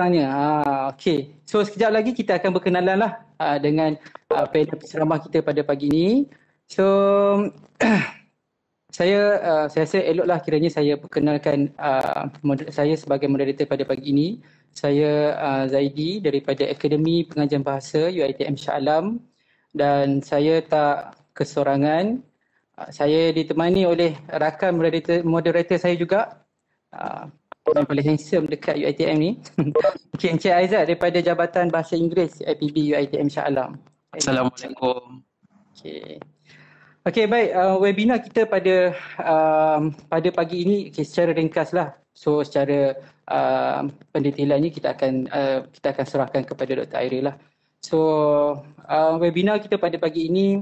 tanya. Ah, okay. So sekejap lagi kita akan berkenalan lah ah, dengan ah, panel peseramah kita pada pagi ini. So saya ah, saya rasa eloklah kiranya saya perkenalkan ah, saya sebagai moderator pada pagi ini. Saya ah, Zaidi daripada Akademi Pengajian Bahasa UITM Shah Alam dan saya tak kesorangan. Ah, saya ditemani oleh rakan moderator, moderator saya juga. Ah, orang paling handsome dekat UiTM ni. Okey Encik Aizat daripada Jabatan Bahasa Inggeris IPB UiTM Shah Alam. Assalamualaikum. Okey. Okey baik uh, webinar kita pada um, pada pagi ini okay, secara ringkaslah. So secara uh, um, pendetailannya kita akan uh, kita akan serahkan kepada Dr. Airil lah. So uh, webinar kita pada pagi ini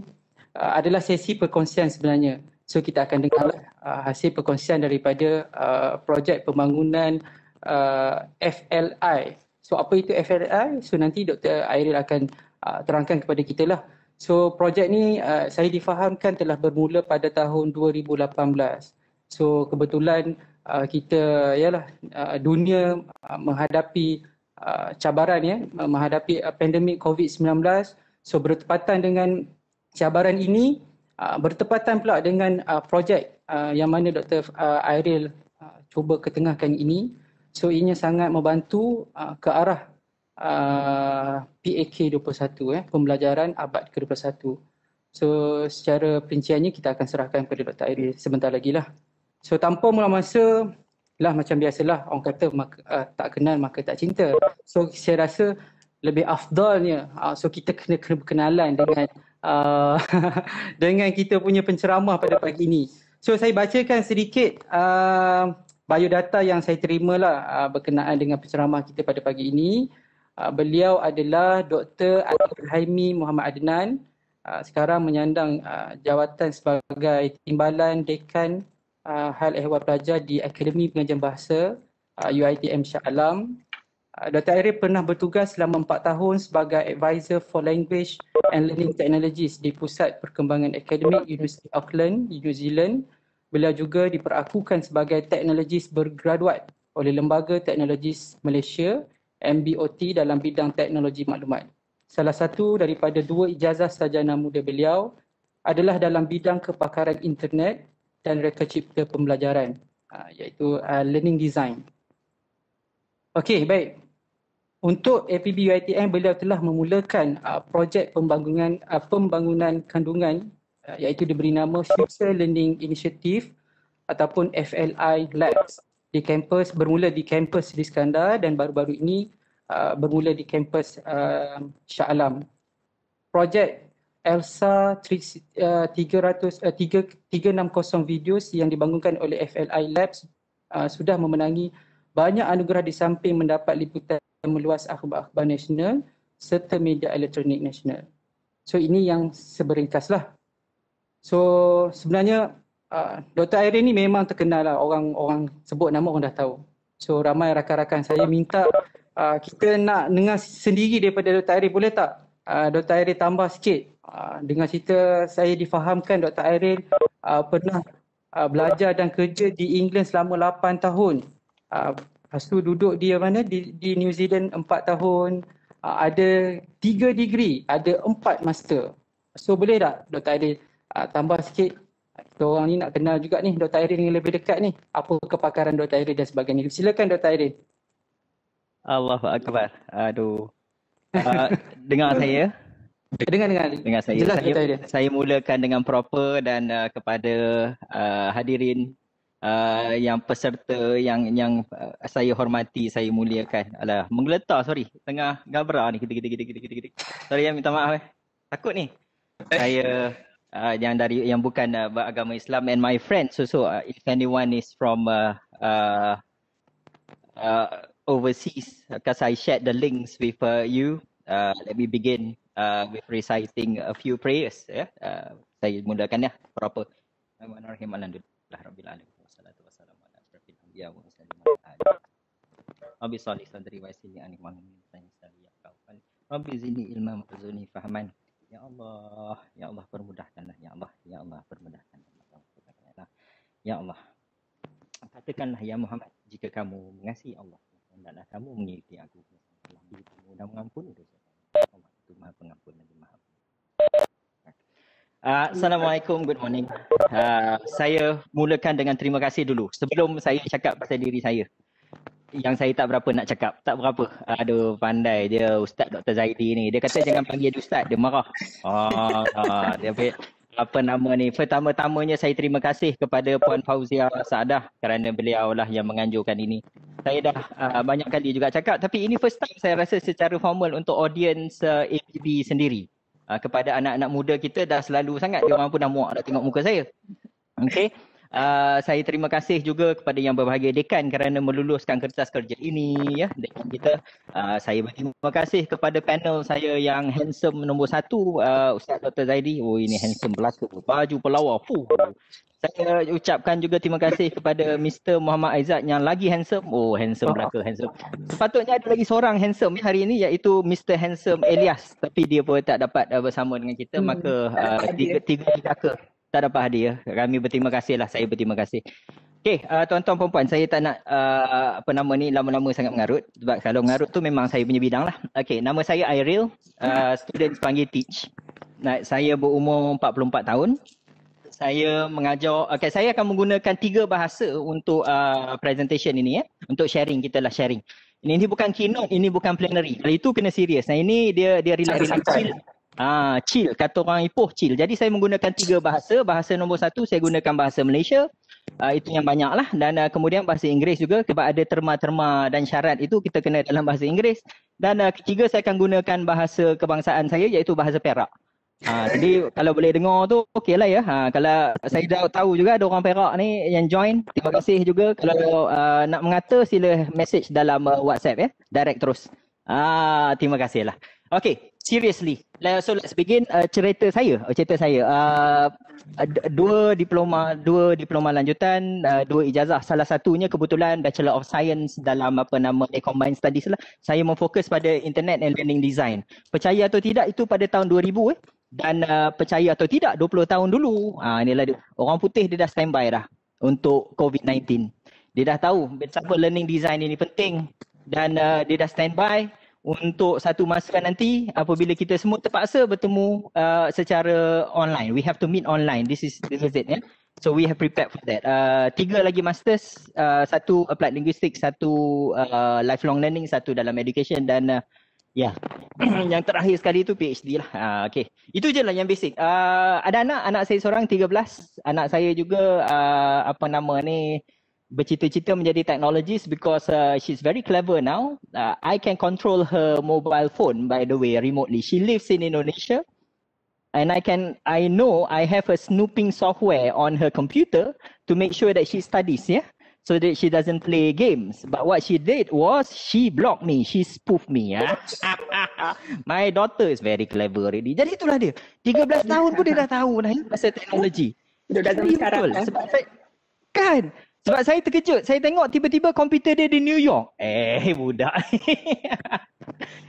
uh, adalah sesi perkongsian sebenarnya. So kita akan dengar uh, hasil perkongsian daripada uh, projek pembangunan uh, FLI. So apa itu FLI? So nanti Dr. Airil akan uh, terangkan kepada kita lah. So projek ni uh, saya difahamkan telah bermula pada tahun 2018. So kebetulan uh, kita yalah uh, dunia uh, menghadapi uh, cabaran ya, menghadapi uh, pandemik COVID-19. So bertepatan dengan cabaran ini, Ah, bertepatan pula dengan uh, projek uh, yang mana Dr. Uh, Airil uh, cuba ketengahkan ini so ini sangat membantu uh, ke arah uh, PAK 21 eh, pembelajaran abad ke-21 so secara perinciannya kita akan serahkan kepada Dr. Airil sebentar lagi lah so tanpa mula masa lah macam biasalah orang kata maka, uh, tak kenal maka tak cinta so saya rasa lebih afdalnya uh, so kita kena, kena berkenalan dengan uh, dengan kita punya penceramah pada pagi ini. So saya bacakan sedikit uh, biodata yang saya terimalah uh, berkenaan dengan penceramah kita pada pagi ini. Uh, beliau adalah Dr. Al-Haimi Muhammad Adnan. Uh, sekarang menyandang uh, jawatan sebagai Timbalan Dekan uh, Hal Ehwal Pelajar di Akademi Pengajian Bahasa uh, UITM Shah Alam Ah, Dr. Airi pernah bertugas selama empat tahun sebagai Advisor for Language and Learning Technologies di Pusat Perkembangan Akademik University of Auckland, New Zealand. Beliau juga diperakukan sebagai teknologis bergraduat oleh Lembaga Teknologis Malaysia, MBOT dalam bidang teknologi maklumat. Salah satu daripada dua ijazah sarjana muda beliau adalah dalam bidang kepakaran internet dan reka cipta pembelajaran ah, iaitu ah, learning design. Okey, baik. Untuk APB UiTM beliau telah memulakan uh, projek pembangunan uh, pembangunan kandungan uh, iaitu diberi nama Future Learning Initiative ataupun FLI Labs di kampus bermula di kampus di Iskandar dan baru-baru ini uh, bermula di kampus uh, Shah Alam. Projek ELSA 300, uh, 360 uh, videos yang dibangunkan oleh FLI Labs uh, sudah memenangi banyak anugerah di samping mendapat liputan meluas akhbar-akhbar nasional serta media elektronik nasional. So ini yang seberingkaslah. So sebenarnya uh, Dr. Irene ni memang terkenal lah orang-orang sebut nama orang dah tahu. So ramai rakan-rakan saya minta uh, kita nak dengar sendiri daripada Dr. Irene boleh tak? Uh, Dr. Irene tambah sikit. Uh, dengan cerita saya difahamkan Dr. Irene uh, pernah uh, belajar dan kerja di England selama 8 tahun. Uh, Lepas tu duduk dia mana di, di New Zealand empat tahun uh, ada tiga degree, ada empat master. So boleh tak Dr. Aidil uh, tambah sikit kita orang ni nak kenal juga ni Dr. Aidil yang lebih dekat ni. Apa kepakaran Dr. Aidil dan sebagainya. Silakan Dr. Aidil. Allah akbar. Aduh. Uh, dengar saya. Dengar dengar. Dengar saya. Jelas, saya, saya mulakan dengan proper dan uh, kepada uh, hadirin uh, yang peserta yang yang uh, saya hormati, saya muliakan. Alah, menggeletar sorry. Tengah gabra ni kita kita kita kita kita. kita. Sorry ya minta maaf eh. Takut ni. Eh. Saya uh, yang dari yang bukan uh, beragama Islam and my friend so so uh, if anyone is from uh, uh, uh, overseas because I shared the links with uh, you uh, let me begin uh, with reciting a few prayers ya yeah? uh, saya mulakan ya proper Bismillahirrahmanirrahim alhamdulillah rabbil alamin ya wa sallim Rabbi sali sadri wa yassir li amri wa hlul 'uqdatan kau. lisani yafqahu qawli Rabbi zidni ilma ya Allah ya Allah permudahkanlah ya Allah ya Allah permudahkanlah ya Allah ya Allah katakanlah ya Muhammad jika kamu mengasihi Allah hendaklah kamu mengikuti aku Allah itu mengampuni dosa ya Allah itu Maha pengampun lagi Maha Ah, Assalamualaikum, good morning. Uh, saya mulakan dengan terima kasih dulu. Sebelum saya cakap pasal diri saya, yang saya tak berapa nak cakap. Tak berapa. Aduh, pandai dia Ustaz Dr. Zaidi ni. Dia kata jangan panggil dia Ustaz, dia marah. Oh, dia ambil apa nama ni. Pertama-tamanya saya terima kasih kepada Puan Fauzia Saadah kerana beliau lah yang menganjurkan ini. Saya dah uh, banyak kali juga cakap tapi ini first time saya rasa secara formal untuk audience uh, APB sendiri. Ah, kepada anak-anak muda kita dah selalu sangat dia orang pun dah muak nak tengok muka saya. Okey. Ah, saya terima kasih juga kepada yang berbahagia dekan kerana meluluskan kertas kerja ini ya dekan kita. Uh, saya terima kasih kepada panel saya yang handsome nombor satu uh, Ustaz Dr. Zaidi. Oh ini handsome belaka. Baju pelawa. Fuh. Saya ucapkan juga terima kasih kepada Mr. Muhammad Aizat yang lagi handsome. Oh handsome belaka handsome. Sepatutnya ada lagi seorang handsome ya hari ini iaitu Mr. Handsome Elias tapi dia pun tak dapat uh, bersama dengan kita hmm. maka uh, tiga tiga belaka tak dapat hadiah. Kami berterima kasih lah. Saya berterima kasih. Okay, uh, tuan-tuan perempuan, saya tak nak uh, apa nama ni lama-lama sangat mengarut. Sebab kalau mengarut tu memang saya punya bidang lah. Okay, nama saya Ariel. Uh, student panggil Teach. Nah, saya berumur 44 tahun. Saya mengajar, okay, saya akan menggunakan tiga bahasa untuk uh, presentation ini ya. Untuk sharing, kita lah sharing. Ini, ini bukan keynote, ini bukan plenary. Kalau itu kena serius. Nah, ini dia dia relax-relax. Ah, chill. Kata orang Ipoh, chill. Jadi saya menggunakan tiga bahasa. Bahasa nombor satu, saya gunakan bahasa Malaysia. Uh, itu yang banyak lah. Dan uh, kemudian bahasa Inggeris juga. Sebab ada terma-terma dan syarat itu, kita kena dalam bahasa Inggeris. Dan uh, ketiga, saya akan gunakan bahasa kebangsaan saya, iaitu bahasa Perak. Ha, jadi kalau boleh dengar tu okey lah ya. Ha, kalau saya dah tahu juga ada orang Perak ni yang join. Terima kasih juga. Kalau uh, nak mengata sila message dalam uh, WhatsApp ya. Direct terus. Ah, ha, terima kasih lah. Okay, seriously. So let's begin uh, cerita saya. Oh, cerita saya. Uh, dua diploma, dua diploma lanjutan, uh, dua ijazah. Salah satunya kebetulan Bachelor of Science dalam apa nama A eh, Combined Studies lah. Saya memfokus pada Internet and Learning Design. Percaya atau tidak itu pada tahun 2000 eh. Dan uh, percaya atau tidak 20 tahun dulu. Uh, ah, inilah dia. orang putih dia dah standby dah untuk COVID-19. Dia dah tahu betapa learning design ini penting dan uh, dia dah standby untuk satu masa nanti apabila kita semua terpaksa bertemu uh, secara online we have to meet online this is this is it yeah so we have prepared for that uh, tiga lagi masters uh, satu applied linguistics satu uh, lifelong learning satu dalam education dan uh, ya yeah. yang terakhir sekali itu PhD lah uh, ah, okey itu je lah yang basic uh, ada anak anak saya seorang 13 anak saya juga uh, apa nama ni bercita-cita menjadi technologist because uh, she's very clever now. Uh, I can control her mobile phone by the way remotely. She lives in Indonesia and I can I know I have a snooping software on her computer to make sure that she studies, yeah. So that she doesn't play games. But what she did was she blocked me. She spoofed me. Yeah? My daughter is very clever already. Jadi itulah dia. 13 tahun pun dia dah tahu dah ya, pasal teknologi. Dia dah sekarang. Kan? Sebab, kan? Sebab saya terkejut. Saya tengok tiba-tiba komputer dia di New York. Eh, budak.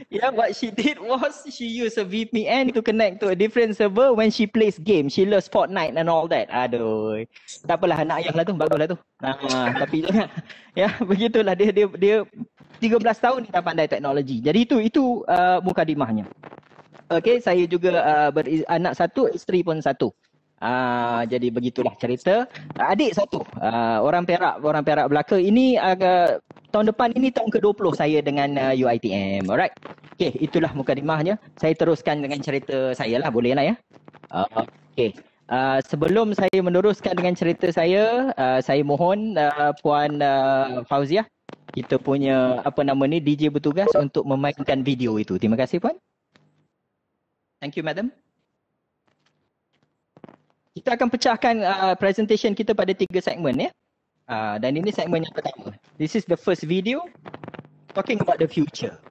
yeah, what she did was she used a VPN to connect to a different server when she plays game. She loves Fortnite and all that. Aduh. Tak apalah, anak ayah lah tu. Baguslah tu. Nah, tapi tu kan. Ya, begitulah. Dia, dia, dia 13 tahun ni tak pandai teknologi. Jadi itu itu uh, muka dimahnya. Okay, saya juga uh, beranak satu, isteri pun satu. Ah, jadi begitulah cerita. Adik satu, uh, orang Perak, orang Perak belaka ini uh, tahun depan ini tahun ke-20 saya dengan uh, ah, UiTM. Alright. Okey, itulah mukadimahnya. Saya teruskan dengan cerita saya lah, boleh lah ya. Uh, Okey. Uh, sebelum saya meneruskan dengan cerita saya, uh, saya mohon uh, puan uh, Fauziah kita punya apa nama ni DJ bertugas untuk memainkan video itu. Terima kasih puan. Thank you madam kita akan pecahkan uh, presentation kita pada tiga segmen ya. Uh, dan ini segmen yang pertama. This is the first video talking about the future.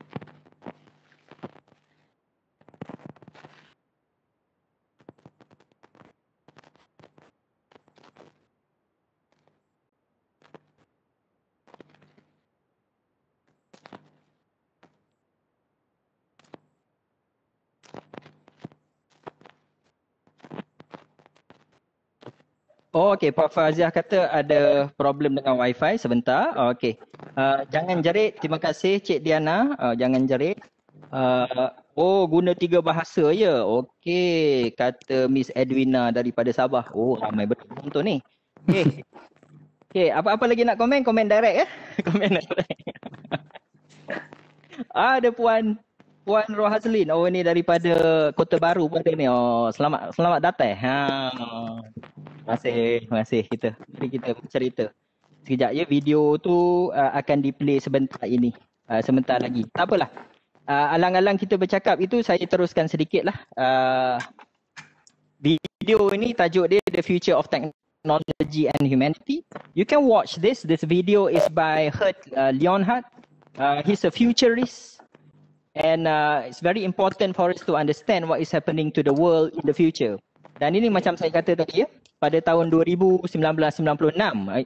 Oh okey Pak Faziah kata ada problem dengan wifi sebentar. Oh, okey. Uh, jangan jerit. Terima kasih Cik Diana. Uh, jangan jerit. Uh, oh guna tiga bahasa ya. Yeah. Okey kata Miss Edwina daripada Sabah. Oh ramai betul tu ni. Okey. Okey apa-apa lagi nak komen? Komen direct eh. komen direct. ada puan Puan Rohazlin oh ni daripada Kota Baru pada ni. Oh, selamat selamat datang. Ha. Terima kasih, terima kasih kita. Jadi kita cerita. Sekejap ya video tu uh, akan diplay sebentar ini. Uh, sebentar lagi. Tak apalah. Uh, alang-alang kita bercakap itu saya teruskan sedikit lah. Uh, video ini tajuk dia The Future of Technology and Humanity. You can watch this. This video is by Hurt uh, Leonhard. Uh, he's a futurist and uh, it's very important for us to understand what is happening to the world in the future. Dan ini macam saya kata tadi ya, pada tahun 1996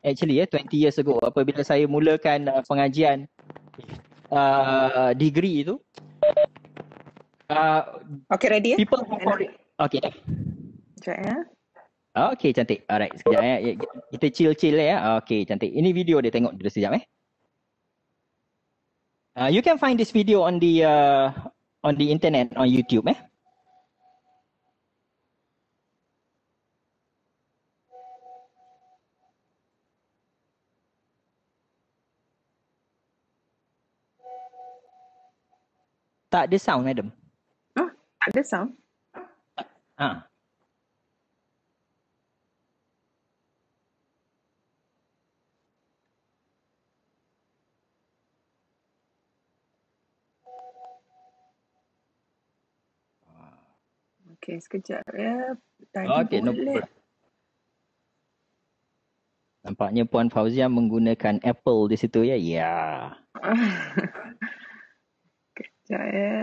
actually ya, 20 years ago apabila saya mulakan uh, pengajian uh, degree itu. Uh, okay, ready ya? People who for it. Okay. Sekejap ya. Okay, cantik. Alright, sekejap ya. ya. Kita chill-chill ya. Okay, cantik. Ini video dia tengok dulu sekejap eh. Uh, you can find this video on the uh, on the internet on YouTube. Eh? Tak ada sound madam? Ah, huh? tak ada sound? Ah. Uh. Okey, sekejap ya. Tanya okay, boleh. No Nampaknya Puan Fauzia menggunakan Apple di situ ya. Ya. Yeah. sekejap ya.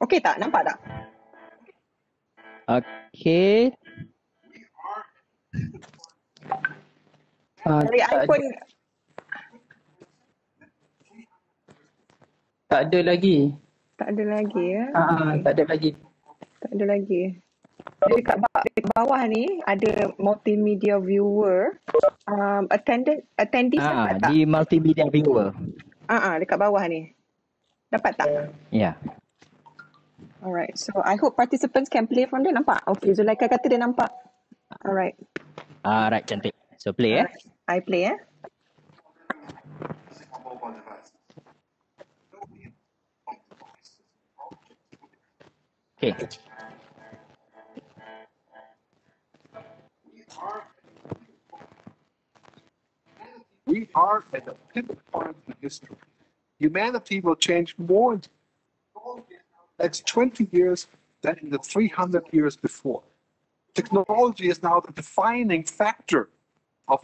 Okey tak? Nampak tak? Okey. Dari uh, iPhone. Tak ada lagi. Tak ada lagi ya? Ah, uh, tak ada lagi. Tak ada lagi. Jadi kat bawah, dekat bawah ni ada multimedia viewer. Um, attendant, attendees ah, dapat tak? Di multimedia viewer. Ah, uh-uh, dekat bawah ni. Dapat tak? Ya. Yeah. alright so I hope participants can play from there nampak okay I kata dia nampak alright alright cantik so play eh I play eh Okay. We are at a pivot point in history. Humanity will change more next 20 years than in the 300 years before. Technology is now the defining factor of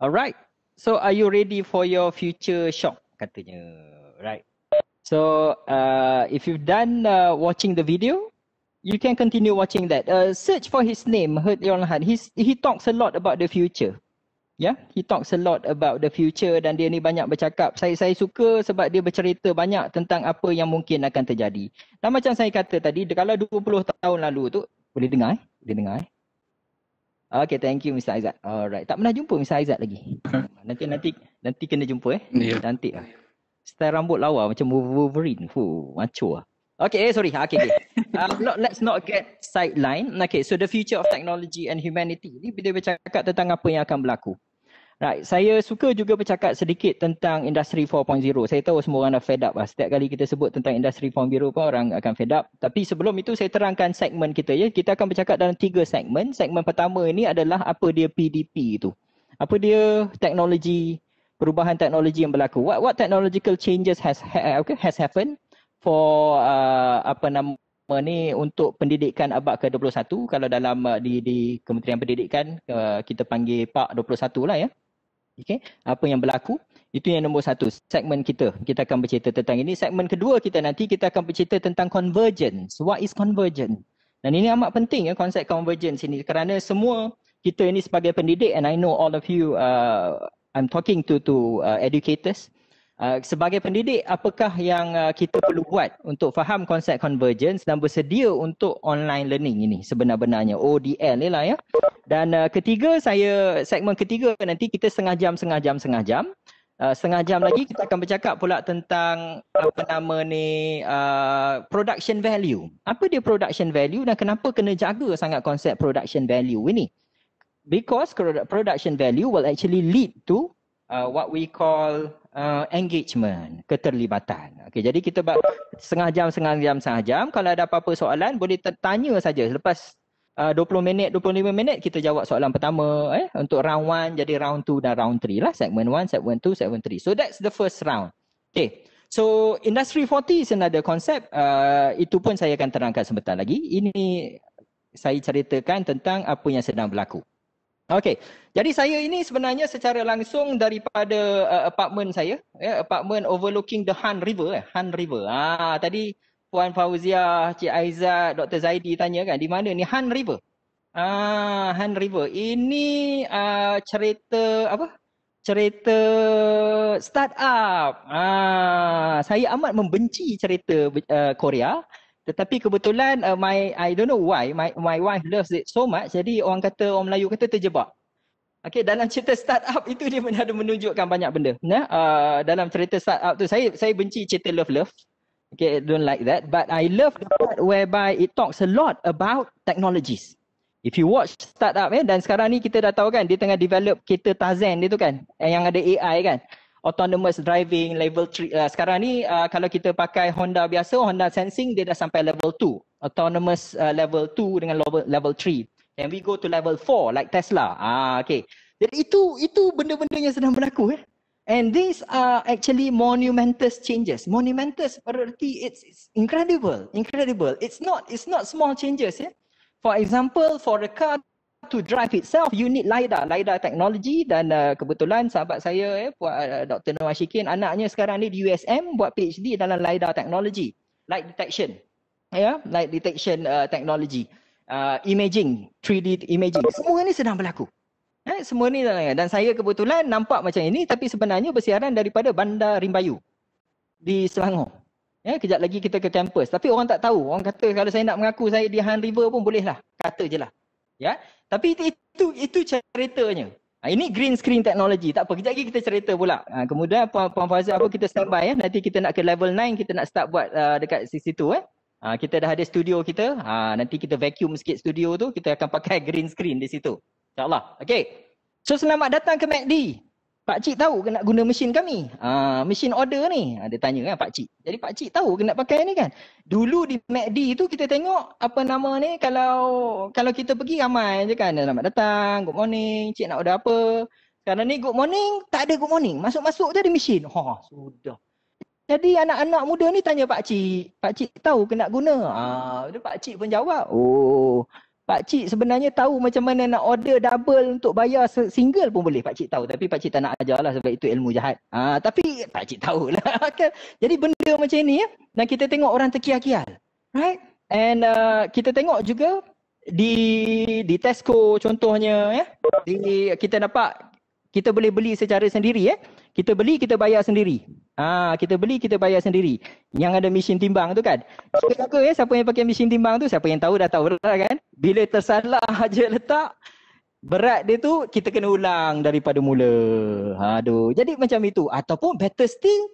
Alright, So are you ready for your future shock? Katanya. Right. So uh, if you've done uh, watching the video, you can continue watching that. Uh, search for his name, Heard Yonhan. He's, he talks a lot about the future yeah he talks a lot about the future dan dia ni banyak bercakap saya saya suka sebab dia bercerita banyak tentang apa yang mungkin akan terjadi dan macam saya kata tadi kalau 20 tahun lalu tu boleh dengar eh boleh dengar eh okay thank you mr aizat alright tak pernah jumpa mr aizat lagi nanti nanti nanti kena jumpa eh ya. nanti yeah. style rambut lawa macam wolverine fu macho ah Okay, eh, sorry. Okay, okay. Uh, let's not get sidelined. Okay, so the future of technology and humanity ni bila bercakap tentang apa yang akan berlaku. Right, saya suka juga bercakap sedikit tentang industri 4.0. Saya tahu semua orang dah fed up lah. Setiap kali kita sebut tentang industri 4.0 pun orang akan fed up. Tapi sebelum itu saya terangkan segmen kita ya. Kita akan bercakap dalam tiga segmen. Segmen pertama ini adalah apa dia PDP itu. Apa dia teknologi, perubahan teknologi yang berlaku. What, what technological changes has ha, ha, okay, has happened for uh, apa nama ni untuk pendidikan abad ke-21 kalau dalam uh, di di Kementerian Pendidikan uh, kita panggil Pak 21 lah ya okay, apa yang berlaku. Itu yang nombor satu, segmen kita. Kita akan bercerita tentang ini. Segmen kedua kita nanti, kita akan bercerita tentang convergence. What is convergence? Dan ini amat penting ya konsep convergence ini kerana semua kita ini sebagai pendidik and I know all of you uh, I'm talking to to uh, educators. Uh, sebagai pendidik apakah yang uh, kita perlu buat untuk faham konsep convergence dan bersedia untuk online learning ini sebenar-benarnya ODL ni lah ya dan uh, ketiga saya segmen ketiga nanti kita setengah jam setengah jam setengah jam uh, setengah jam lagi kita akan bercakap pula tentang apa nama ni uh, production value apa dia production value dan kenapa kena jaga sangat konsep production value ini because production value will actually lead to uh, what we call uh, engagement, keterlibatan. Okey, jadi kita buat setengah jam, setengah jam, setengah jam. Kalau ada apa-apa soalan, boleh tanya saja. Selepas uh, 20 minit, 25 minit, kita jawab soalan pertama eh, untuk round one jadi round two dan round three lah. Segment one, segment two, segment three. So that's the first round. Okay, So industry 40 is another concept uh, itu pun saya akan terangkan sebentar lagi. Ini saya ceritakan tentang apa yang sedang berlaku. Okey. Jadi saya ini sebenarnya secara langsung daripada uh, apartment saya, ya, yeah, apartment overlooking the Han River, eh, Han River. ah, tadi Puan Fauzia, Cik Aiza, Dr. Zaidi tanya kan di mana ni Han River? Ah, Han River. Ini uh, cerita apa? Cerita startup. Ah, saya amat membenci cerita uh, Korea. Tetapi kebetulan uh, my I don't know why my my wife loves it so much. Jadi orang kata orang Melayu kata terjebak. Okay, dalam cerita startup itu dia pernah ada menunjukkan banyak benda. Nah, uh, dalam cerita startup tu saya saya benci cerita love love. Okay, I don't like that. But I love the part whereby it talks a lot about technologies. If you watch startup eh, dan sekarang ni kita dah tahu kan dia tengah develop kereta Tazen dia tu kan. Yang ada AI kan autonomous driving level 3 uh, sekarang ni uh, kalau kita pakai Honda biasa Honda Sensing dia dah sampai level 2 autonomous uh, level 2 dengan level level 3 then we go to level 4 like Tesla ah okay. jadi itu itu benda-benda yang sedang berlaku eh and these are actually monumental changes monumental berarti it's, it's incredible incredible it's not it's not small changes eh for example for a car to drive itself you need lidar lidar technology dan uh, kebetulan sahabat saya eh puan uh, Dr Noah Shikin anaknya sekarang ni di USM buat PhD dalam lidar technology light detection ya yeah? light detection uh, technology uh, imaging 3D imaging semua ni sedang berlaku eh semua ni dalam dan saya kebetulan nampak macam ini tapi sebenarnya bersiaran daripada bandar Rimbayu di Selangor Ya, yeah, kejap lagi kita ke kampus. Tapi orang tak tahu. Orang kata kalau saya nak mengaku saya di Han River pun boleh lah. Kata je lah ya tapi itu itu, itu ceritanya ha, ini green screen technology tak apa kejap lagi kita cerita pula ha, kemudian puan, puan Fazil apa kita standby ya nanti kita nak ke level 9 kita nak start buat uh, dekat situ eh ha, kita dah ada studio kita ha, nanti kita vacuum sikit studio tu kita akan pakai green screen di situ insyaallah okey so selamat datang ke MacD Pak cik tahu kena guna mesin kami? Ah, mesin order ni. Ah, dia tanya kan pak cik. Jadi pak cik tahu kena pakai ni kan? Dulu di MACD tu kita tengok apa nama ni kalau kalau kita pergi ramai je kan. Selamat datang, good morning, cik nak order apa? Sekarang ni good morning, tak ada good morning. Masuk-masuk je di mesin. Ha, oh, sudah. Jadi anak-anak muda ni tanya pak cik, pak cik tahu kena guna? Ah, dia pak cik pun jawab, "Oh, Pak cik sebenarnya tahu macam mana nak order double untuk bayar single pun boleh. Pak cik tahu tapi pak cik tak nak ajar lah sebab itu ilmu jahat. Ha, tapi pak cik tahu lah. Jadi benda macam ni ya. Dan kita tengok orang terkial-kial. Right? And uh, kita tengok juga di di Tesco contohnya ya. Di, kita nampak kita boleh beli secara sendiri ya. Kita beli kita bayar sendiri. Ah, kita beli kita bayar sendiri. Yang ada mesin timbang tu kan. Suka-suka ya siapa yang pakai mesin timbang tu, siapa yang tahu dah tahu lah kan. Bila tersalah aja letak berat dia tu kita kena ulang daripada mula. Aduh. Jadi macam itu ataupun better still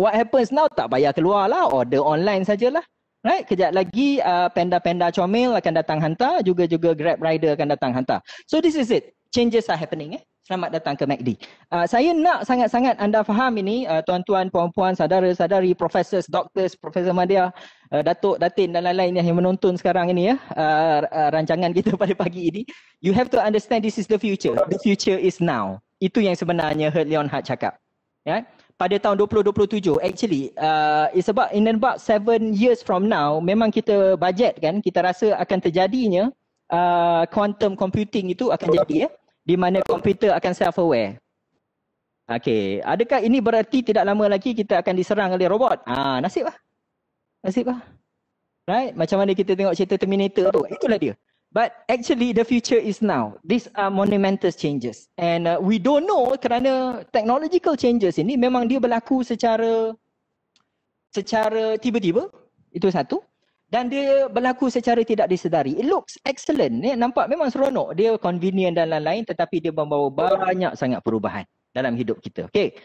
what happens now tak bayar keluar lah order online sajalah. Right, kejap lagi uh, panda-panda comel akan datang hantar, juga-juga grab rider akan datang hantar. So this is it. Changes are happening eh selamat datang ke MACD. Uh, ah, saya nak sangat-sangat anda faham ini, uh, tuan-tuan, puan-puan, saudara-saudari, professors, doctors, Profesor Madia, uh, Datuk, Datin dan lain-lain yang menonton sekarang ini ya, uh, uh, rancangan kita pada pagi ini. You have to understand this is the future. The future is now. Itu yang sebenarnya Heard Leon Hart cakap. Ya? Yeah? pada tahun 2027 actually uh, it's about in about seven years from now memang kita budget kan kita rasa akan terjadinya uh, quantum computing itu akan jadi ya eh? di mana komputer akan self-aware. Okey, adakah ini berarti tidak lama lagi kita akan diserang oleh robot? Ah, nasiblah, nasiblah. Right? Macam mana kita tengok cerita Terminator tu. Itulah dia. But actually the future is now. These are monumental changes. And uh, we don't know kerana technological changes ini memang dia berlaku secara secara tiba-tiba. Itu satu dan dia berlaku secara tidak disedari. It looks excellent. Ya, nampak memang seronok. Dia convenient dan lain-lain tetapi dia membawa banyak sangat perubahan dalam hidup kita. Okay.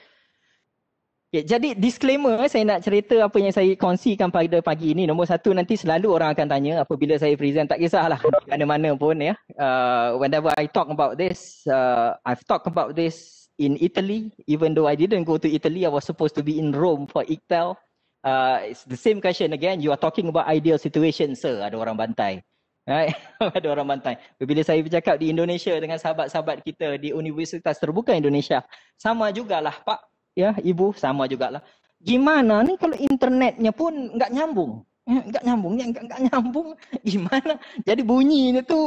Okay, jadi disclaimer eh, saya nak cerita apa yang saya kongsikan pada pagi ini. Nombor satu nanti selalu orang akan tanya apabila saya present tak kisahlah mana-mana pun ya. Uh, whenever I talk about this, uh, I've talked about this in Italy even though I didn't go to Italy I was supposed to be in Rome for ICTEL Uh, it's the same question again. You are talking about ideal situation, sir. Ada orang bantai. Right? ada orang bantai. Bila saya bercakap di Indonesia dengan sahabat-sahabat kita di Universitas Terbuka Indonesia, sama jugalah, Pak. Ya, Ibu, sama jugalah. Gimana ni kalau internetnya pun enggak nyambung? Enggak ya, nyambung, enggak, ya, enggak nyambung. Gimana? Jadi bunyi bunyinya tu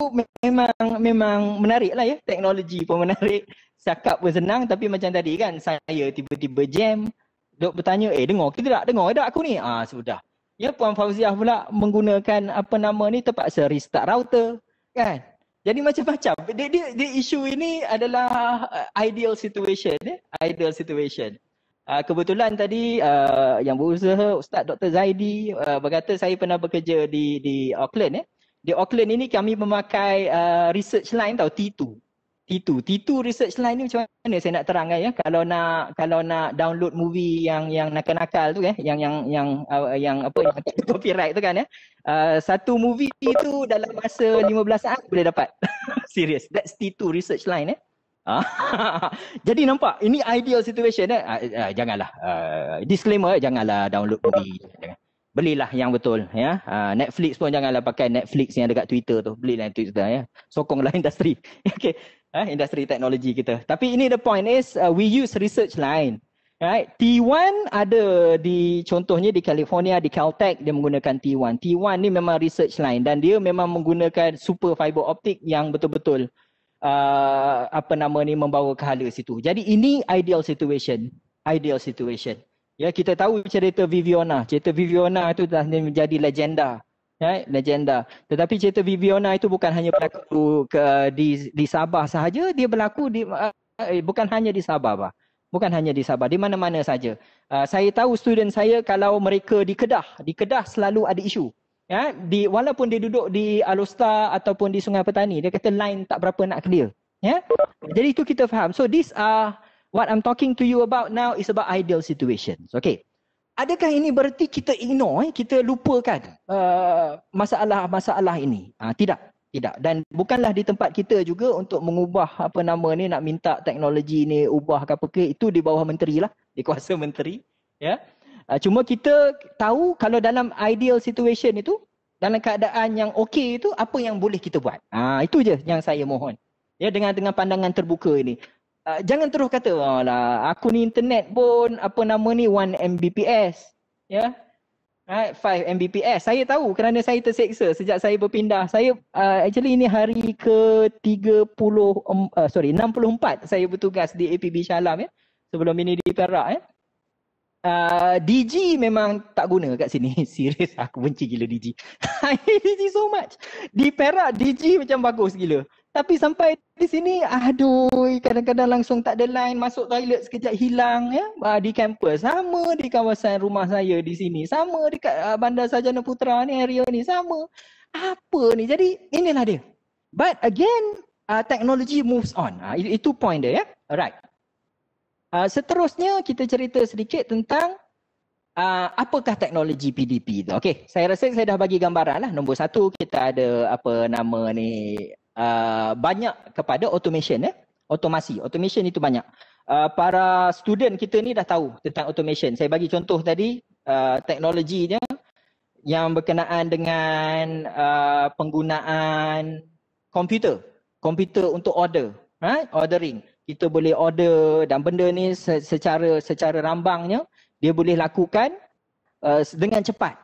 memang memang menarik lah ya. Teknologi pun menarik. Cakap pun senang tapi macam tadi kan saya tiba-tiba jam duk bertanya, eh dengar ke tidak? Dengar ke tak aku ni? Ah sudah. Ya Puan Fauziah pula menggunakan apa nama ni terpaksa restart router. Kan? Jadi macam-macam. Dia, dia, dia isu ini adalah uh, ideal situation. Eh? Ideal situation. Uh, kebetulan tadi uh, yang berusaha Ustaz Dr. Zaidi uh, berkata saya pernah bekerja di di Auckland. Eh? Di Auckland ini kami memakai uh, research line tau T2. Titu. Titu research line ni macam mana saya nak terang kan ya. Kalau nak kalau nak download movie yang yang nakal-nakal tu ya, yang yang yang uh, yang apa yang copyright tu kan ya. Uh, satu movie tu dalam masa 15 saat boleh dapat. Serius. That's Titu research line eh. Jadi nampak ini ideal situation eh. Uh, uh, janganlah uh, disclaimer janganlah download movie. Jangan. Belilah yang betul ya. Uh, Netflix pun janganlah pakai Netflix yang dekat Twitter tu. Belilah yang Twitter ya. Sokonglah industri. Okay eh, industri teknologi kita. Tapi ini the point is uh, we use research line. Right. T1 ada di contohnya di California, di Caltech dia menggunakan T1. T1 ni memang research line dan dia memang menggunakan super fiber optik yang betul-betul uh, apa nama ni membawa ke hala situ. Jadi ini ideal situation. Ideal situation. Ya kita tahu cerita Viviana. Cerita Viviana tu dah menjadi legenda right? legenda. Tetapi cerita Viviana itu bukan hanya berlaku ke, di, di Sabah sahaja, dia berlaku di, uh, eh, bukan hanya di Sabah. Bah. Bukan hanya di Sabah, di mana-mana saja. Uh, saya tahu student saya kalau mereka di Kedah, di Kedah selalu ada isu. Ya, di walaupun dia duduk di Alostar ataupun di Sungai Petani, dia kata line tak berapa nak clear. Ya. Jadi itu kita faham. So this are what I'm talking to you about now is about ideal situations. Okay. Adakah ini berarti kita ignore, eh? kita lupakan uh, masalah-masalah ini? Uh, tidak. Tidak. Dan bukanlah di tempat kita juga untuk mengubah apa nama ni, nak minta teknologi ni ubah ke apa ke, itu di bawah menteri lah. Di kuasa menteri. Ya. Yeah. Ha, uh, cuma kita tahu kalau dalam ideal situation itu, dalam keadaan yang okey itu, apa yang boleh kita buat? Uh, itu je yang saya mohon. Ya, dengan dengan pandangan terbuka ini. Ah, jangan terus kata oh, lah aku ni internet pun apa nama ni 1 Mbps ya yeah? Right, 5 Mbps. Saya tahu kerana saya terseksa sejak saya berpindah. Saya uh, actually ini hari ke 30 uh, sorry 64 saya bertugas di APB Shalam ya. Sebelum ini di Perak ya. Uh, ah, DG memang tak guna kat sini. Serius aku benci gila DG. I DG so much. Di Perak DG macam bagus gila. Tapi sampai di sini, aduh, kadang-kadang langsung tak ada line, masuk toilet sekejap hilang ya. Di kampus sama di kawasan rumah saya di sini, sama dekat ah, Bandar Sarjana Putra ni area ni sama. Apa ni? Jadi inilah dia. But again, uh, technology moves on. Uh, itu, point dia ya. Alright. Uh, seterusnya kita cerita sedikit tentang uh, apakah teknologi PDP tu. Okay, saya rasa saya dah bagi gambaran lah. Nombor satu kita ada apa nama ni uh, banyak kepada automation eh automasi automation itu banyak uh, para student kita ni dah tahu tentang automation saya bagi contoh tadi uh, teknologinya yang berkenaan dengan uh, penggunaan komputer komputer untuk order right ordering kita boleh order dan benda ni secara secara rambangnya dia boleh lakukan uh, dengan cepat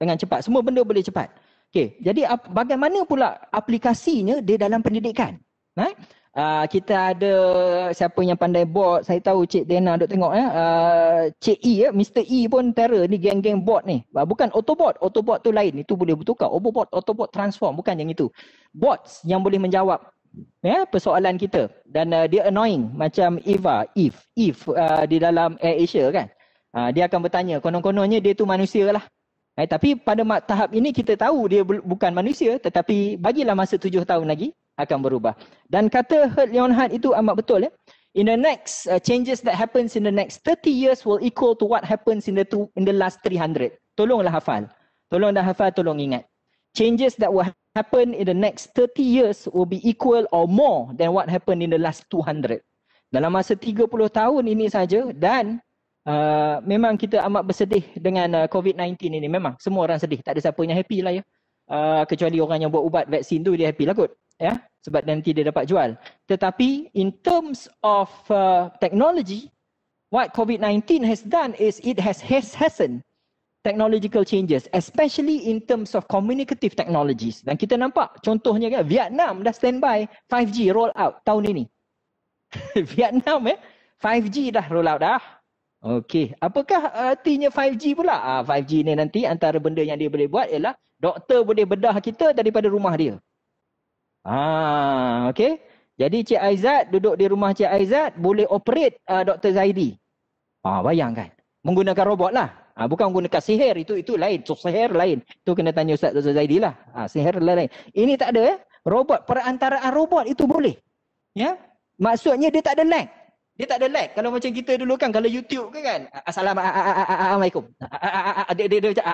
dengan cepat semua benda boleh cepat Okey, jadi bagaimana pula aplikasinya dia dalam pendidikan? Right? Ha? Uh, ah, kita ada siapa yang pandai bot, saya tahu Cik Dena duk tengok ya. Uh, Cik E ya, Mr E pun terror ni geng-geng bot ni. Ah, bukan Autobot, Autobot tu lain. Itu boleh bertukar. Autobot, Autobot transform bukan yang itu. Bots yang boleh menjawab ya persoalan kita dan uh, dia annoying macam Eva, Eve, Eve uh, di dalam Air Asia kan. Uh, dia akan bertanya, konon-kononnya dia tu manusia lah. Eh, tapi pada tahap ini kita tahu dia bukan manusia tetapi bagilah masa tujuh tahun lagi akan berubah. Dan kata Hurt Leonhard itu amat betul. Eh? In the next uh, changes that happens in the next 30 years will equal to what happens in the two, in the last 300. Tolonglah hafal. Tolong dah hafal, tolong ingat. Changes that will happen in the next 30 years will be equal or more than what happened in the last 200. Dalam masa 30 tahun ini saja dan Uh, memang kita amat bersedih dengan uh, ah, COVID-19 ini memang semua orang sedih tak ada siapa yang happy lah ya uh, kecuali orang yang buat ubat vaksin tu dia happy lah kot ya sebab nanti dia dapat jual tetapi in terms of uh, technology what COVID-19 has done is it has hastened technological changes especially in terms of communicative technologies dan kita nampak contohnya kan Vietnam dah standby 5G roll out tahun ini Vietnam eh 5G dah roll out dah Okey, apakah artinya 5G pula? Ah 5G ni nanti antara benda yang dia boleh buat ialah doktor boleh bedah kita daripada rumah dia. Ah, okey. Jadi Cik Aizat duduk di rumah Cik Aizat boleh operate uh, ah, Dr. Zaidi. Ah bayangkan. Menggunakan robot lah. Ah bukan menggunakan sihir itu itu lain. Tu sihir lain. Tu kena tanya Ustaz Dr. Zaidi lah. Ah sihir lain. Ini tak ada ya. Eh? Robot perantaraan robot itu boleh. Ya. Maksudnya dia tak ada lag. Dia tak ada lag. Kalau macam kita dulu kan, kalau YouTube ke kan, Assalamualaikum. Dia, dia, dia, dia,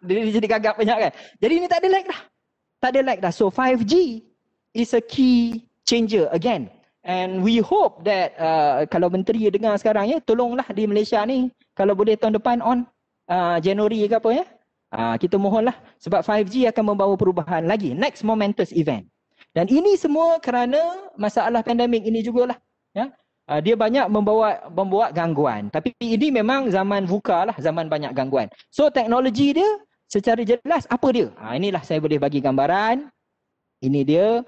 dia, jadi gagap banyak kan. Jadi ni tak ada lag dah. Tak ada lag dah. So 5G is a key changer again. And we hope that uh, kalau menteri dengar sekarang ya, tolonglah di Malaysia ni kalau boleh tahun depan on uh, Januari ke apa ya. Uh, kita mohonlah sebab 5G akan membawa perubahan lagi. Next momentous event. Dan ini semua kerana masalah pandemik ini jugalah. Ya. Yeah? uh, dia banyak membawa membawa gangguan. Tapi ini memang zaman VUCA lah, zaman banyak gangguan. So teknologi dia secara jelas apa dia? Ha, inilah saya boleh bagi gambaran. Ini dia.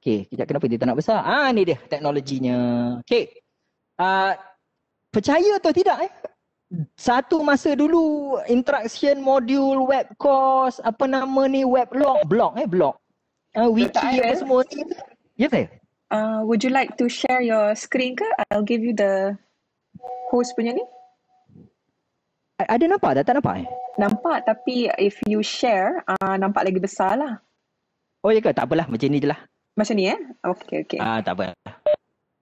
Okey, kejap kenapa dia tak nak besar? Ah, ha, ini dia teknologinya. Okey. Uh, percaya atau tidak eh? Satu masa dulu interaction module web course apa nama ni web log blog eh blog. Uh, wiki apa semua ni. Ya saya uh, would you like to share your screen ke? I'll give you the host punya ni. I, ada nampak dah? Tak nampak eh? Nampak tapi if you share, uh, nampak lagi besar lah. Oh ya ke? Tak apalah. Macam ni je lah. Macam ni eh? Okay, okay. Ah, uh, tak apa.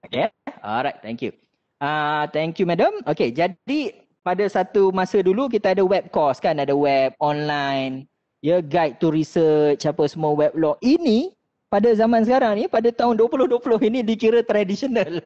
Okay. Alright, thank you. Ah, uh, thank you madam. Okay, jadi pada satu masa dulu kita ada web course kan? Ada web online. Ya, guide to research, apa semua weblog. Ini pada zaman sekarang ni pada tahun 2020 ini dikira tradisional.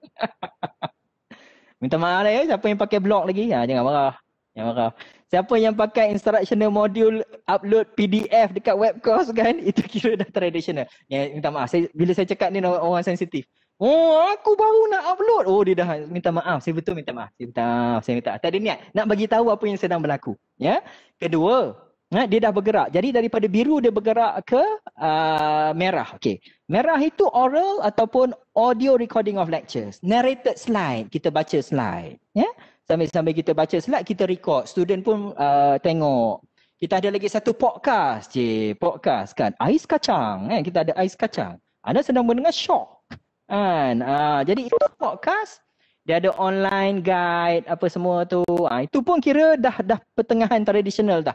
Minta maaf lah ya siapa yang pakai blog lagi. Ha, jangan marah. Jangan marah. Siapa yang pakai instructional module upload PDF dekat web course kan itu kira dah tradisional. Ya, minta maaf. Saya, bila saya cakap ni orang sensitif. Oh, aku baru nak upload. Oh, dia dah minta maaf. Saya betul minta maaf. Saya minta maaf. Saya minta. Tak ada niat nak bagi tahu apa yang sedang berlaku. Ya. Kedua, Ha, dia dah bergerak. Jadi daripada biru dia bergerak ke uh, merah. Okay. Merah itu oral ataupun audio recording of lectures. Narrated slide. Kita baca slide. Yeah? Sambil-sambil kita baca slide, kita record. Student pun uh, tengok. Kita ada lagi satu podcast. Je. Podcast kan. Ais kacang. Eh? Kita ada ais kacang. Anda sedang mendengar shock. Kan? Uh, jadi itu podcast. Dia ada online guide apa semua tu. Ah itu pun kira dah dah pertengahan tradisional dah.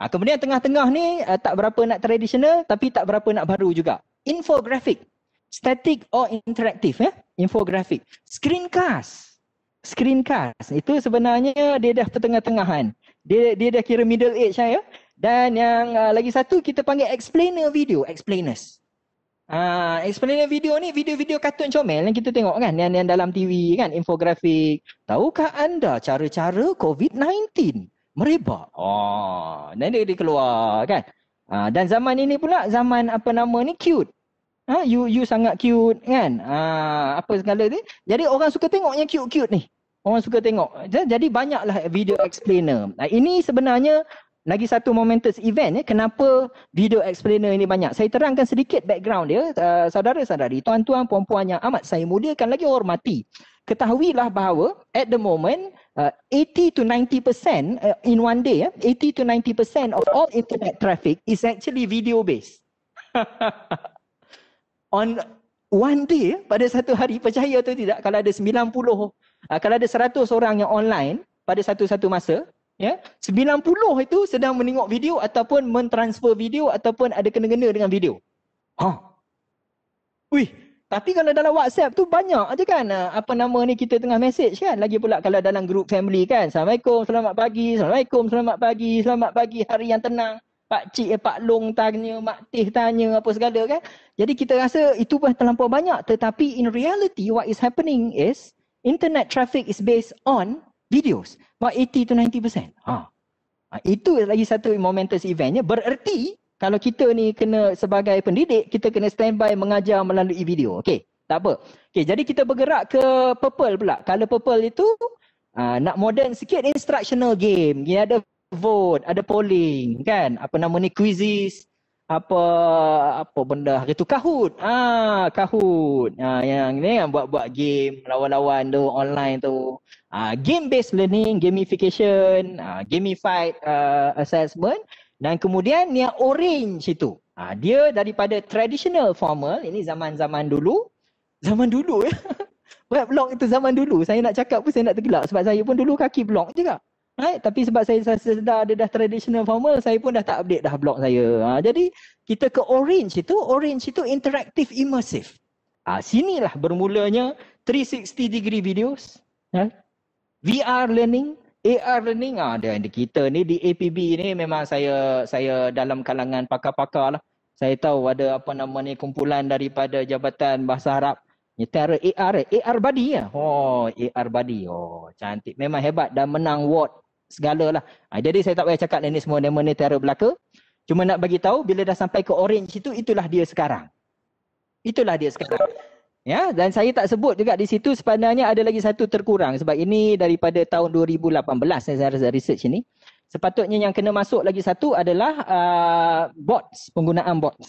Ha, kemudian tengah-tengah ni uh, tak berapa nak tradisional, tapi tak berapa nak baru juga. Infographic. Static or interactive. Eh? Infographic. Screencast. Screencast. Itu sebenarnya dia dah pertengah-tengah kan. Dia, dia dah kira middle age kan ya. Dan yang uh, lagi satu kita panggil explainer video. Explainers. Uh, explainer video ni video-video kartun comel yang kita tengok kan. Yang, yang dalam TV kan. Infografik. Tahukah anda cara-cara COVID-19? merebak. Oh, ah, nanti dia keluar kan. Ha, dan zaman ini pula zaman apa nama ni cute. Ha, you you sangat cute kan. Ha, apa segala ni. Jadi orang suka tengok yang cute-cute ni. Orang suka tengok. Jadi banyaklah video explainer. Nah, ini sebenarnya lagi satu momentous event eh. kenapa video explainer ini banyak. Saya terangkan sedikit background dia. Uh, saudara-saudari, tuan-tuan, puan-puan yang amat saya muliakan lagi hormati. Ketahuilah bahawa at the moment 80 uh, to 90 percent uh, in one day, eh, 80 to 90 percent of all internet traffic is actually video based. on one day, pada satu hari, percaya atau tidak, kalau ada 90, uh, kalau ada 100 orang yang online pada satu-satu masa, ya, yeah, 90 itu sedang menengok video ataupun mentransfer video ataupun ada kena-kena dengan video. Huh. Ha. Wih, tapi kalau dalam WhatsApp tu banyak aja kan ah, apa nama ni kita tengah message kan. Lagi pula kalau dalam group family kan. Assalamualaikum, selamat pagi. Assalamualaikum, selamat pagi. Selamat pagi hari yang tenang. Pak Cik, eh, Pak Long tanya, Mak Tih tanya apa segala kan. Jadi kita rasa itu pun terlampau banyak. Tetapi in reality what is happening is internet traffic is based on videos. About 80 to 90%. Ha. Ha, itu lagi satu momentous eventnya. Bererti kalau kita ni kena sebagai pendidik kita kena standby mengajar melalui video okey tak apa okey jadi kita bergerak ke purple pula kalau purple itu uh, nak modern sikit instructional game dia ada vote ada polling kan apa nama ni quizzes apa apa benda hari tu kahut ah Kahoot, ah, yang ni yang buat-buat game lawan-lawan tu online tu ah, game based learning gamification ah, gamified uh, assessment dan kemudian yang orange itu. Ha, dia daripada traditional formal. Ini zaman-zaman dulu. Zaman dulu ya. Web blog itu zaman dulu. Saya nak cakap pun saya nak tergelak. Sebab saya pun dulu kaki blog juga. Right? Tapi sebab saya, saya sedar ada dah traditional formal. Saya pun dah tak update dah blog saya. Ha, jadi kita ke orange itu. Orange itu interactive immersive. Ha, sinilah bermulanya 360 degree videos. Ha? Ya. VR learning. AR learning ada ah, ada kita ni di APB ni memang saya saya dalam kalangan pakar-pakar lah. Saya tahu ada apa nama ni kumpulan daripada Jabatan Bahasa Arab. Ni AR, AR Buddy ya. Oh, AR Buddy. Oh, cantik. Memang hebat dan menang award segala lah. Ha, jadi saya tak payah cakap ni semua nama ni terror belaka. Cuma nak bagi tahu bila dah sampai ke orange itu, itulah dia sekarang. Itulah dia sekarang. Ya, dan saya tak sebut juga di situ sebenarnya ada lagi satu terkurang sebab ini daripada tahun 2018 saya rasa research ini. Sepatutnya yang kena masuk lagi satu adalah uh, bots, penggunaan bots.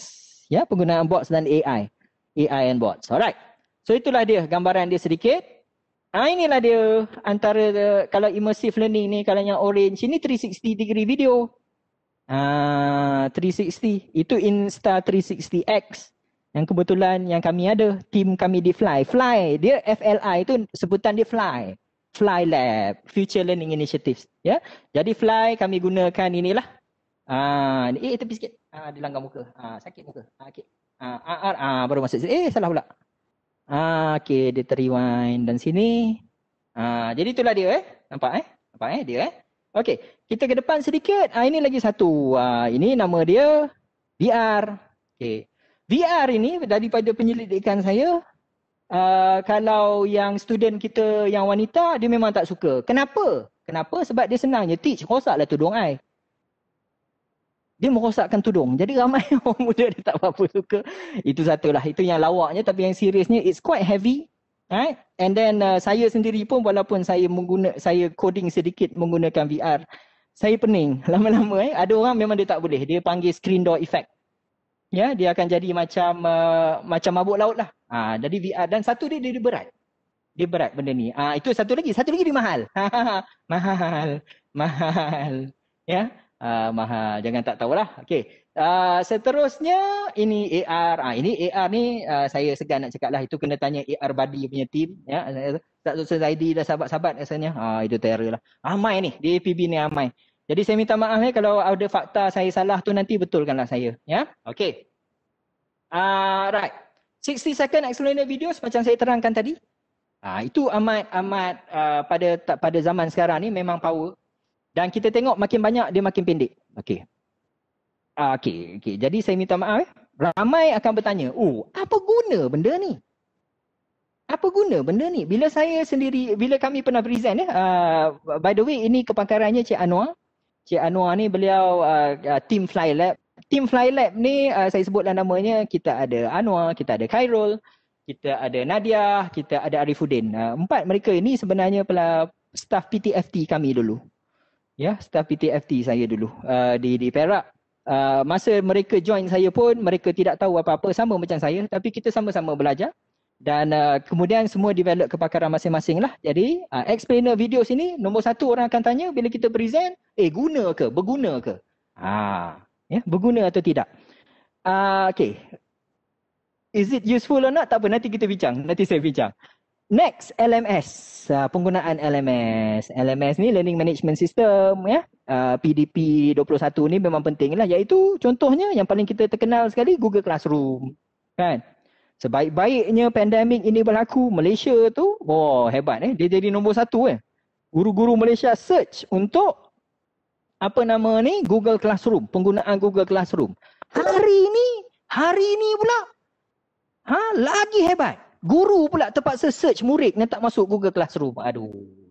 Ya, penggunaan bots dan AI. AI and bots. Alright. So itulah dia gambaran dia sedikit. Ah inilah dia antara uh, kalau immersive learning ni kalau yang orange ini 360 degree video. Ah uh, 360 itu Insta 360X. Yang kebetulan yang kami ada, tim kami di Fly. Fly, dia FLI itu sebutan dia Fly. Fly Lab, Future Learning Initiatives. Ya, Jadi Fly kami gunakan inilah. Ah, eh, tepi sikit. Ah, dia langgar muka. Ah, sakit muka. Ah, okay. Ah, ah, ah, ah, baru masuk. Eh, salah pula. Ah, okay, dia terrewind dan sini. Ah, jadi itulah dia eh. Nampak eh? Nampak eh dia eh? Okay, kita ke depan sedikit. Ah, ini lagi satu. Ah, ini nama dia VR. Okay, VR ini daripada penyelidikan saya uh, kalau yang student kita yang wanita dia memang tak suka. Kenapa? Kenapa? Sebab dia senang je teach. Rosaklah tudung ai. Dia merosakkan tudung. Jadi ramai orang muda dia tak apa-apa suka. Itu lah. Itu yang lawaknya tapi yang seriusnya it's quite heavy. Right? And then uh, saya sendiri pun walaupun saya mengguna, saya coding sedikit menggunakan VR, saya pening lama-lama eh. Ada orang memang dia tak boleh. Dia panggil screen door effect ya dia akan jadi macam uh, macam mabuk laut lah. Ha, jadi VR ah, dan satu dia dia berat. Dia berat benda ni. Ah ha, itu satu lagi, satu lagi dia mahal. mahal. Mahal. Ya. Uh, mahal. Jangan tak tahulah. Okey. Uh, seterusnya ini AR. ha, ini AR ni uh, saya segan nak cakap lah. Itu kena tanya AR buddy punya tim. Ya. Tak Zaidi dah sahabat-sahabat rasanya. Ah ha, itu terror lah. Amai ni. Di APB ni amai. Jadi saya minta maaf eh, kalau ada fakta saya salah tu nanti betulkanlah saya. Ya, okay. Alright. Ah, uh, 60 second explainer video macam saya terangkan tadi. Ah itu amat amat uh, pada tak, pada zaman sekarang ni memang power. Dan kita tengok makin banyak dia makin pendek. Okay. Uh, ah, okay, okay. Jadi saya minta maaf eh. Ramai akan bertanya, oh apa guna benda ni? Apa guna benda ni? Bila saya sendiri, bila kami pernah present eh. Uh, by the way, ini kepangkarannya Cik Anwar. Cik Anwar ni beliau uh, uh, team Fly Lab. Team Fly Lab ni uh, saya sebutlah namanya kita ada Anwar, kita ada Khairul, kita ada Nadia, kita ada Arifuddin. Uh, empat mereka ini sebenarnya pula staff PTFT kami dulu. Ya, yeah, staff PTFT saya dulu uh, di di Perak. Uh, masa mereka join saya pun mereka tidak tahu apa-apa sama macam saya tapi kita sama-sama belajar dan uh, kemudian semua develop kepakaran masing-masing lah. Jadi uh, explainer video sini nombor satu orang akan tanya bila kita present, eh guna ke? Berguna ke? ah, ya, berguna atau tidak? Uh, okay. Is it useful or not? Tak apa, nanti kita bincang. Nanti saya bincang. Next, LMS. Uh, penggunaan LMS. LMS ni Learning Management System. ya. Uh, PDP 21 ni memang penting lah. Iaitu contohnya yang paling kita terkenal sekali Google Classroom. Kan? Sebaik-baiknya pandemik ini berlaku, Malaysia tu, wah oh, hebat eh. Dia jadi nombor satu eh. Guru-guru Malaysia search untuk apa nama ni? Google Classroom. Penggunaan Google Classroom. Hari ni, hari ni pula. Ha? Lagi hebat. Guru pula terpaksa search murid yang tak masuk Google Classroom. Aduh.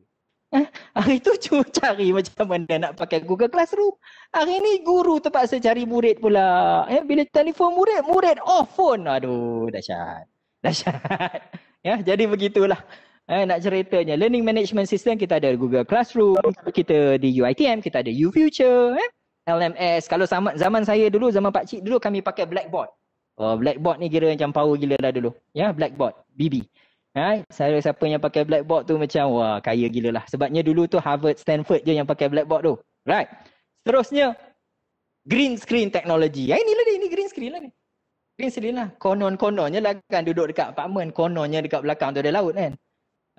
Eh, hari tu cuma cari macam mana nak pakai Google Classroom. Hari ni guru terpaksa cari murid pula. Eh, bila telefon murid, murid off phone. Aduh, dahsyat. Dahsyat. Ya, jadi begitulah. Eh, nak ceritanya, learning management system kita ada Google Classroom, kita di UITM, kita ada UFuture, eh? LMS. Kalau sama, zaman saya dulu, zaman Pak Cik dulu kami pakai Blackboard. Oh, Blackboard ni kira macam power gila lah dulu. Ya, Blackboard, BB. Saya Siapa yang pakai blackboard tu macam wah kaya gila lah. Sebabnya dulu tu Harvard, Stanford je yang pakai blackboard tu. Right? Terusnya green screen technology. Ya, inilah dia, ini green screen lah ni. Green screen lah. Konon-kononnya lah kan duduk dekat apartment, kononnya dekat belakang tu ada laut kan.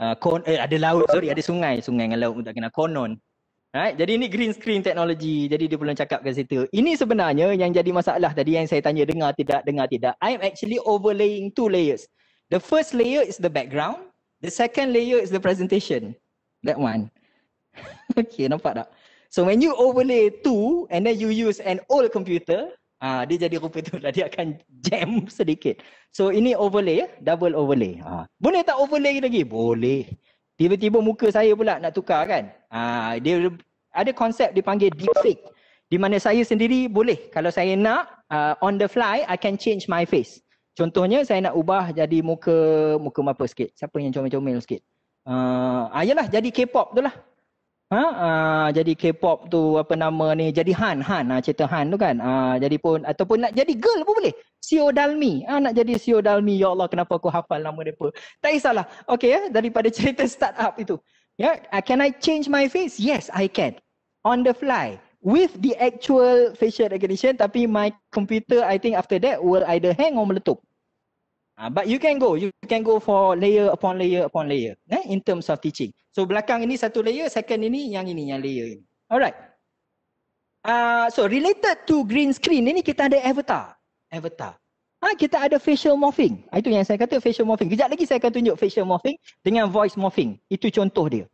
Uh, kon eh, ada laut, sorry, ada sungai. Sungai dengan laut pun tak kena konon. Right? Jadi ini green screen technology. Jadi dia belum cakap ke situ. Ini sebenarnya yang jadi masalah tadi yang saya tanya dengar tidak, dengar tidak. I am actually overlaying two layers. The first layer is the background. The second layer is the presentation. That one. okay, nampak tak? So when you overlay two and then you use an old computer, ah uh, dia jadi rupa tu lah. Dia akan jam sedikit. So ini overlay, ya? double overlay. Ah, uh, boleh tak overlay lagi? Boleh. Tiba-tiba muka saya pula nak tukar kan? Ah, uh, dia ada konsep dipanggil deep fake. Di mana saya sendiri boleh kalau saya nak uh, on the fly I can change my face. Contohnya saya nak ubah jadi muka muka apa sikit. Siapa yang comel-comel sikit? Uh, ah, ah jadi K-pop tu lah. Ha uh, jadi K-pop tu apa nama ni jadi Han Han ah cerita Han tu kan. Ah uh, jadi pun ataupun nak jadi girl pun boleh. Sio Dalmi. Ah uh, nak jadi Sio Dalmi. Ya Allah kenapa aku hafal nama depa. Tak kisahlah. Okey ya daripada cerita startup itu. Ya, yeah. uh, can I change my face? Yes, I can. On the fly with the actual facial recognition tapi my computer I think after that will either hang or meletup. Uh, but you can go. You can go for layer upon layer upon layer eh, in terms of teaching. So belakang ini satu layer, second ini yang ini, yang layer ini. Alright. Uh, so related to green screen ini kita ada avatar. Avatar. Ha, kita ada facial morphing. Itu yang saya kata facial morphing. Kejap lagi saya akan tunjuk facial morphing dengan voice morphing. Itu contoh dia.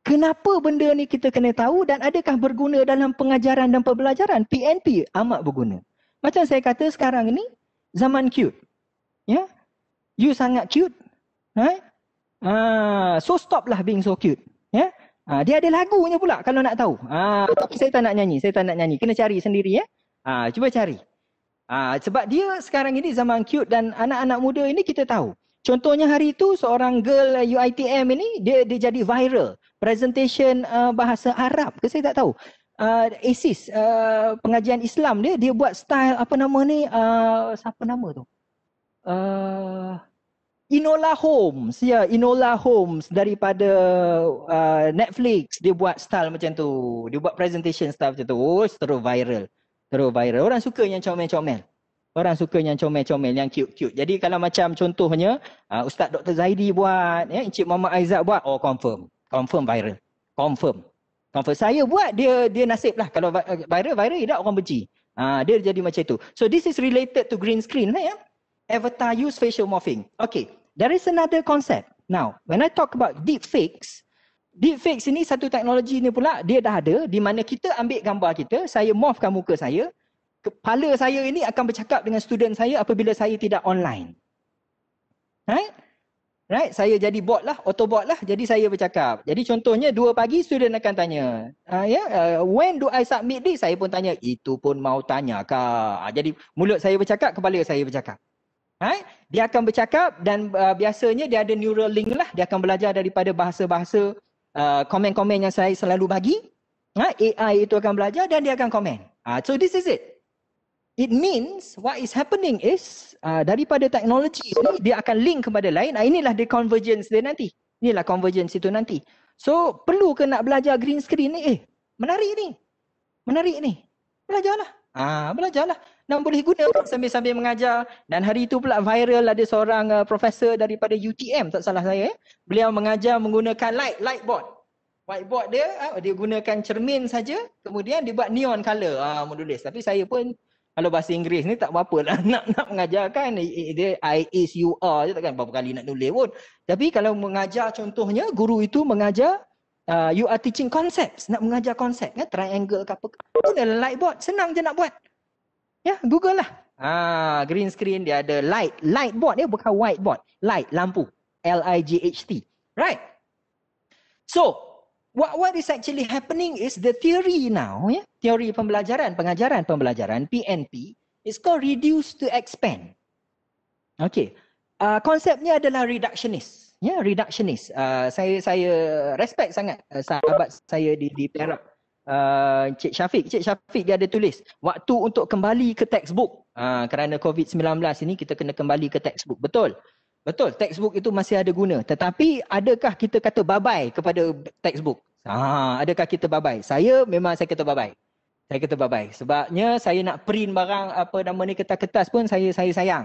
Kenapa benda ni kita kena tahu dan adakah berguna dalam pengajaran dan pembelajaran? PNP amat berguna. Macam saya kata sekarang ni zaman cute. Ya. Yeah? You sangat cute. Ha? Right? Ha, uh, so stop lah being so cute. Ya. Yeah? Ha, dia ada lagunya pula kalau nak tahu. Ha, tapi saya tak nak nyanyi. Saya tak nak nyanyi. Kena cari sendiri ya. Ha, cuba cari. Ha, sebab dia sekarang ini zaman cute dan anak-anak muda ini kita tahu. Contohnya hari itu seorang girl UITM ini dia, dia jadi viral presentation uh, bahasa Arab ke saya tak tahu. Uh, ASIS, uh, pengajian Islam dia, dia buat style apa nama ni, uh, siapa nama tu? Uh, Inola Holmes, ya yeah, Inola Holmes daripada uh, Netflix, dia buat style macam tu. Dia buat presentation style macam tu, oh, terus viral. Terus viral, orang suka yang comel-comel. Orang suka yang comel-comel, yang cute-cute. Jadi kalau macam contohnya, uh, Ustaz Dr. Zaidi buat, ya, Encik Muhammad Aizat buat, oh confirm confirm viral. Confirm. Confirm. Saya buat dia dia nasib lah. Kalau eh, viral, viral tidak orang benci. Ha, dia jadi macam itu. So this is related to green screen. Right? Ya? Avatar use facial morphing. Okay. There is another concept. Now, when I talk about deep fakes, deep fakes ini satu teknologi ini pula dia dah ada di mana kita ambil gambar kita, saya morphkan muka saya, kepala saya ini akan bercakap dengan student saya apabila saya tidak online. Right? Right? Saya jadi bot lah, autobot lah. Jadi saya bercakap. Jadi contohnya dua pagi student akan tanya. Uh, ah yeah, ya, uh, when do I submit this? Saya pun tanya. Itu pun mau tanya kak. Ah, jadi mulut saya bercakap, kepala saya bercakap. Right? Dia akan bercakap dan uh, biasanya dia ada neural link lah. Dia akan belajar daripada bahasa-bahasa uh, komen-komen yang saya selalu bagi. Right? AI itu akan belajar dan dia akan komen. Uh, so this is it. It means what is happening is uh, daripada teknologi ini dia akan link kepada lain. Ah, inilah the convergence dia nanti. Inilah convergence itu nanti. So perlu ke nak belajar green screen ni? Eh, menarik ni. Menarik ni. Belajarlah. Ah, belajarlah. Dan boleh guna sambil-sambil mengajar. Dan hari itu pula viral ada seorang uh, profesor daripada UTM, tak salah saya. Eh. Beliau mengajar menggunakan light, lightboard. Whiteboard dia, ah, dia gunakan cermin saja. Kemudian dia buat neon color. Ah, menulis. Tapi saya pun kalau bahasa Inggeris ni tak apa lah nak nak mengajar kan dia I is you are je takkan berapa kali nak tulis pun tapi kalau mengajar contohnya guru itu mengajar uh, you are teaching concepts nak mengajar konsep kan triangle ke apa ke dalam lightboard senang je nak buat ya yeah, google lah Ah, green screen dia ada light lightboard dia bukan whiteboard light lampu L-I-G-H-T right so what what is actually happening is the theory now yeah? teori pembelajaran pengajaran pembelajaran PNP is called reduce to expand okay uh, konsepnya adalah reductionist ya yeah, reductionist uh, saya saya respect sangat uh, sahabat saya di di Perak Uh, Cik Syafiq, Cik Syafiq dia ada tulis waktu untuk kembali ke textbook uh, kerana COVID-19 ini kita kena kembali ke textbook, betul Betul, textbook itu masih ada guna. Tetapi adakah kita kata babai kepada textbook? Ha, adakah kita babai? Saya memang saya kata babai. Saya kata babai. Sebabnya saya nak print barang apa nama ni kertas-kertas pun saya saya sayang.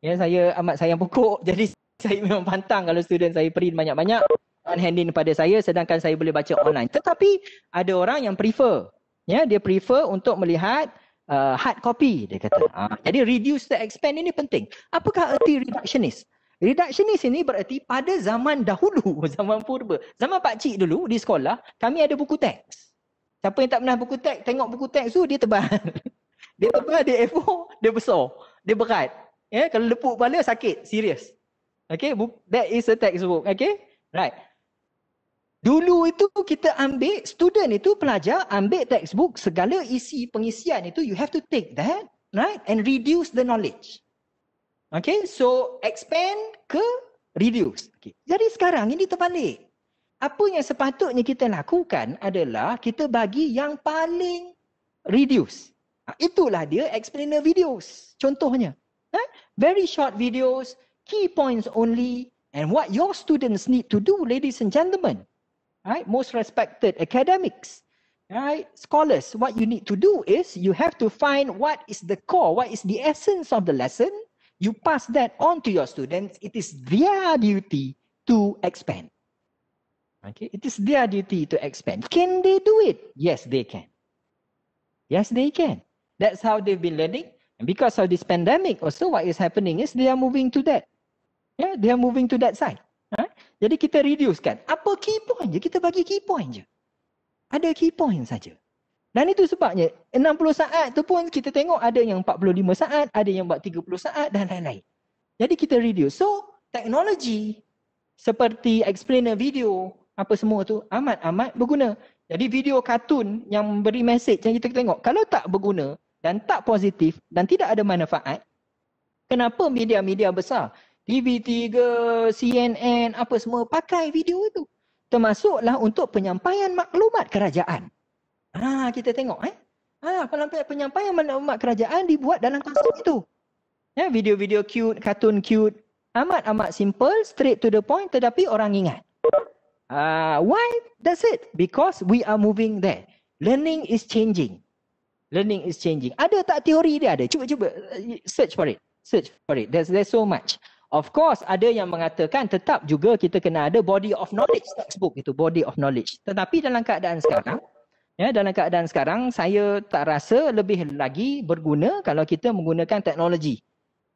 Ya, saya amat sayang pokok. Jadi saya memang pantang kalau student saya print banyak-banyak dan handin pada saya sedangkan saya boleh baca online. Tetapi ada orang yang prefer. Ya, dia prefer untuk melihat uh, hard copy dia kata. Ha. jadi reduce the expense ini penting. Apakah erti reductionist? Reductionist ini bererti pada zaman dahulu, zaman purba. Zaman Pak Cik dulu di sekolah, kami ada buku teks. Siapa yang tak pernah buku teks, tengok buku teks tu dia tebal. dia tebal, dia A4, dia besar, dia berat. Ya, yeah, kalau lepuk kepala sakit, serius. Okay, that is a textbook. Okay, right. Dulu itu kita ambil, student itu pelajar ambil textbook, segala isi pengisian itu you have to take that right and reduce the knowledge. Okay, so expand ke reduce. Okay. Jadi sekarang ini terbalik. Apa yang sepatutnya kita lakukan adalah kita bagi yang paling reduce. Ha, itulah dia explainer videos contohnya. Ha? Very short videos, key points only and what your students need to do ladies and gentlemen. Right? Most respected academics. Right? Scholars, what you need to do is you have to find what is the core, what is the essence of the lesson you pass that on to your students it is their duty to expand okay it is their duty to expand can they do it yes they can yes they can that's how they've been learning and because of this pandemic also what is happening is they are moving to that yeah they are moving to that side huh? jadi kita reduce kan apa key point je kita bagi key point je ada key point saja dan itu sebabnya 60 saat tu pun kita tengok ada yang 45 saat, ada yang buat 30 saat dan lain-lain. Jadi kita reduce. So teknologi seperti explainer video apa semua tu amat-amat berguna. Jadi video kartun yang beri mesej yang kita tengok kalau tak berguna dan tak positif dan tidak ada manfaat kenapa media-media besar TV3, CNN apa semua pakai video itu termasuklah untuk penyampaian maklumat kerajaan. Ha, kita tengok eh. Ha, penyampaian maklumat kerajaan dibuat dalam konsep itu. Ya, video-video cute, kartun cute. Amat-amat simple, straight to the point tetapi orang ingat. Uh, why? That's it. Because we are moving there. Learning is changing. Learning is changing. Ada tak teori dia ada? Cuba-cuba eh, search for it. Search for it. There's, there's so much. Of course, ada yang mengatakan tetap juga kita kena ada body of knowledge. Textbook itu, body of knowledge. Tetapi dalam keadaan sekarang, Ya, dalam keadaan sekarang saya tak rasa lebih lagi berguna kalau kita menggunakan teknologi.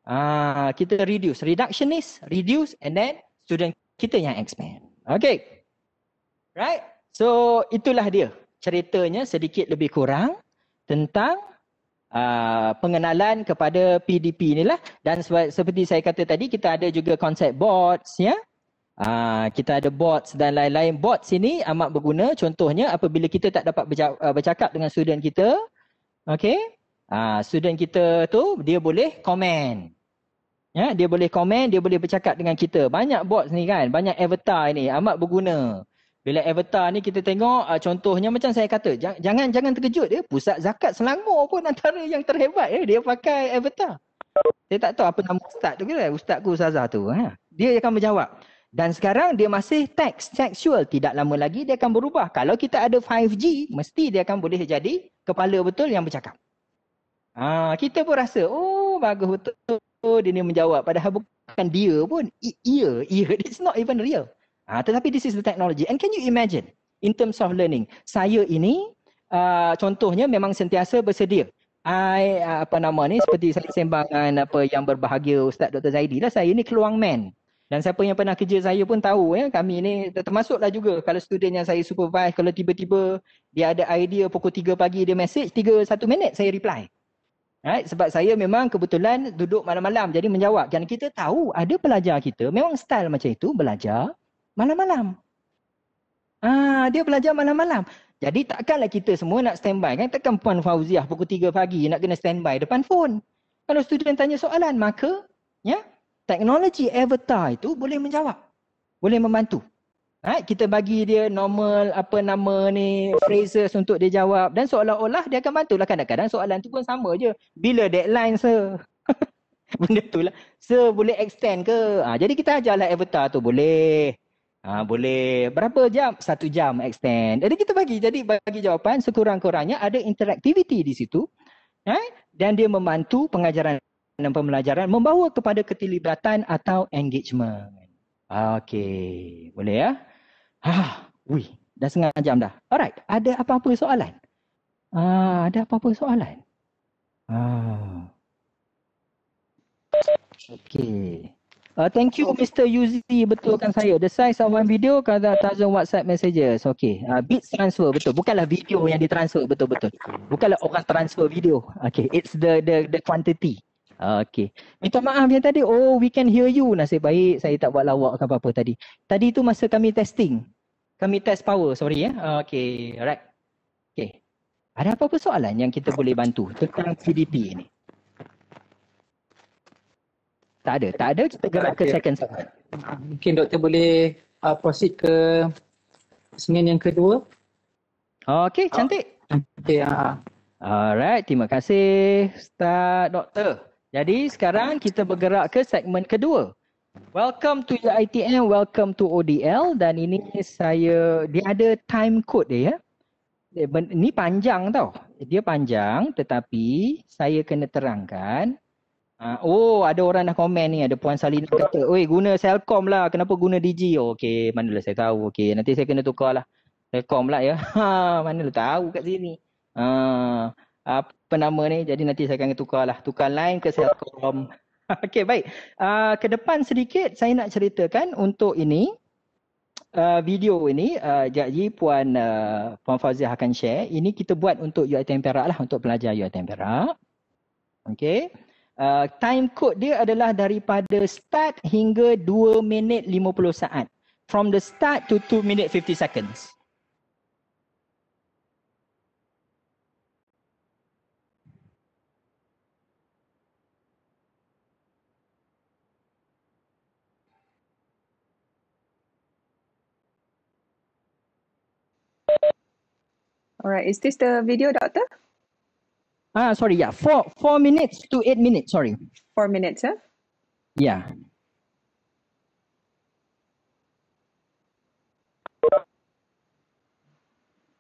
Ah, kita reduce, reductionist, reduce and then student kita yang expand. Okay. Right? So itulah dia ceritanya sedikit lebih kurang tentang Uh, pengenalan kepada PDP inilah dan seperti saya kata tadi kita ada juga konsep boards, ya yeah? Aa, ah, kita ada bots dan lain-lain. Bots ini amat berguna. Contohnya apabila kita tak dapat berca- ah, bercakap dengan student kita. Okay. Aa, ah, student kita tu dia boleh komen. Ya, dia boleh komen, dia boleh bercakap dengan kita. Banyak bots ni kan, banyak avatar ni amat berguna. Bila avatar ni kita tengok uh, contohnya macam saya kata jangan jangan terkejut dia ya. eh? pusat zakat Selangor pun antara yang terhebat eh? dia pakai avatar. Saya tak tahu apa nama ustaz tu kira ustaz ku Ustazah tu ha. Dia akan menjawab. Dan sekarang dia masih teks textual. Tidak lama lagi dia akan berubah. Kalau kita ada 5G, mesti dia akan boleh jadi kepala betul yang bercakap. Ha, kita pun rasa, oh bagus betul dia ni menjawab. Padahal bukan dia pun. Ia, ia. It's not even real. Ha, tetapi this is the technology. And can you imagine in terms of learning? Saya ini uh, contohnya memang sentiasa bersedia. I, uh, apa nama ni, seperti saya sembang dengan apa yang berbahagia Ustaz Dr. Zaidi lah. Saya ni keluang man. Dan siapa yang pernah kerja saya pun tahu ya kami ni termasuklah juga kalau student yang saya supervise kalau tiba-tiba dia ada idea pukul 3 pagi dia message tiga satu minit saya reply. Right? Sebab saya memang kebetulan duduk malam-malam jadi menjawab. Dan kita tahu ada pelajar kita memang style macam itu belajar malam-malam. Ah, dia belajar malam-malam. Jadi takkanlah kita semua nak standby kan. Takkan Puan Fauziah pukul 3 pagi nak kena standby depan phone. Kalau student tanya soalan maka ya teknologi avatar itu boleh menjawab. Boleh membantu. Right? Kita bagi dia normal apa nama ni, phrases untuk dia jawab dan seolah-olah dia akan bantu lah. Kadang-kadang soalan tu pun sama je. Bila deadline se? Benda tu lah. Se boleh extend ke? Ha, jadi kita ajarlah avatar tu boleh. Ha, boleh berapa jam? Satu jam extend. Jadi kita bagi. Jadi bagi jawapan sekurang-kurangnya ada interaktiviti di situ. Right? Dan dia membantu pengajaran dan pembelajaran membawa kepada ketelibatan atau engagement. Okey, boleh ya? Ha, wih, dah setengah jam dah. Alright, ada apa-apa soalan? Ah, ada apa-apa soalan? Ah. Ha. Uh. Okay. Uh, thank you Mr. Yuzi betulkan saya. The size of one video kalau thousand WhatsApp messages. Okay. Uh, bit transfer betul. Bukanlah video yang ditransfer betul-betul. Bukanlah orang transfer video. Okay. It's the the the quantity. Okay. Minta maaf yang tadi. Oh, we can hear you. Nasib baik saya tak buat lawak ke apa-apa tadi. Tadi tu masa kami testing. Kami test power. Sorry ya. Okay. Alright. Okay. Ada apa-apa soalan yang kita boleh bantu tentang CDP ini? Tak ada. Tak ada. Kita gerak ke second soalan. Mungkin doktor boleh uh, proceed ke senin yang kedua. Okay. Cantik. Okay. Uh. Ah. Alright. Terima kasih Ustaz Doktor. Jadi sekarang kita bergerak ke segmen kedua. Welcome to UITM, welcome to ODL dan ini saya dia ada time code dia ya. Ini eh, panjang tau. Dia panjang tetapi saya kena terangkan. Ah, oh ada orang dah komen ni ada Puan Salina kata Oi guna Celcom lah kenapa guna DG oh, Okay manalah saya tahu Okey, nanti saya kena tukar lah Telkom lah ya ha, manalah tahu kat sini uh, Ah, apa nama ni jadi nanti saya akan tukar lah tukar line ke Celcom okey baik uh, ke depan sedikit saya nak ceritakan untuk ini Uh, video ini uh, jadi puan uh, puan Fazil akan share ini kita buat untuk UiTM Perak lah untuk pelajar UiTM Perak okey uh, time code dia adalah daripada start hingga 2 minit 50 saat from the start to 2 minit 50 seconds All right, is this the video, doctor? Ah, sorry, yeah, four four minutes to eight minutes, sorry. Four minutes, huh? Yeah.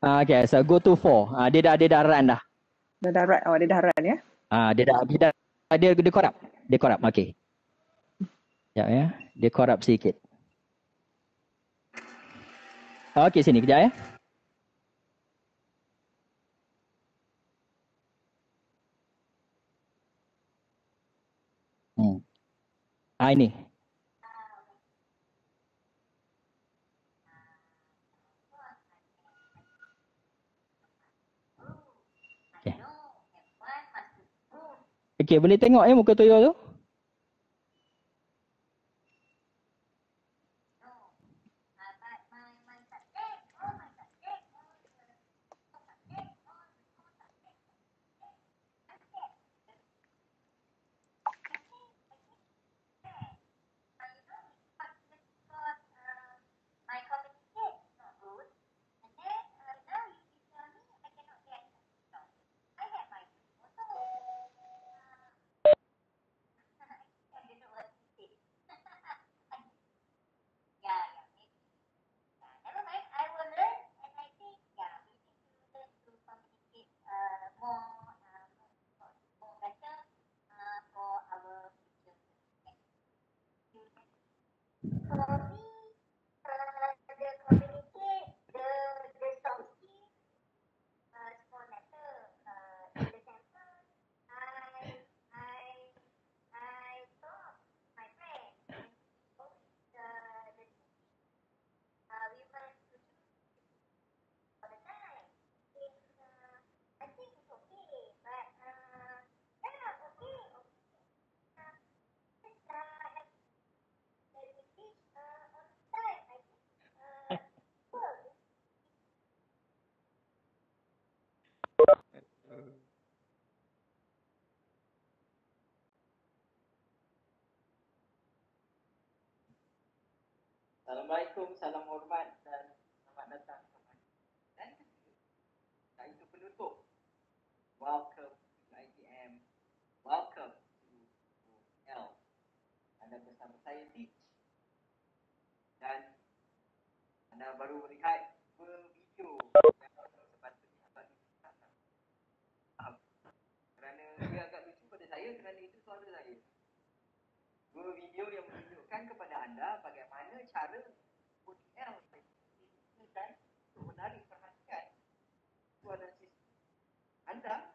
Ah, okay, so go to four. Ah, dia dah, dia dah run dah. Dah dah run, oh dia dah run, ya? Ah, dia dah, dia dah, dia, dia, dia korap. Dia korap, okay. Sekejap ya, ya, dia korap sikit. Okay, sini, kejap ya. Ha ini. Okey. boleh tengok eh muka Toyo tu? Assalamualaikum, salam hormat dan selamat datang kembali. Dan ketiga, itu penutup. Welcome to IDM. Welcome to OL. Anda bersama saya, di Dan anda baru melihat video yang dia agak lucu pada saya kerana itu suara saya. Dua video yang menunjukkan kepada anda bagaimana cara kemudian untuk menarik perhatian tuan dan anda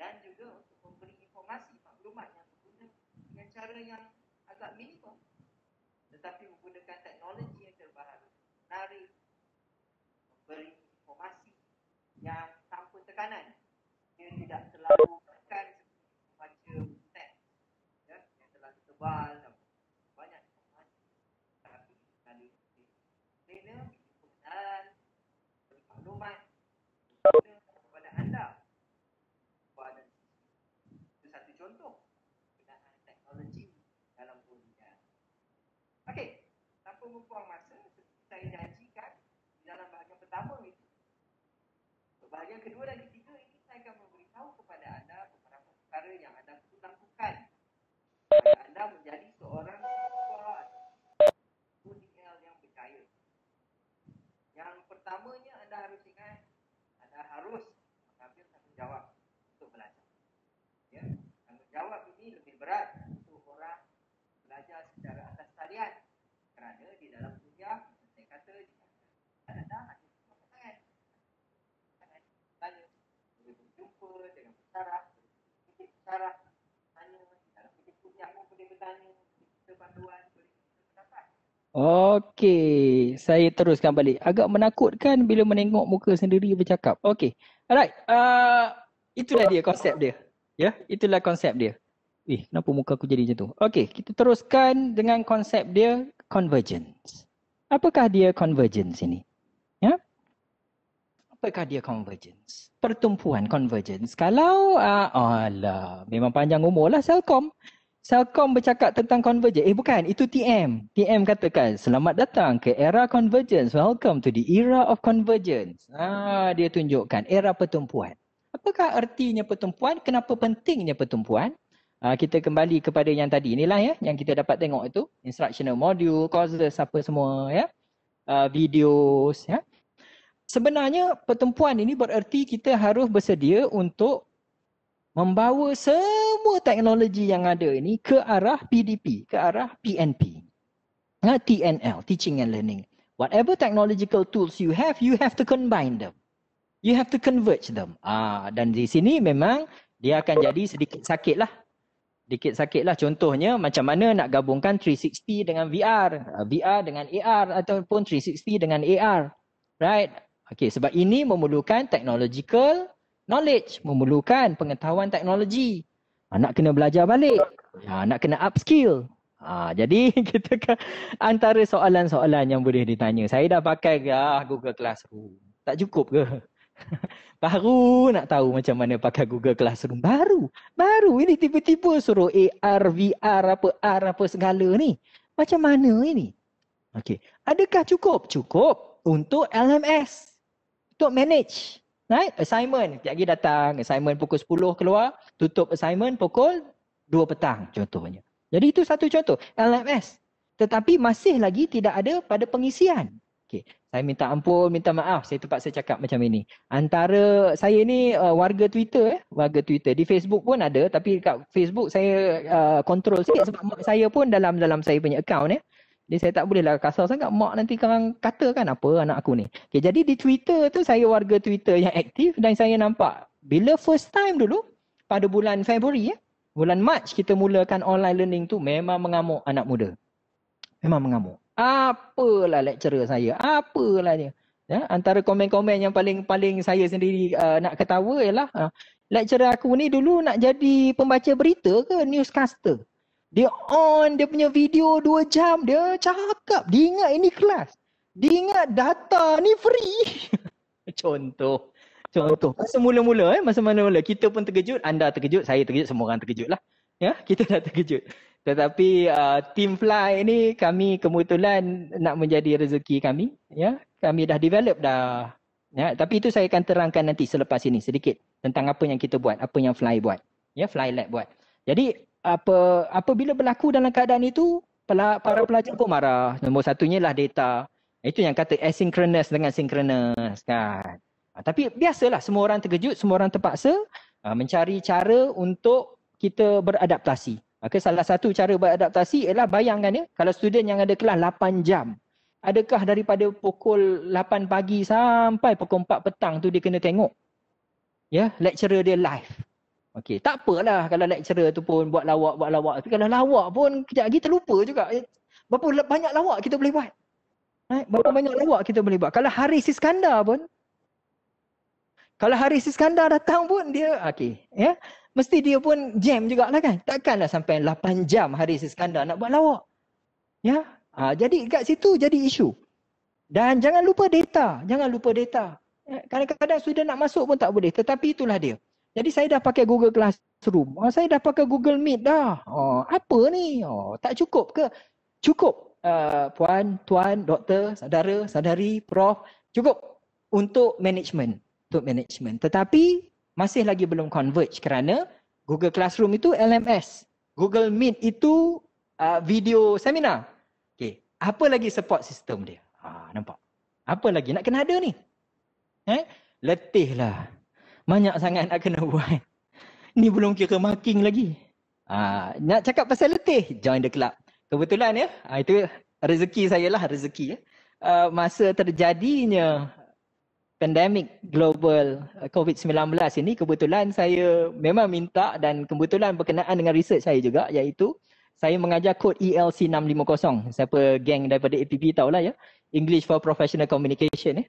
dan juga untuk memberi informasi maklumat yang berguna dengan cara yang agak minimum tetapi menggunakan teknologi yang terbaru menarik memberi informasi yang tanpa tekanan dia tidak terlalu tebal tau. Banyak tempat. Tapi kalau di sana, penggunaan, maklumat, kepada anda. Kepada itu satu contoh. Penggunaan teknologi dalam dunia. Okey. Tanpa membuang masa, saya janjikan di dalam bahagian pertama ni. Bahagian kedua dan ketiga. anda menjadi seorang UDL yang berjaya. Yang pertamanya anda harus ingat, anda harus mengambil tanggungjawab untuk belajar. Ya, tanggungjawab ini lebih berat untuk orang belajar secara atas talian. Okey, saya teruskan balik. Agak menakutkan bila menengok muka sendiri bercakap. Okey, alright. Uh, itulah dia konsep dia. Ya, yeah? itulah konsep dia. Eh, kenapa muka aku jadi macam tu? Okey, kita teruskan dengan konsep dia convergence. Apakah dia convergence ini? Ya? Yeah? Apakah dia convergence? Pertumpuan convergence. Kalau, uh, alah, memang panjang umur lah Selcom. Celcom bercakap tentang convergence. Eh bukan, itu TM. TM katakan, selamat datang ke era convergence. Welcome to the era of convergence. Ah, dia tunjukkan era pertumpuan. Apakah artinya pertumpuan? Kenapa pentingnya pertumpuan? Ah, kita kembali kepada yang tadi. Inilah ya, yang kita dapat tengok itu. Instructional module, courses, apa semua ya. Uh, videos ya. Sebenarnya pertumpuan ini bererti kita harus bersedia untuk membawa semua teknologi yang ada ini ke arah PDP, ke arah PNP. Ha, TNL, Teaching and Learning. Whatever technological tools you have, you have to combine them. You have to converge them. Ah, dan di sini memang dia akan jadi sedikit sakit lah. Sedikit sakit lah contohnya macam mana nak gabungkan 360 dengan VR, ah, VR dengan AR ataupun 360 dengan AR. Right? Okay, sebab ini memerlukan technological knowledge memerlukan pengetahuan teknologi anak ah, kena belajar balik anak ah, kena upskill Ha, jadi kita kan antara soalan-soalan yang boleh ditanya. Saya dah pakai ah, Google Classroom. Tak cukup ke? baru nak tahu macam mana pakai Google Classroom. Baru. Baru. Ini tiba-tiba suruh AR, VR, apa R, apa segala ni. Macam mana ini? Okey. Adakah cukup? Cukup untuk LMS. Untuk manage. Right? Assignment. Pagi datang, assignment pukul 10 keluar, tutup assignment pukul 2 petang contohnya. Jadi itu satu contoh LMS. Tetapi masih lagi tidak ada pada pengisian. Okay, Saya minta ampun, minta maaf. Saya tempat saya cakap macam ini. Antara saya ni uh, warga Twitter eh, warga Twitter. Di Facebook pun ada tapi dekat Facebook saya uh, sikit sebab saya pun dalam dalam saya punya account eh. Ya. Dia saya tak boleh lah kasar sangat mak nanti kan kata kan apa anak aku ni. Okay, jadi di Twitter tu saya warga Twitter yang aktif dan saya nampak bila first time dulu pada bulan Februari ya. Bulan Mac kita mulakan online learning tu memang mengamuk anak muda. Memang mengamuk. Apalah lecturer saya? Apalah dia? Ya, antara komen-komen yang paling-paling saya sendiri uh, nak ketawa ialah uh, lecturer aku ni dulu nak jadi pembaca berita ke newscaster? Dia on dia punya video 2 jam. Dia cakap. Dia ingat ini kelas. Dia ingat data ni free. contoh. Contoh. Masa mula-mula eh. Masa mula-mula. Kita pun terkejut. Anda terkejut. Saya terkejut. Semua orang terkejut lah. Ya, kita dah terkejut. Tetapi uh, team fly ini kami kebetulan nak menjadi rezeki kami. Ya, kami dah develop dah. Ya, tapi itu saya akan terangkan nanti selepas ini sedikit tentang apa yang kita buat, apa yang fly buat. Ya, fly lab buat. Jadi apa apa bila berlaku dalam keadaan itu para pelajar pun marah nombor satunya lah data itu yang kata asynchronous dengan synchronous kan ah, tapi biasalah semua orang terkejut semua orang terpaksa ah, mencari cara untuk kita beradaptasi okay, salah satu cara beradaptasi ialah bayangkan ya kalau student yang ada kelas 8 jam adakah daripada pukul 8 pagi sampai pukul 4 petang tu dia kena tengok ya yeah, lecturer dia live Okey, tak apalah kalau lecturer tu pun buat lawak, buat lawak. Tapi kalau lawak pun kejap lagi terlupa juga. Eh, berapa banyak lawak kita boleh buat? Right? Eh, berapa banyak lawak kita boleh buat? Kalau hari Haris Iskandar pun kalau hari Haris Iskandar datang pun dia okey, ya. Yeah? Mesti dia pun jam jugalah kan. Takkanlah sampai 8 jam hari Haris Iskandar nak buat lawak. Ya. Yeah? Ha, jadi kat situ jadi isu. Dan jangan lupa data, jangan lupa data. Eh, kadang-kadang sudah nak masuk pun tak boleh. Tetapi itulah dia. Jadi saya dah pakai Google Classroom. Oh, saya dah pakai Google Meet dah. Oh, apa ni? Oh, tak cukup ke? Cukup uh, puan, tuan, doktor, saudara, saudari, prof, cukup untuk management, untuk management. Tetapi masih lagi belum converge kerana Google Classroom itu LMS. Google Meet itu uh, video seminar. Okay. Apa lagi support system dia? Ha, nampak? Apa lagi nak kena ada ni? Eh? Letihlah. Banyak sangat nak kena buat. Ni belum kira marking lagi. Ah, nak cakap pasal letih, join the club. Kebetulan ya, ah, itu rezeki saya lah rezeki. Ya. Ah, masa terjadinya pandemik global ah, COVID-19 ini kebetulan saya memang minta dan kebetulan berkenaan dengan research saya juga iaitu saya mengajar kod ELC 650. Siapa geng daripada APP tahulah ya. English for Professional Communication. Eh.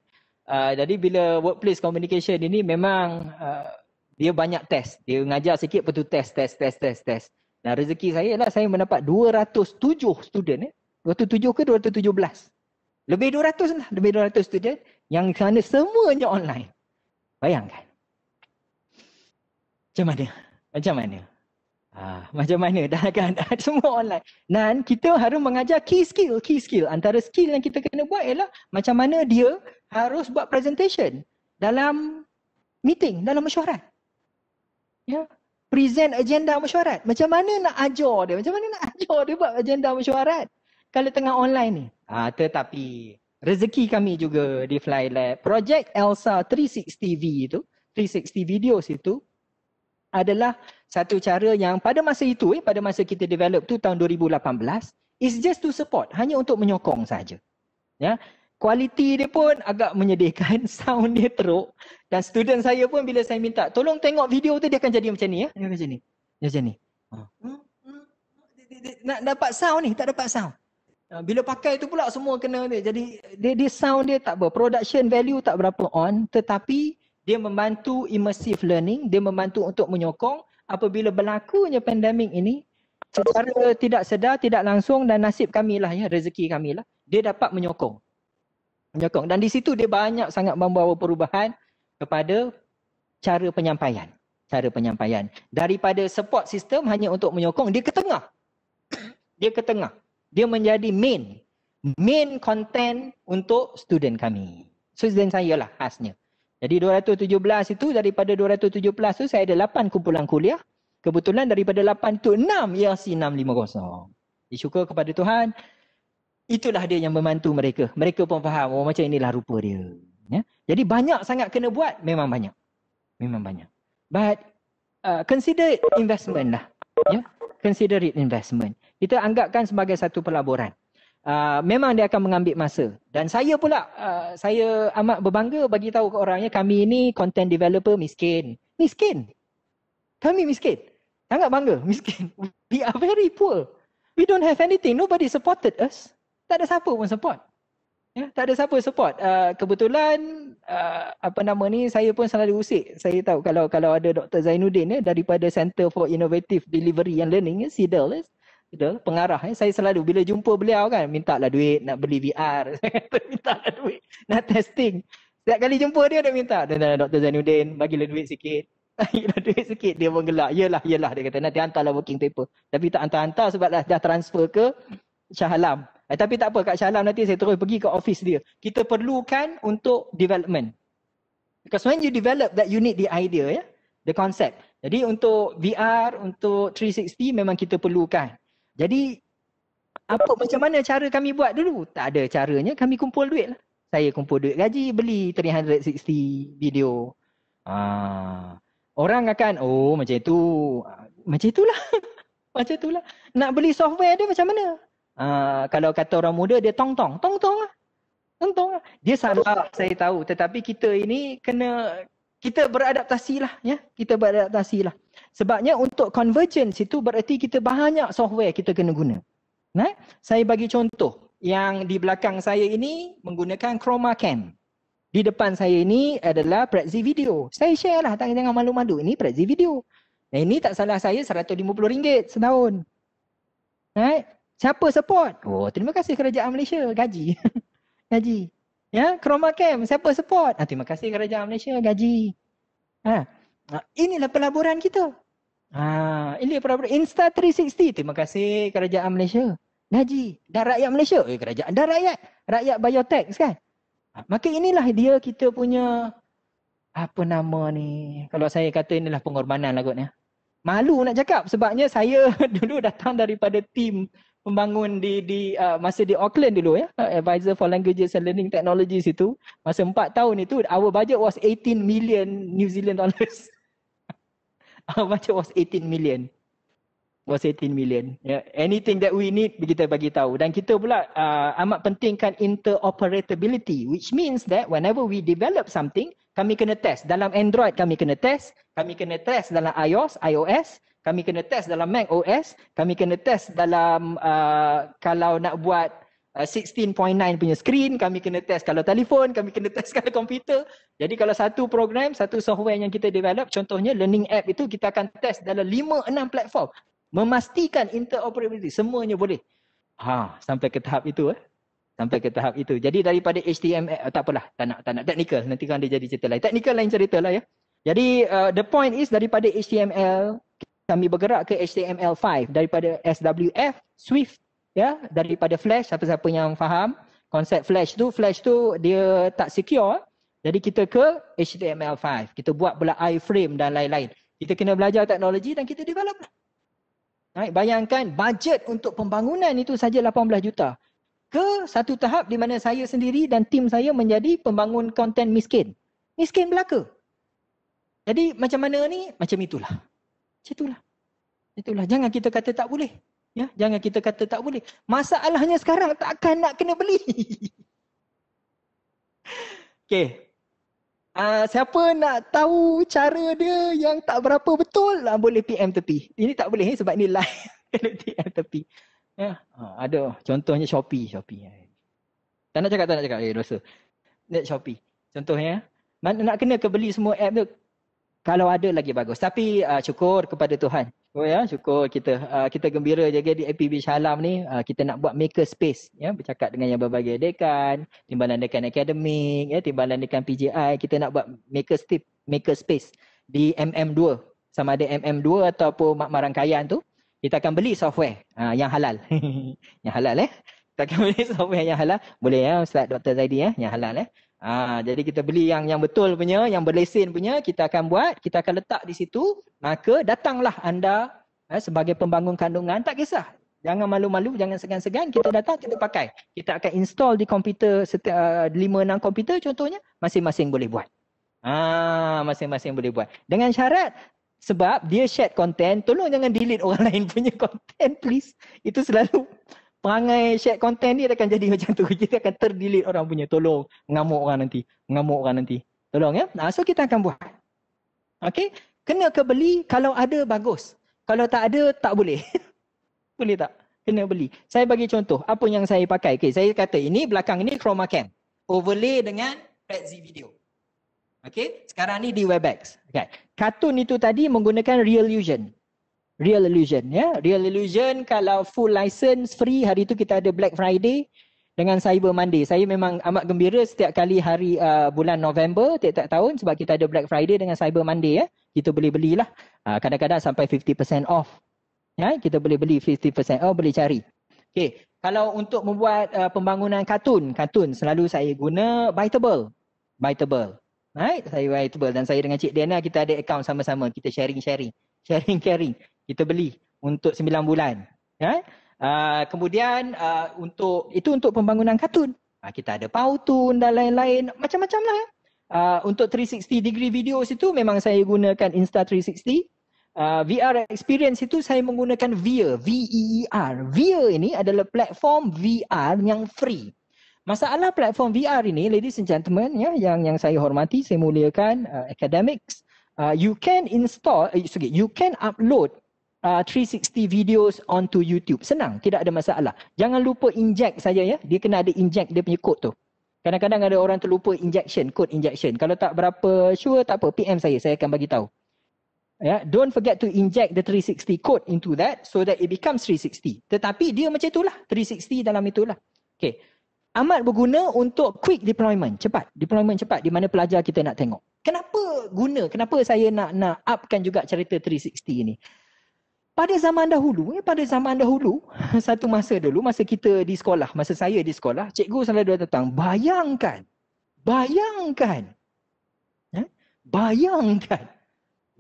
Ah, jadi bila workplace communication ini memang uh, dia banyak test. Dia mengajar sikit perlu test, test, test, test, test. Dan rezeki saya lah saya mendapat 207 student eh. 207 ke 217? Lebih 200 lah. Lebih 200 student yang sana semuanya online. Bayangkan. Macam mana? Macam mana? Ha, macam mana dah kan semua online dan kita harus mengajar key skill key skill antara skill yang kita kena buat ialah macam mana dia harus buat presentation dalam meeting dalam mesyuarat ya yeah. present agenda mesyuarat macam mana nak ajar dia macam mana nak ajar dia buat agenda mesyuarat kalau tengah online ni ha, tetapi rezeki kami juga di Fly Lab project Elsa 360 V itu 360 videos itu adalah satu cara yang pada masa itu eh, pada masa kita develop tu tahun 2018 is just to support hanya untuk menyokong saja ya kualiti dia pun agak menyedihkan sound dia teruk dan student saya pun bila saya minta tolong tengok video tu dia akan jadi macam ni ya dia macam ni dia macam ni ha. nak dapat sound ni tak dapat sound ha, bila pakai tu pula semua kena ni. Jadi dia, dia sound dia tak apa. Production value tak berapa on. Tetapi dia membantu immersive learning, dia membantu untuk menyokong apabila berlakunya pandemik ini secara tidak sedar, tidak langsung dan nasib kami lah ya, rezeki kami lah. dia dapat menyokong. Menyokong dan di situ dia banyak sangat membawa perubahan kepada cara penyampaian. Cara penyampaian. Daripada support system hanya untuk menyokong, dia ke tengah. Dia ke tengah. Dia menjadi main. Main content untuk student kami. So, student saya lah khasnya. Jadi 217 itu daripada 217 tu saya ada 8 kumpulan kuliah. Kebetulan daripada 8 tu 6 ERC 650. Disyukur kepada Tuhan. Itulah dia yang membantu mereka. Mereka pun faham. Oh macam inilah rupa dia. Ya? Jadi banyak sangat kena buat. Memang banyak. Memang banyak. But uh, consider investment lah. Ya? Consider it investment. Kita anggapkan sebagai satu pelaburan. Ah, memang dia akan mengambil masa. Dan saya pula, uh, saya amat berbangga bagi tahu ke orangnya kami ini content developer miskin. Miskin. Kami miskin. Sangat bangga, miskin. We are very poor. We don't have anything. Nobody supported us. Tak ada siapa pun support. Ya, tak ada siapa support. Uh, kebetulan uh, apa nama ni saya pun selalu usik. Saya tahu kalau kalau ada Dr. Zainuddin ya, daripada Center for Innovative Delivery and Learning ya, CIDL ya, betul pengarah eh? saya selalu bila jumpa beliau kan minta lah duit nak beli VR minta lah duit nak testing setiap kali jumpa dia dia minta dan Dr Zainuddin bagilah duit sikit bagilah duit sikit dia pun gelak yalah yalah dia kata nanti hantarlah working paper tapi tak hantar-hantar sebab dah, dah transfer ke Shah Alam eh, tapi tak apa kat Shah Alam nanti saya terus pergi ke office dia kita perlukan untuk development because when you develop that you need the idea ya yeah? the concept jadi untuk VR untuk 360 memang kita perlukan jadi apa macam mana cara kami buat dulu? Tak ada caranya kami kumpul duit lah. Saya kumpul duit gaji beli 360 video. Ah. Orang akan oh macam itu. Ah, macam itulah. macam itulah. Nak beli software dia macam mana? Ah, kalau kata orang muda dia tong-tong. Tong-tong lah. Tong-tong lah. Dia salah saya tahu. Tetapi kita ini kena kita beradaptasi lah. Ya? Kita beradaptasi lah. Sebabnya untuk convergence situ bererti kita banyak software kita kena guna. Nah, saya bagi contoh yang di belakang saya ini menggunakan Chroma Cam. Di depan saya ini adalah Prezi Video. Saya share lah tak jangan malu-malu. Ini Prezi Video. Nah, ini tak salah saya RM150 setahun. Nah, siapa support? Oh, terima kasih Kerajaan Malaysia. Gaji. Gaji. Ya, Chroma Cam. Siapa support? Ah, terima kasih Kerajaan Malaysia. Gaji. Ha. Nah, inilah pelaburan kita. Ha, ini apa-apa? Insta360. Terima kasih kerajaan Malaysia. Naji Dah rakyat Malaysia. Eh, kerajaan. Dah rakyat. Rakyat biotek kan? Ha, maka inilah dia kita punya apa nama ni. Kalau saya kata inilah pengorbanan lah kotnya. Malu nak cakap sebabnya saya dulu datang daripada tim pembangun di di uh, masa di Auckland dulu ya. Uh, Advisor for Languages and Learning Technologies itu. Masa 4 tahun itu our budget was 18 million New Zealand dollars. our budget was 18 million was 18 million yeah anything that we need kita bagi tahu dan kita pula uh, amat pentingkan interoperability which means that whenever we develop something kami kena test dalam android kami kena test kami kena test dalam ios ios kami kena test dalam mac os kami kena test dalam uh, kalau nak buat 16.9 ah, punya screen, kami kena test kalau telefon, kami kena test kalau komputer. Jadi kalau satu program, satu software yang kita develop, contohnya learning app itu kita akan test dalam lima enam platform. Memastikan interoperability, semuanya boleh. Ha, sampai ke tahap itu eh. Sampai ke tahap itu. Jadi daripada HTML, eh, tak apalah, tak nak, tak nak technical. Nanti kan dia jadi cerita lain. Technical lain cerita lah ya. Jadi uh, the point is daripada HTML, kami bergerak ke HTML5 daripada SWF, Swift ya daripada flash siapa-siapa yang faham konsep flash tu flash tu dia tak secure jadi kita ke HTML5 kita buat pula iframe dan lain-lain kita kena belajar teknologi dan kita develop Right, bayangkan budget untuk pembangunan itu saja 18 juta ke satu tahap di mana saya sendiri dan tim saya menjadi pembangun konten miskin. Miskin belaka. Jadi macam mana ni? Macam itulah. Macam itulah. Itulah. Jangan kita kata tak boleh. Ya, jangan kita kata tak boleh. Masalahnya sekarang takkan nak kena beli. Okey. Uh, siapa nak tahu cara dia yang tak berapa betul, lah, boleh PM tepi. Ini tak boleh eh, sebab ni live. PM tepi. Ya, uh, ada contohnya Shopee, Shopee. Tak nak cakap, tak nak cakap. Eh, dosa. Net Shopee. Contohnya, mana nak kena ke beli semua app tu? Kalau ada lagi bagus. Tapi uh, ah, syukur kepada Tuhan. Oh ya, syukur kita uh, kita gembira jaga di APB Shalam ni. Uh, kita nak buat maker space ya, bercakap dengan yang berbagai dekan, timbalan dekan akademik, ya, timbalan dekan PJI. Kita nak buat maker step, maker space di MM2. Sama ada MM2 ataupun Mak Marangkayan tu, kita akan beli software uh, yang halal. yang halal eh. Kita akan beli software yang halal. Boleh ya Ustaz Dr. Zaidi ya, yang halal eh. Ha, jadi kita beli yang yang betul punya, yang berlesen punya, kita akan buat, kita akan letak di situ. Maka datanglah anda eh, sebagai pembangun kandungan, tak kisah. Jangan malu-malu, jangan segan-segan, kita datang, kita pakai. Kita akan install di komputer, seti- uh, eh, 5 komputer contohnya, masing-masing boleh buat. Ah, masing-masing boleh buat. Dengan syarat, sebab dia share content, tolong jangan delete orang lain punya content please. Itu selalu perangai share konten ni akan jadi macam tu. Kita akan terdelete orang punya. Tolong ngamuk orang nanti. Ngamuk orang nanti. Tolong ya. Nah, so kita akan buat. Okay. Kena ke beli kalau ada bagus. Kalau tak ada tak boleh. boleh tak? Kena beli. Saya bagi contoh. Apa yang saya pakai. Okay. Saya kata ini belakang ini chroma cam. Overlay dengan Red Z video. Okay. Sekarang ni di Webex. Okay. Kartun itu tadi menggunakan Real Illusion real illusion ya yeah? real illusion kalau full license free hari tu kita ada black friday dengan cyber monday saya memang amat gembira setiap kali hari uh, bulan november tiap-tiap tahun sebab kita ada black friday dengan cyber monday ya yeah? kita boleh belilah uh, kadang-kadang sampai 50% off ya yeah? kita boleh beli 50% off boleh cari okey kalau untuk membuat uh, pembangunan katun, katun selalu saya guna biteable biteable right saya biteable dan saya dengan cik Diana kita ada account sama-sama kita sharing sharing sharing sharing kita beli untuk 9 bulan ya uh, kemudian uh, untuk itu untuk pembangunan katun uh, ah, kita ada pautun dan lain-lain macam-macam lah uh, untuk 360 degree video itu memang saya gunakan Insta360 uh, VR experience itu saya menggunakan VIA V E E R VIA ini adalah platform VR yang free Masalah platform VR ini, ladies and gentlemen, ya, yang yang saya hormati, saya muliakan uh, academics, uh, you can install, uh, sorry, you can upload 360 uh, videos onto YouTube. Senang, tidak ada masalah. Jangan lupa inject saja ya. Dia kena ada inject dia punya code tu. Kadang-kadang ada orang terlupa injection, code injection. Kalau tak berapa sure tak apa, PM saya, saya akan bagi tahu. Ya, yeah. don't forget to inject the 360 code into that so that it becomes 360. Tetapi dia macam itulah, 360 dalam itulah. Okay. Amat berguna untuk quick deployment, cepat. Deployment cepat di mana pelajar kita nak tengok. Kenapa guna? Kenapa saya nak nak upkan juga cerita 360 ini? pada zaman dahulu eh, pada zaman dahulu satu masa dulu masa kita di sekolah masa saya di sekolah cikgu selalu datang bayangkan bayangkan eh, bayangkan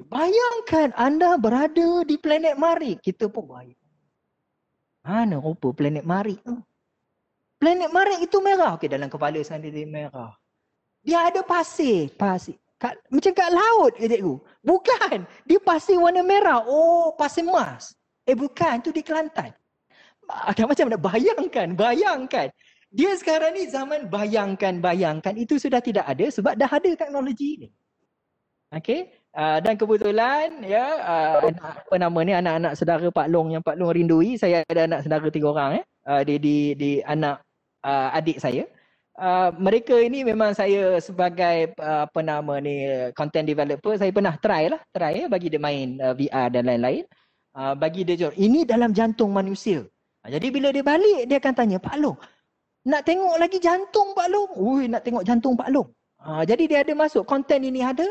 bayangkan anda berada di planet mari kita pun bayang mana rupa planet mari tu hmm. planet mari itu merah okey dalam kepala saya dia merah dia ada pasir pasir Kat, macam kat laut ke cikgu? Bukan. Dia pasir warna merah. Oh, pasir emas. Eh bukan, tu di Kelantan. Ada ah, macam nak bayangkan, bayangkan. Dia sekarang ni zaman bayangkan, bayangkan. Itu sudah tidak ada sebab dah ada teknologi ni. Okay. Uh, ah, dan kebetulan ya yeah, uh, apa nama ni anak-anak saudara Pak Long yang Pak Long rindui saya ada anak saudara tiga orang eh ya. uh, ah, di, di di anak uh, adik saya uh, mereka ini memang saya sebagai uh, apa nama ni content developer saya pernah try lah try ya, bagi dia main uh, ah, VR dan lain-lain uh, bagi dia jor ini dalam jantung manusia uh, jadi bila dia balik dia akan tanya Pak Long nak tengok lagi jantung Pak Long ui nak tengok jantung Pak Long uh, jadi dia ada masuk content ini ada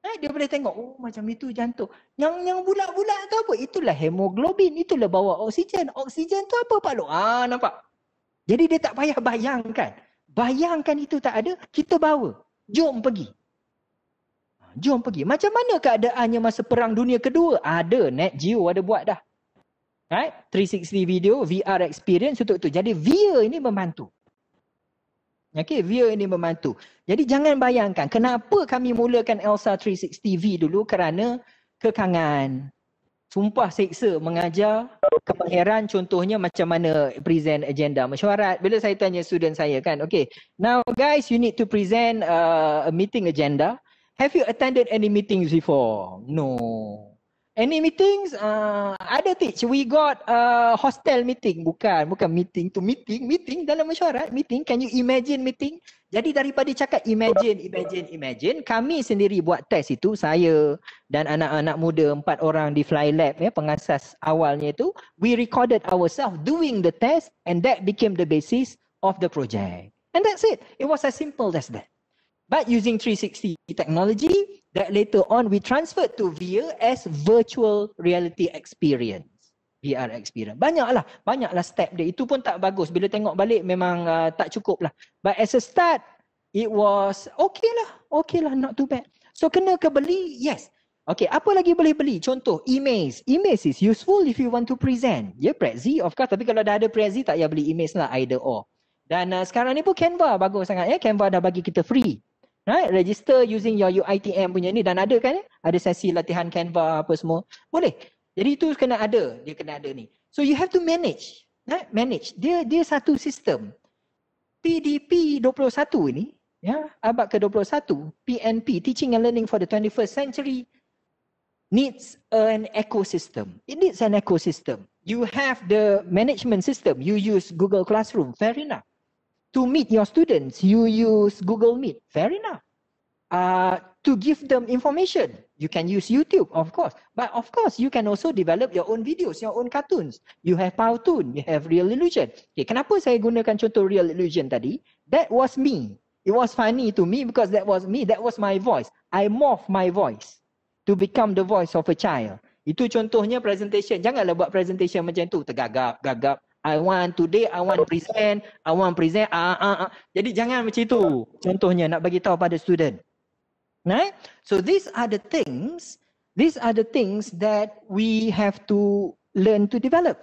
eh, dia boleh tengok oh macam itu jantung yang yang bulat-bulat tu apa itulah hemoglobin itulah bawa oksigen oksigen tu apa Pak Long ah nampak jadi dia tak payah bayangkan. Bayangkan itu tak ada, kita bawa. Jom pergi. Ha, jom pergi. Macam mana keadaannya masa Perang Dunia Kedua? Ada, Net Geo ada buat dah. Right? 360 video, VR experience untuk itu. Jadi VR ini membantu. Okay, VR ini membantu. Jadi jangan bayangkan kenapa kami mulakan Elsa 360V dulu kerana kekangan, sumpah seksa mengajar kemahiran contohnya macam mana present agenda mesyuarat bila saya tanya student saya kan okay now guys you need to present uh, a meeting agenda have you attended any meetings before no Any meetings? Uh, ada teach. We got uh, hostel meeting. Bukan. Bukan meeting to meeting. Meeting dalam mesyuarat. Meeting. Can you imagine meeting? Jadi daripada cakap imagine, imagine, imagine. Kami sendiri buat test itu. Saya dan anak-anak muda. Empat orang di Fly Lab. Ya, pengasas awalnya itu. We recorded ourselves doing the test. And that became the basis of the project. And that's it. It was as simple as that. But using 360 technology that later on we transferred to VR as virtual reality experience. VR experience. Banyaklah, banyaklah step dia. Itu pun tak bagus. Bila tengok balik memang uh, tak cukup lah. But as a start, it was okay lah. Okay lah, not too bad. So kena ke beli? Yes. Okay, apa lagi boleh beli? Contoh, emails. Emails is useful if you want to present. Ya, yeah, Prezi of course. Tapi kalau dah ada Prezi, tak payah beli emails lah either or. Dan uh, sekarang ni pun Canva bagus sangat ya. Canva dah bagi kita free. Right? Ha? Register using your UITM punya ni dan ada kan? Ada sesi latihan Canva apa semua. Boleh. Jadi itu kena ada. Dia kena ada ni. So you have to manage. Right? Ha? Manage. Dia dia satu sistem. PDP 21 ini ya, abad ke-21, PNP, Teaching and Learning for the 21st Century, needs an ecosystem. It needs an ecosystem. You have the management system. You use Google Classroom. Fair enough to meet your students, you use Google Meet. Fair enough. Uh, to give them information, you can use YouTube, of course. But of course, you can also develop your own videos, your own cartoons. You have Powtoon, you have Real Illusion. Okay, kenapa saya gunakan contoh Real Illusion tadi? That was me. It was funny to me because that was me. That was my voice. I morph my voice to become the voice of a child. Itu contohnya presentation. Janganlah buat presentation macam tu. Tergagap, gagap. I want today, I want present, I want present. Ah, uh, ah, Jadi jangan macam itu. Contohnya nak bagi tahu pada student. Right? So these are the things, these are the things that we have to learn to develop.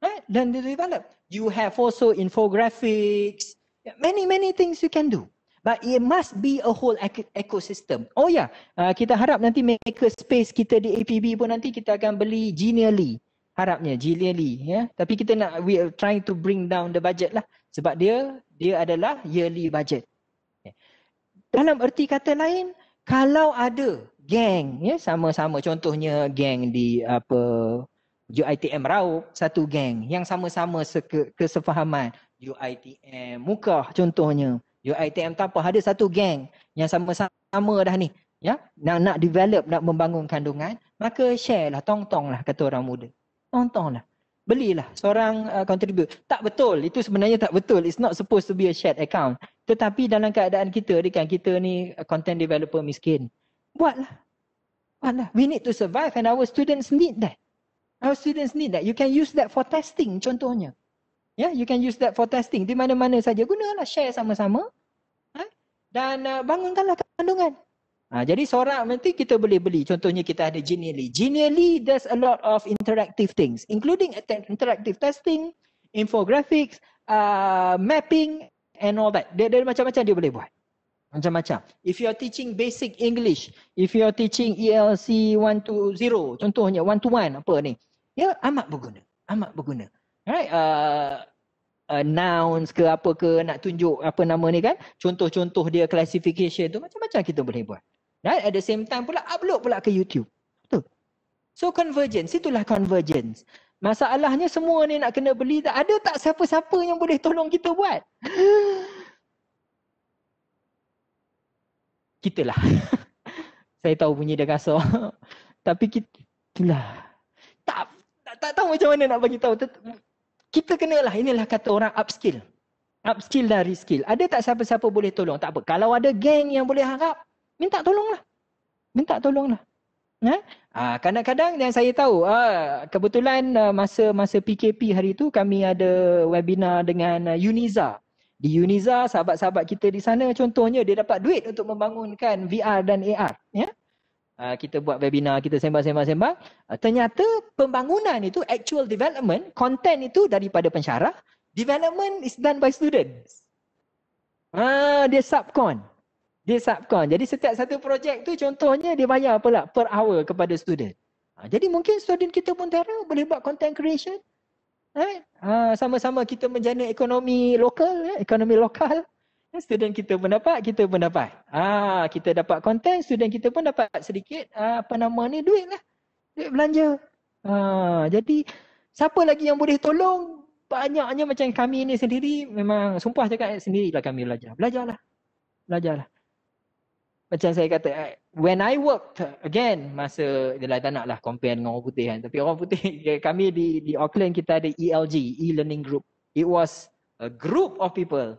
Right? Learn to develop. You have also infographics, many, many things you can do. But it must be a whole ec- ecosystem. Oh yeah, uh, kita harap nanti maker space kita di APB pun nanti kita akan beli genially harapnya yearly ya tapi kita nak we are trying to bring down the budget lah sebab dia dia adalah yearly budget okay. Ya. dalam erti kata lain kalau ada geng ya sama-sama contohnya geng di apa UiTM Raub satu geng yang sama-sama seke, kesefahaman UiTM muka contohnya UiTM Tapah ada satu geng yang sama-sama dah ni ya nak nak develop nak membangun kandungan maka share lah tong-tong lah kata orang muda tonton lah. Belilah seorang uh, contributor. Tak betul. Itu sebenarnya tak betul. It's not supposed to be a shared account. Tetapi dalam keadaan kita ni kan, kita ni uh, content developer miskin. Buatlah. Buatlah. We need to survive and our students need that. Our students need that. You can use that for testing contohnya. Yeah, you can use that for testing. Di mana-mana saja gunalah share sama-sama. Ha? Dan uh, bangunkanlah kandungan. Ha, jadi sorak nanti kita boleh beli. Contohnya kita ada Genially. Genially does a lot of interactive things including interactive testing, infographics, uh, mapping and all that. Dia ada macam-macam dia boleh buat. Macam-macam. If you are teaching basic English, if you are teaching ELC 1 to 0, contohnya 1 to 1 apa ni. Ya amat berguna. Amat berguna. Alright, Uh, announce uh, ke apa ke nak tunjuk apa nama ni kan contoh-contoh dia classification tu macam-macam kita boleh buat Right? At the same time pula upload pula ke YouTube. Betul. So convergence itulah convergence. Masalahnya semua ni nak kena beli tak ada tak siapa-siapa yang boleh tolong kita buat. Kitalah. Saya tahu bunyi dia kasar. Tapi kita lah. Tak, tak tak tahu macam mana nak bagi tahu. Kita kena lah. inilah kata orang upskill. Upskill dari skill. Ada tak siapa-siapa boleh tolong? Tak apa. Kalau ada geng yang boleh harap, minta tolonglah. Minta tolonglah. Ya. Ha? Ha, kadang-kadang yang saya tahu ha, kebetulan ah, masa-masa PKP hari itu kami ada webinar dengan Uniza. Di Uniza sahabat-sahabat kita di sana contohnya dia dapat duit untuk membangunkan VR dan AR, ya. Ha, kita buat webinar, kita sembang-sembang sembang. Ternyata pembangunan itu actual development, content itu daripada pensyarah, development is done by students. Ah ha, dia subcon dia subcon. Jadi setiap satu projek tu contohnya dia bayar apalah per hour kepada student. Ha, jadi mungkin student kita pun tera boleh buat content creation. Right? Ha, ha, sama-sama kita menjana ekonomi lokal, eh? ekonomi lokal. Eh, student kita pun dapat, kita pun dapat. Ha, kita dapat content, student kita pun dapat sedikit ha, apa nama ni duit lah. Duit belanja. Ha, jadi siapa lagi yang boleh tolong? Banyaknya macam kami ni sendiri memang sumpah cakap sendiri lah kami belajar. Belajarlah. Belajarlah macam saya kata eh, when I worked eh, again masa dia tak lah compare dengan orang putih kan tapi orang putih ya, kami di di Auckland kita ada ELG e-learning group it was a group of people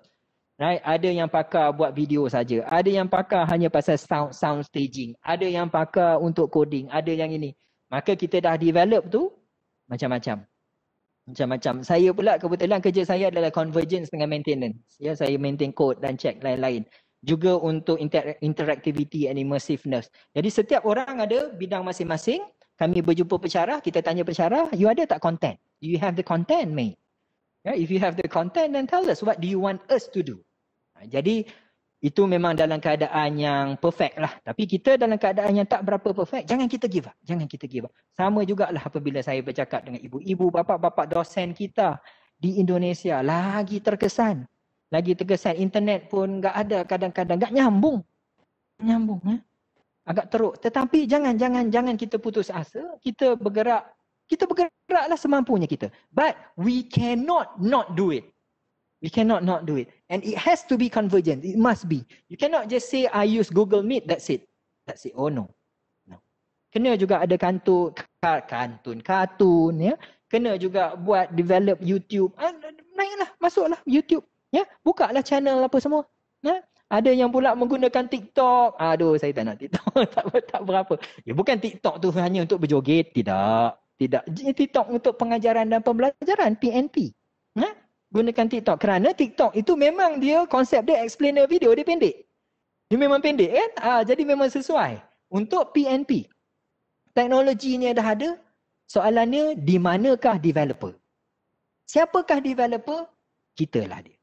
right ada yang pakar buat video saja ada yang pakar hanya pasal sound sound staging ada yang pakar untuk coding ada yang ini maka kita dah develop tu macam-macam macam-macam saya pula kebetulan kerja saya adalah convergence dengan maintenance ya saya maintain code dan check lain-lain juga untuk inter- interactivity and immersiveness. Jadi setiap orang ada bidang masing-masing, kami berjumpa pencerah, kita tanya pencerah, you ada tak content? You have the content, mate. Yeah, if you have the content then tell us what do you want us to do. Ha, jadi itu memang dalam keadaan yang perfect lah. Tapi kita dalam keadaan yang tak berapa perfect, jangan kita give up. Jangan kita give up. Sama lah apabila saya bercakap dengan ibu-ibu, bapa-bapa dosen kita di Indonesia lagi terkesan. Lagi terkesan internet pun enggak ada kadang-kadang enggak nyambung. Nyambung ya. Agak teruk. Tetapi jangan jangan jangan kita putus asa. Kita bergerak. Kita bergeraklah semampunya kita. But we cannot not do it. We cannot not do it. And it has to be convergent. It must be. You cannot just say I use Google Meet. That's it. That's it. Oh no. no. Kena juga ada kantun, kantun, kartun. Ya. Kena juga buat develop YouTube. Naiklah. Ah, masuklah YouTube. Ya, buka lah channel apa semua. Ya, ada yang pula menggunakan TikTok. Aduh, saya tak nak TikTok. tak, tak berapa. Ya, bukan TikTok tu hanya untuk berjoget. Tidak. Tidak. TikTok untuk pengajaran dan pembelajaran. PNP. Ya, ha? gunakan TikTok. Kerana TikTok itu memang dia konsep dia explainer video dia pendek. Dia memang pendek kan? Ah, jadi memang sesuai. Untuk PNP. Teknologinya dah ada. Soalannya, di manakah developer? Siapakah developer? Kitalah dia.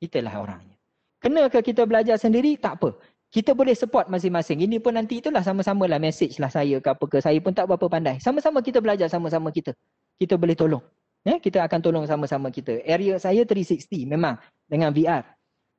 Itulah orangnya. Kenakah kita belajar sendiri? Tak apa. Kita boleh support masing-masing. Ini pun nanti itulah sama-sama lah message lah saya ke apa ke. Saya pun tak berapa pandai. Sama-sama kita belajar sama-sama kita. Kita boleh tolong. Ya, kita akan tolong sama-sama kita. Area saya 360 memang dengan VR.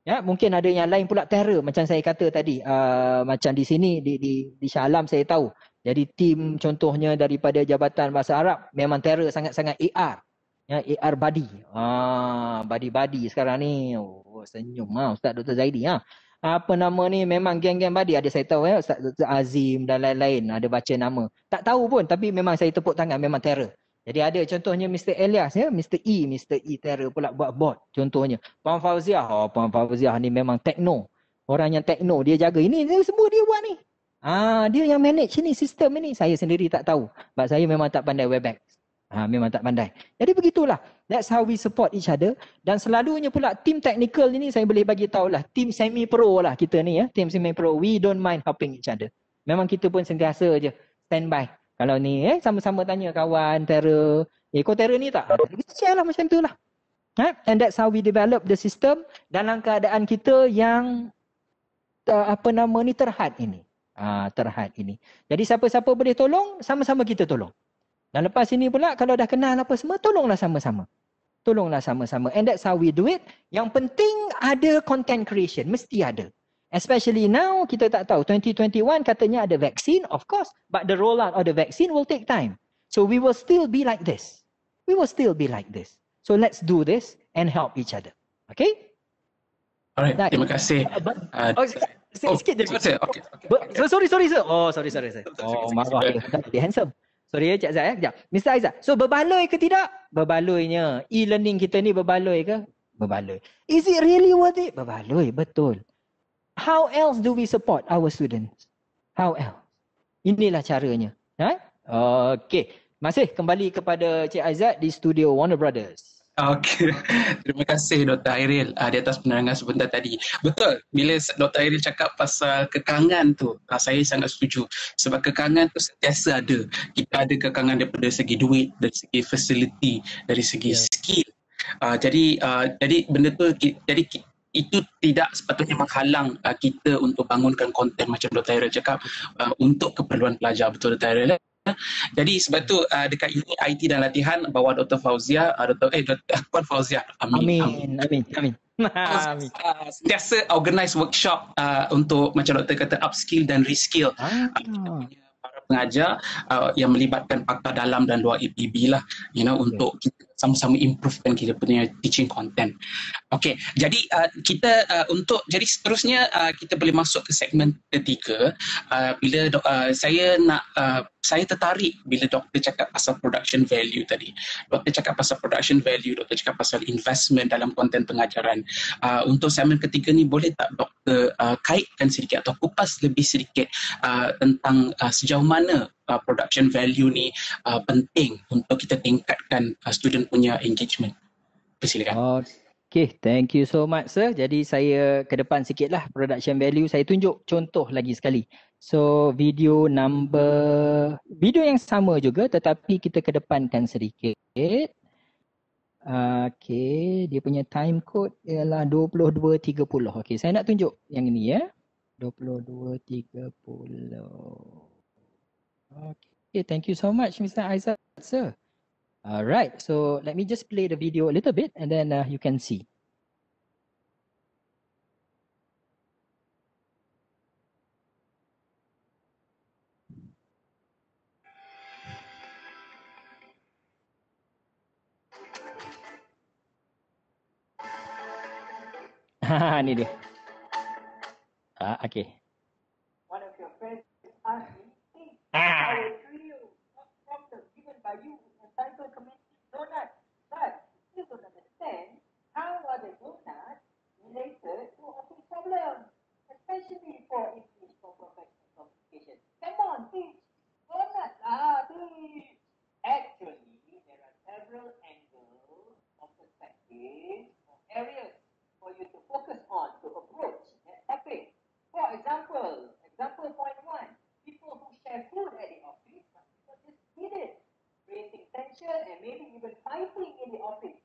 Ya, mungkin ada yang lain pula terror macam saya kata tadi. Uh, macam di sini, di, di, di Shalam saya tahu. Jadi tim contohnya daripada Jabatan Bahasa Arab memang terror sangat-sangat AR. Ya, AR body, Ah, body body sekarang ni. Oh, senyum ah Ustaz Dr. Zaidi ah. Apa nama ni memang geng-geng body ada saya tahu ya Ustaz Dr. Azim dan lain-lain ada baca nama. Tak tahu pun tapi memang saya tepuk tangan memang terror. Jadi ada contohnya Mr. Elias ya, Mr. E, Mr. E terror pula buat bot contohnya. Puan Fauziah, oh Puan Fauziah ni memang techno. Orang yang techno dia jaga. Ini, ini semua dia buat ni. Ah, dia yang manage ni sistem ni. Saya sendiri tak tahu. Sebab saya memang tak pandai webex. Ha, memang tak pandai. Jadi begitulah. That's how we support each other. Dan selalunya pula team technical ni saya boleh bagi tahu lah. Team semi pro lah kita ni ya. Team semi pro. We don't mind helping each other. Memang kita pun sentiasa je. Standby. Kalau ni eh sama-sama tanya kawan Terra. Eh kau Terra ni tak? Kita share lah macam tu lah. Ha? And that's how we develop the system dalam keadaan kita yang uh, apa nama ni terhad ini. Uh, terhad ini. Jadi siapa-siapa boleh tolong, sama-sama kita tolong. Dan lepas ini pula kalau dah kenal apa semua, tolonglah sama-sama. Tolonglah sama-sama. And that's how we do it. Yang penting ada content creation. Mesti ada. Especially now, kita tak tahu. 2021 katanya ada vaksin, of course. But the rollout of the vaccine will take time. So we will still be like this. We will still be like this. So let's do this and help each other. Okay? Alright, terima kasih. Eh, uh, oh, oh sikit, sikit Sorry, sorry sir. Oh, sorry, sorry sir. Oh, maaf. Dia handsome. Sorry ya Cik Zat ya. Eh? Kejap. Mr. Aizat. So berbaloi ke tidak? Berbaloinya. E-learning kita ni berbaloi ke? Berbaloi. Is it really worth it? Berbaloi. Betul. How else do we support our students? How else? Inilah caranya. Ha? Okay. Masih kembali kepada Cik Aizat di studio Warner Brothers. Okey. Terima kasih Dr. Airil uh, di atas penerangan sebentar tadi. Betul, bila Dr. Airil cakap pasal kekangan tu, uh, saya sangat setuju. Sebab kekangan tu sentiasa ada. Kita ada kekangan daripada segi duit, dari segi facility, dari segi yeah. skill. Uh, jadi uh, jadi benda tu jadi itu tidak sepatutnya menghalang uh, kita untuk bangunkan konten macam Dr. Airil cakap uh, untuk keperluan pelajar betul Dr. Airil. Eh? Jadi sebab tu uh, dekat ini IT dan latihan bawa Dr. Fauzia, uh, Dr. eh Dr. Puan Fauzia. Amin. Amin. Amin. Amin. Amin. Setiasa uh, uh organize workshop uh, untuk macam Dr kata upskill dan reskill ah. uh, para pengajar uh, yang melibatkan pakar dalam dan luar EPB lah, you know, okay. untuk kita sama-sama improvekan kita punya teaching content. Okay, jadi uh, kita uh, untuk jadi seterusnya uh, kita boleh masuk ke segmen ketiga uh, bila uh, saya nak uh, saya tertarik bila doktor cakap pasal production value tadi. Doktor cakap pasal production value, doktor cakap pasal investment dalam konten pengajaran. Uh, untuk segmen ketiga ni boleh tak doktor uh, kaitkan sedikit atau kupas lebih sedikit uh, tentang uh, sejauh mana uh, production value ni uh, penting untuk kita tingkatkan uh, student punya engagement. Persilakan. Okay, thank you so much sir. Jadi saya ke depan sikit lah production value. Saya tunjuk contoh lagi sekali. So video number, video yang sama juga tetapi kita ke depankan sedikit. Okay, dia punya time code ialah 22.30. Okay, saya nak tunjuk yang ini ya. 22.30. Okay, thank you so much, Mr. Isaac, sir. All right, so let me just play the video a little bit and then uh, you can see. Haha, dia. Ah, okay. One of your friends asked me I ah. you given by you But don't understand how are the related to especially for professional Come on, Actually, there are several angles of perspective areas for you to focus on to approach For example, example point one feel very often, some people just it. raising tension and maybe even fighting in the office.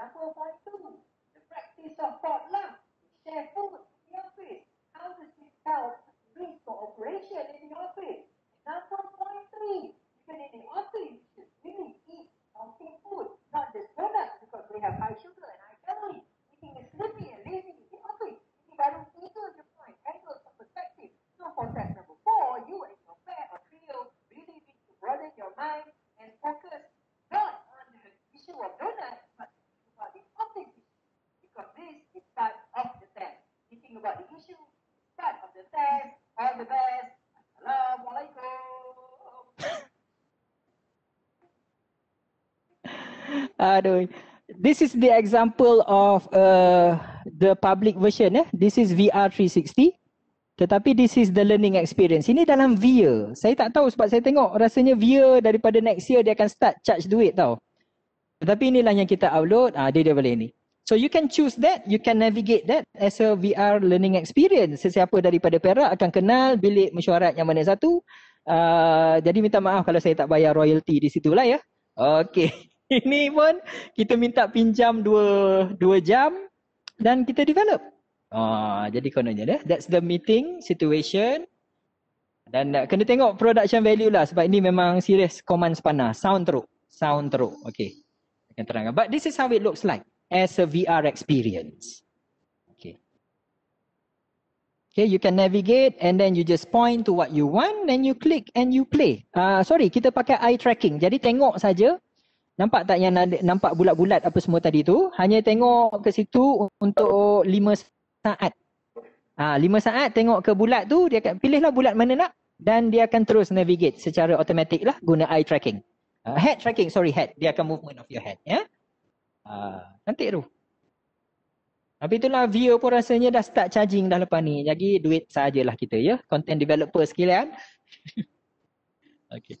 Number one, two, the practice of potluck, share food in the office. How does this help with cooperation in the office? Number point three, even in the office, you should really eat healthy food, not just donuts because they have high sugar and high calories. Eating is sleepy and lazy in the office. Eating mind and focus not on the issue of donors, but about the public Because this is part of the test. Thinking about the issue is part of the test. All the best. Assalamualaikum. Aduh. This is the example of uh, the public version. Eh? This is VR 360. Tetapi this is the learning experience. Ini dalam via. Saya tak tahu sebab saya tengok rasanya via daripada next year dia akan start charge duit tau. Tetapi inilah yang kita upload. Ah, dia dia boleh ni. So you can choose that. You can navigate that as a VR learning experience. Sesiapa daripada Perak akan kenal bilik mesyuarat yang mana satu. Uh, jadi minta maaf kalau saya tak bayar royalty di situ lah ya. Okay. Ini pun kita minta pinjam dua, dua jam dan kita develop. Ah, jadi kononnya dah. That's the meeting situation. Dan uh, kena tengok production value lah sebab ini memang serius command sepanah. Sound teruk. Sound teruk. Okay. Akan terangkan. But this is how it looks like as a VR experience. Okay. Okay, you can navigate and then you just point to what you want then you click and you play. Uh, sorry, kita pakai eye tracking. Jadi tengok saja. Nampak tak yang nampak bulat-bulat apa semua tadi tu? Hanya tengok ke situ untuk 5 saat. Ha, lima saat tengok ke bulat tu, dia akan pilihlah bulat mana nak dan dia akan terus navigate secara automatik lah guna eye tracking. Uh, head tracking, sorry head. Dia akan movement of your head. Ya? Yeah? Ha, uh, nanti tu. Tapi itulah viewer pun rasanya dah start charging dah lepas ni. Jadi duit sajalah kita ya. Content developer sekalian. okay.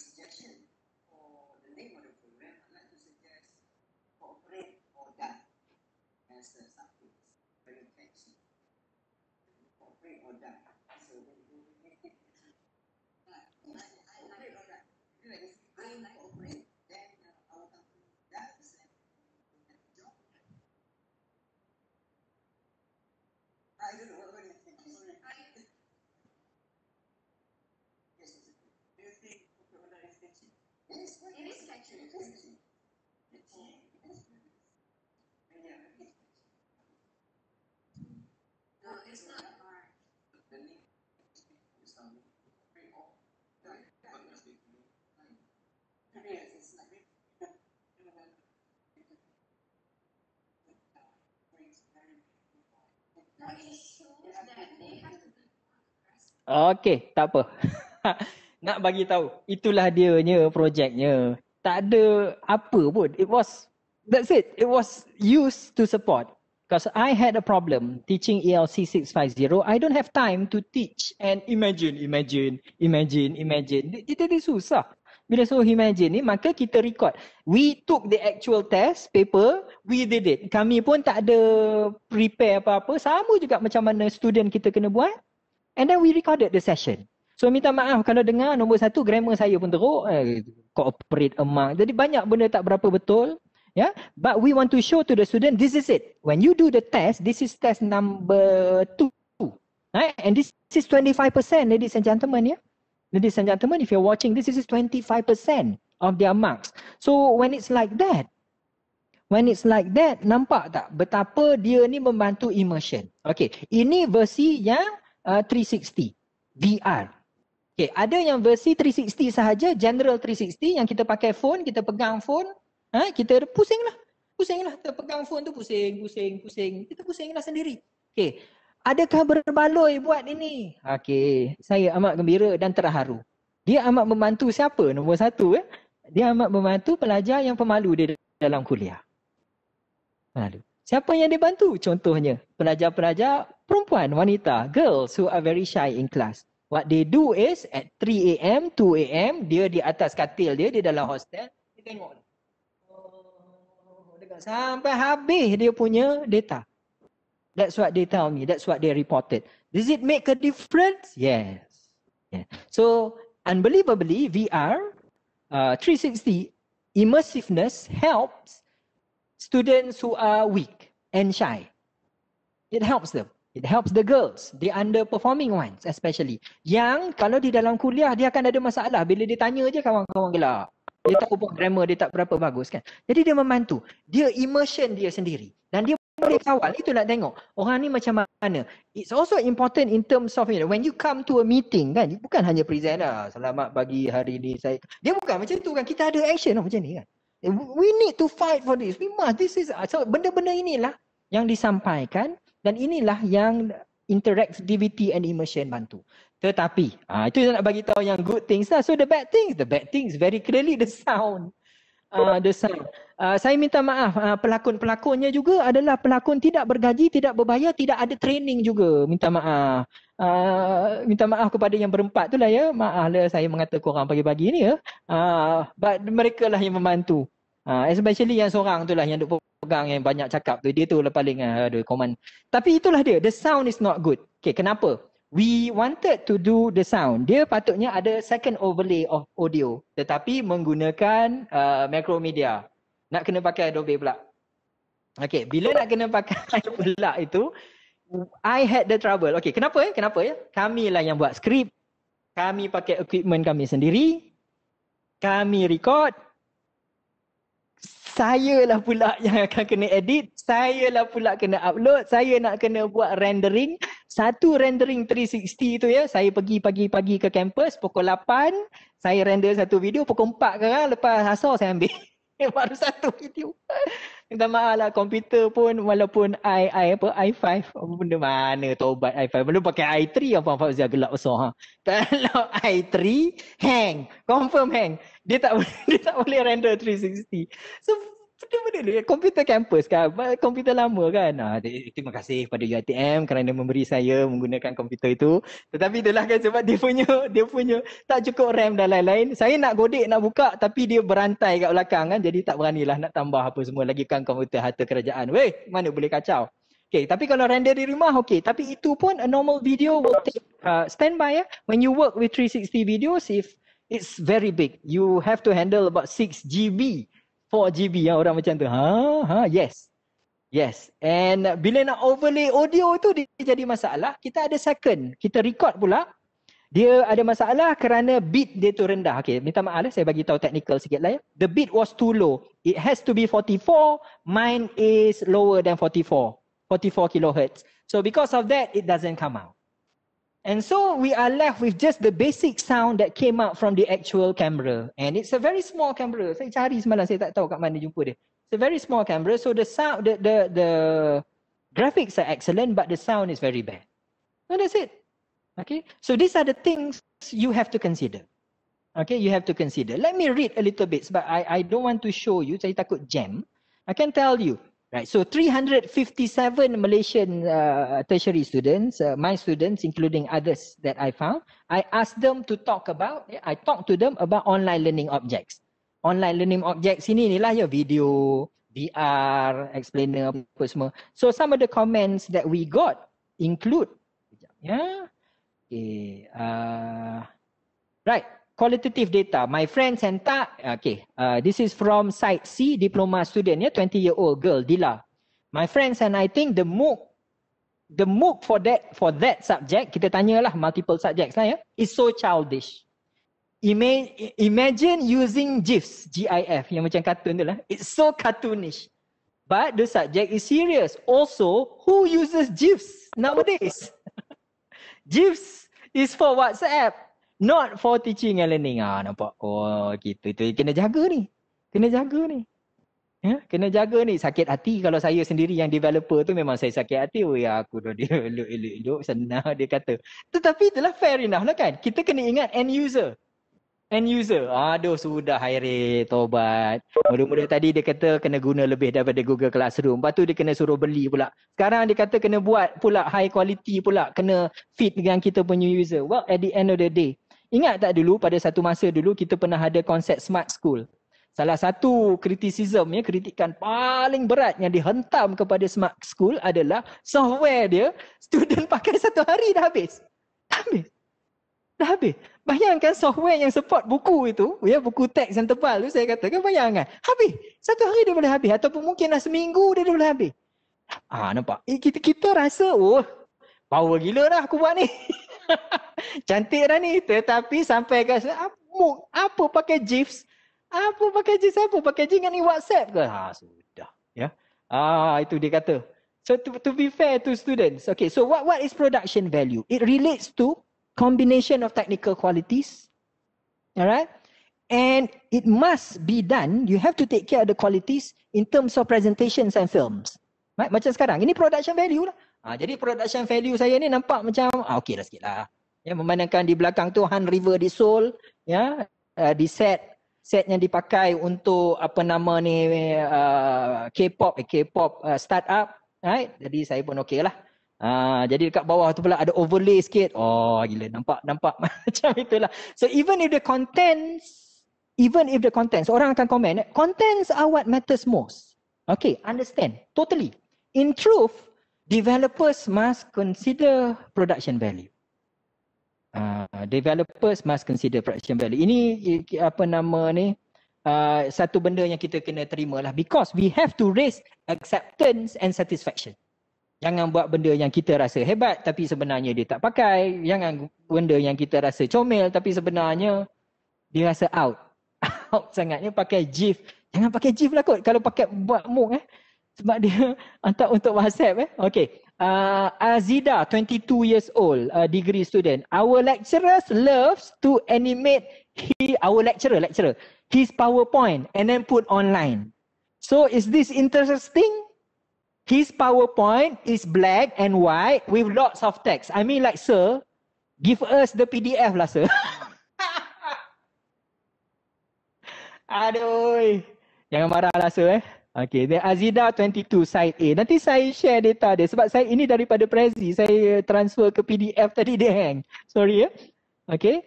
suggestion for the name of the program, I'd like to suggest Cooperate or Die as the subject. Very catchy. Cooperate or Die. No, Okay, tak apa. Nak bagi tahu, itulah dia projeknya tak ada apa pun. It was, that's it. It was used to support. Because I had a problem teaching ELC 650. I don't have time to teach and imagine, imagine, imagine, imagine. It is susah. Bila so imagine ni, maka kita record. We took the actual test paper, we did it. Kami pun tak ada prepare apa-apa. Sama juga macam mana student kita kena buat. And then we recorded the session. So minta maaf kalau dengar nombor satu grammar saya pun teruk. Eh, cooperate emak. Jadi banyak benda tak berapa betul. Ya, yeah? but we want to show to the student this is it. When you do the test, this is test number two. Right? And this is 25% ladies and gentlemen. Yeah? Ladies and gentlemen, if you're watching, this is 25% of their marks. So when it's like that, when it's like that, nampak tak betapa dia ni membantu immersion. Okay, ini versi yang uh, 360. VR. Okay, ada yang versi 360 sahaja, general 360 yang kita pakai phone, kita pegang phone, ha, kita pusing lah. Pusing lah, kita pegang phone tu pusing, pusing, pusing. Kita pusing lah sendiri. Okay, adakah berbaloi buat ini? Okay, saya amat gembira dan terharu. Dia amat membantu siapa? Nombor satu eh. Dia amat membantu pelajar yang pemalu dia dalam kuliah. Malu. Siapa yang dia bantu? Contohnya, pelajar-pelajar perempuan, wanita, girls who are very shy in class. What they do is at 3 a.m., 2 a.m., dia di atas katil dia, dia dalam hostel, dia tengok. Oh, dekat sampai habis dia punya data. That's what they tell me. That's what they reported. Does it make a difference? Yes. Yeah. So, unbelievably, VR, uh, 360, immersiveness helps students who are weak and shy. It helps them. It helps the girls, the underperforming ones especially. Yang kalau di dalam kuliah dia akan ada masalah bila dia tanya je kawan-kawan gelap. Dia tak buat grammar, dia tak berapa bagus kan. Jadi dia membantu. Dia immersion dia sendiri. Dan dia boleh kawal. Itu nak tengok. Orang ni macam mana. It's also important in terms of, you know, when you come to a meeting kan, bukan hanya present lah. Selamat pagi hari ni saya. Dia bukan macam tu kan. Kita ada action oh, macam ni kan. We need to fight for this. We must. This is, so benda-benda inilah yang disampaikan dan inilah yang interactivity and immersion bantu. Tetapi, ha, itu saya nak bagi tahu yang good things lah. So the bad things, the bad things very clearly the sound. Uh, the sound. Uh, saya minta maaf, uh, pelakon-pelakonnya juga adalah pelakon tidak bergaji, tidak berbayar, tidak ada training juga. Minta maaf. Uh, minta maaf kepada yang berempat tu lah ya. Maaf lah saya mengata korang pagi-pagi ni ya. Uh, but mereka lah yang membantu. Uh, especially yang seorang tu lah yang duk orang yang banyak cakap tu dia tu lah paling uh, ah, ada komen tapi itulah dia the sound is not good okay kenapa we wanted to do the sound dia patutnya ada second overlay of audio tetapi menggunakan uh, ah, media. nak kena pakai Adobe pula okay bila nak kena pakai pula itu I had the trouble okay kenapa eh kenapa ya kami lah yang buat skrip kami pakai equipment kami sendiri kami record saya lah pula yang akan kena edit, saya lah pula kena upload, saya nak kena buat rendering. Satu rendering 360 tu ya, saya pergi pagi-pagi ke kampus pukul 8, saya render satu video pukul 4 ke lepas asal saya ambil. Baru satu video. Minta maaf lah komputer pun walaupun i i apa i5 apa benda mana tobat i5 belum pakai i3 apa apa Zia gelap besar ha. Kalau i3 hang confirm hang dia tak dia tak boleh render 360. So Benda benda ni komputer kampus kan komputer lama kan. Ah, terima kasih pada UiTM kerana memberi saya menggunakan komputer itu. Tetapi itulah kan sebab dia punya dia punya tak cukup RAM dan lain-lain. Saya nak godik nak buka tapi dia berantai kat belakang kan. Jadi tak beranilah nak tambah apa semua lagi kan komputer harta kerajaan. Weh, mana boleh kacau. Okay, tapi kalau render di rumah, okay. Tapi itu pun a normal video will take uh, standby ya. When you work with 360 videos, if it's very big, you have to handle about 6 GB 4GB ya orang macam tu. Ha ha yes. Yes. And bila nak overlay audio tu dia jadi masalah. Kita ada second. Kita record pula. Dia ada masalah kerana bit dia tu rendah. Okay, minta maaf lah saya bagi tahu technical sikit lah ya. The bit was too low. It has to be 44. Mine is lower than 44. 44 kilohertz. So because of that, it doesn't come out. And so we are left with just the basic sound that came out from the actual camera. And it's a very small camera. Saya cari semalam, saya tak tahu kat mana jumpa dia. It's a very small camera. So the sound, the, the, the graphics are excellent, but the sound is very bad. So that's it. Okay. So these are the things you have to consider. Okay, you have to consider. Let me read a little bit, but I, I don't want to show you. Saya takut jam. I can tell you. Right, so 357 Malaysian uh, tertiary students, uh, my students, including others that I found, I asked them to talk about, I talked to them about online learning objects. Online learning objects ini inilah ya video, VR, explainer, apa semua. So some of the comments that we got include, yeah, okay, uh, right, qualitative data my friend sent tak okay uh, this is from site C diploma student ya yeah, 20 year old girl Dila my friends and i think the MOOC the MOOC for that for that subject kita tanyalah multiple subjects lah ya is so childish Ima- imagine using gifs gif yang macam kartun tu lah it's so cartoonish but the subject is serious also who uses gifs nowadays gifs is for whatsapp not for teaching and learning ah nampak oh gitu itu kena jaga ni kena jaga ni ya kena jaga ni sakit hati kalau saya sendiri yang developer tu memang saya sakit hati oh ya aku dah dia elok elok elok senang dia kata tetapi itulah fair enough lah kan kita kena ingat end user end user aduh sudah hairi tobat mula-mula tadi dia kata kena guna lebih daripada Google Classroom lepas tu dia kena suruh beli pula sekarang dia kata kena buat pula high quality pula kena fit dengan kita punya user well at the end of the day Ingat tak dulu pada satu masa dulu kita pernah ada konsep smart school. Salah satu kritisism ya kritikan paling berat yang dihentam kepada smart school adalah software dia student pakai satu hari dah habis. Dah habis. Dah habis. Bayangkan software yang support buku itu, ya buku teks yang tebal tu saya katakan bayangkan. Habis. Satu hari dia boleh habis ataupun mungkin dah seminggu dia, dah boleh habis. Ah nampak. Eh, kita kita rasa oh power gila dah aku buat ni. Cantik dah ni. Tetapi sampai kat apa, apa pakai GIFs? Apa pakai GIFs? Apa pakai GIFs ni WhatsApp ke? Ha, sudah. Ya. Yeah. Ha, ah, itu dia kata. So to, to be fair to students. Okay, so what what is production value? It relates to combination of technical qualities. Alright? And it must be done. You have to take care of the qualities in terms of presentations and films. Right? Macam sekarang. Ini production value lah. Ha, jadi production value saya ni nampak macam ha, okey dah sikit lah. Ya, memandangkan di belakang tu Han River di Seoul, ya, uh, di set set yang dipakai untuk apa nama ni uh, K-pop eh, K-pop uh, startup right jadi saya pun okey lah uh, jadi dekat bawah tu pula ada overlay sikit oh gila nampak nampak macam itulah so even if the contents even if the contents orang akan komen contents are what matters most okay understand totally in truth developers must consider production value. Uh, developers must consider production value. Ini apa nama ni? Uh, satu benda yang kita kena terima lah because we have to raise acceptance and satisfaction. Jangan buat benda yang kita rasa hebat tapi sebenarnya dia tak pakai. Jangan benda yang kita rasa comel tapi sebenarnya dia rasa out. out sangat pakai GIF. Jangan pakai GIF lah kot kalau pakai buat MOOC eh sebab dia hantar untuk WhatsApp eh. Okay. Uh, Azida, 22 years old, uh, degree student. Our lecturers loves to animate he, our lecturer, lecturer, his PowerPoint and then put online. So is this interesting? His PowerPoint is black and white with lots of text. I mean like, sir, give us the PDF lah, sir. Aduh. Jangan marah lah, sir eh. Okay, the Azida 22 side A. Nanti saya share data dia sebab saya ini daripada Prezi. Saya transfer ke PDF tadi dia hang. Sorry ya. Okay.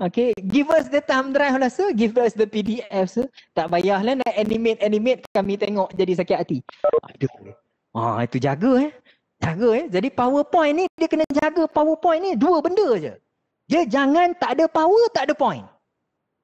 Okay, give us the thumb drive lah sir. Give us the PDF sir. Tak payahlah nak animate-animate kami tengok jadi sakit hati. Aduh. Oh, itu jaga eh. Jaga eh. Jadi PowerPoint ni dia kena jaga PowerPoint ni dua benda je. Dia jangan tak ada power, tak ada point.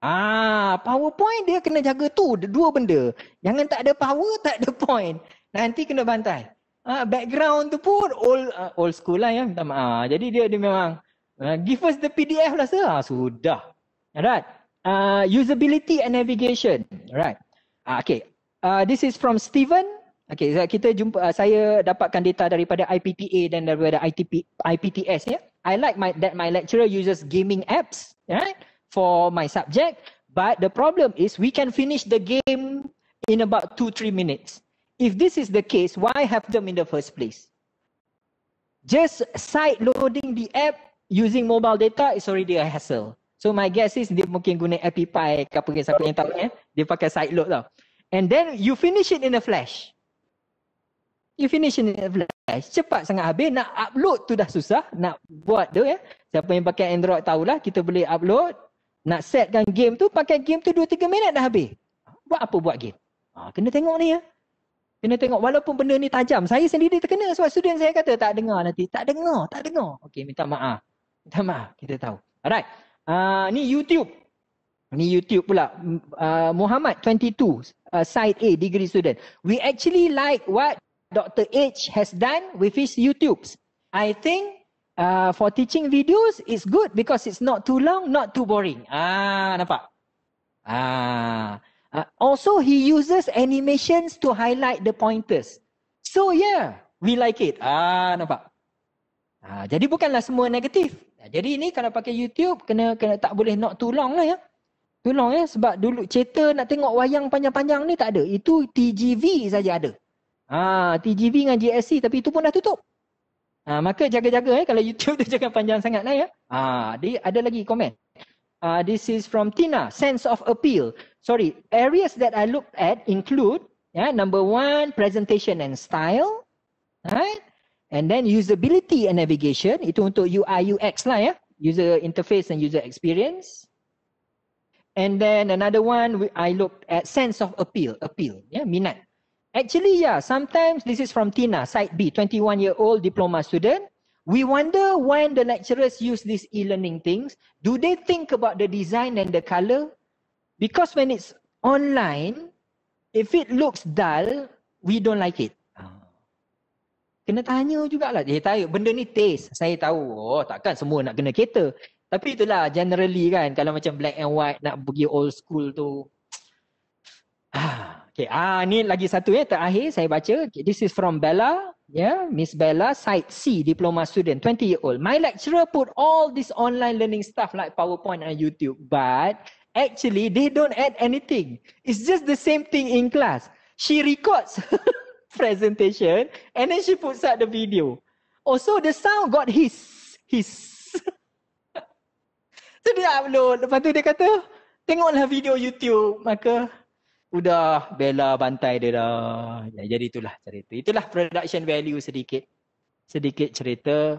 Ah, PowerPoint dia kena jaga tu dua benda. Jangan tak ada power, tak ada point. Nanti kena bantai. Ah, background tu pun old uh, old school lah ya. Minta maaf. Ah, jadi dia dia memang uh, give us the PDF lah sir. Ah, sudah. Alright. Uh, usability and navigation. Alright. Ah, okay. Uh, this is from Steven. Okay, kita jumpa, uh, saya dapatkan data daripada IPTA dan daripada ITP, IPTS ya. Yeah? I like my, that my lecturer uses gaming apps. Right? Yeah? for my subject but the problem is we can finish the game in about two three minutes if this is the case why have them in the first place just side loading the app using mobile data is already a hassle so my guess is dia mungkin guna api pi ke apa ke siapa yang tahu ya dia pakai side load tau and then you finish it in a flash you finish in a flash cepat sangat habis nak upload tu dah susah nak buat tu ya eh? siapa yang pakai android tahulah kita boleh upload nak setkan game tu, pakai game tu 2-3 minit dah habis. Buat apa buat game? Ha, kena tengok ni ya. Kena tengok walaupun benda ni tajam. Saya sendiri terkena sebab student saya kata tak dengar nanti. Tak dengar, tak dengar. Okay, minta maaf. Minta maaf, kita tahu. Alright. Uh, ni YouTube. Ni YouTube pula. Uh, Muhammad 22, uh, ah, side A, degree student. We actually like what Dr. H has done with his YouTubes. I think Uh, for teaching videos it's good because it's not too long not too boring ah nampak ah uh, also he uses animations to highlight the pointers so yeah we like it ah nampak ah jadi bukanlah semua negatif jadi ini kalau pakai YouTube kena kena tak boleh not too long lah ya too long ya sebab dulu cerita nak tengok wayang panjang-panjang ni tak ada itu TGV saja ada ah TGV dengan GSC tapi itu pun dah tutup Ha, maka jaga-jaga eh kalau YouTube tu jangan panjang sangat lah ya. Ha, di, ada lagi komen. Uh, this is from Tina. Sense of appeal. Sorry. Areas that I look at include yeah, number one, presentation and style. Right? And then usability and navigation. Itu untuk UI UX lah ya. User interface and user experience. And then another one I looked at sense of appeal. Appeal. Yeah, minat. Actually, yeah, sometimes this is from Tina, side B, 21 year old diploma student. We wonder when the lecturers use these e-learning things, do they think about the design and the color? Because when it's online, if it looks dull, we don't like it. Ah. Kena tanya juga lah, Dia tahu benda ni taste. Saya tahu. Oh, takkan semua nak kena kereta. Tapi itulah generally kan kalau macam black and white nak pergi old school tu. Okay, ah ni lagi satu ya terakhir saya baca. Okay, this is from Bella, yeah, Miss Bella, Site C, diploma student, 20 year old. My lecturer put all this online learning stuff like PowerPoint and YouTube, but actually they don't add anything. It's just the same thing in class. She records presentation and then she puts out the video. Also the sound got hiss, hiss. so dia upload, lepas tu dia kata, tengoklah video YouTube, maka Udah bela bantai dia dah. Ya, jadi itulah cerita. Itulah production value sedikit. Sedikit cerita.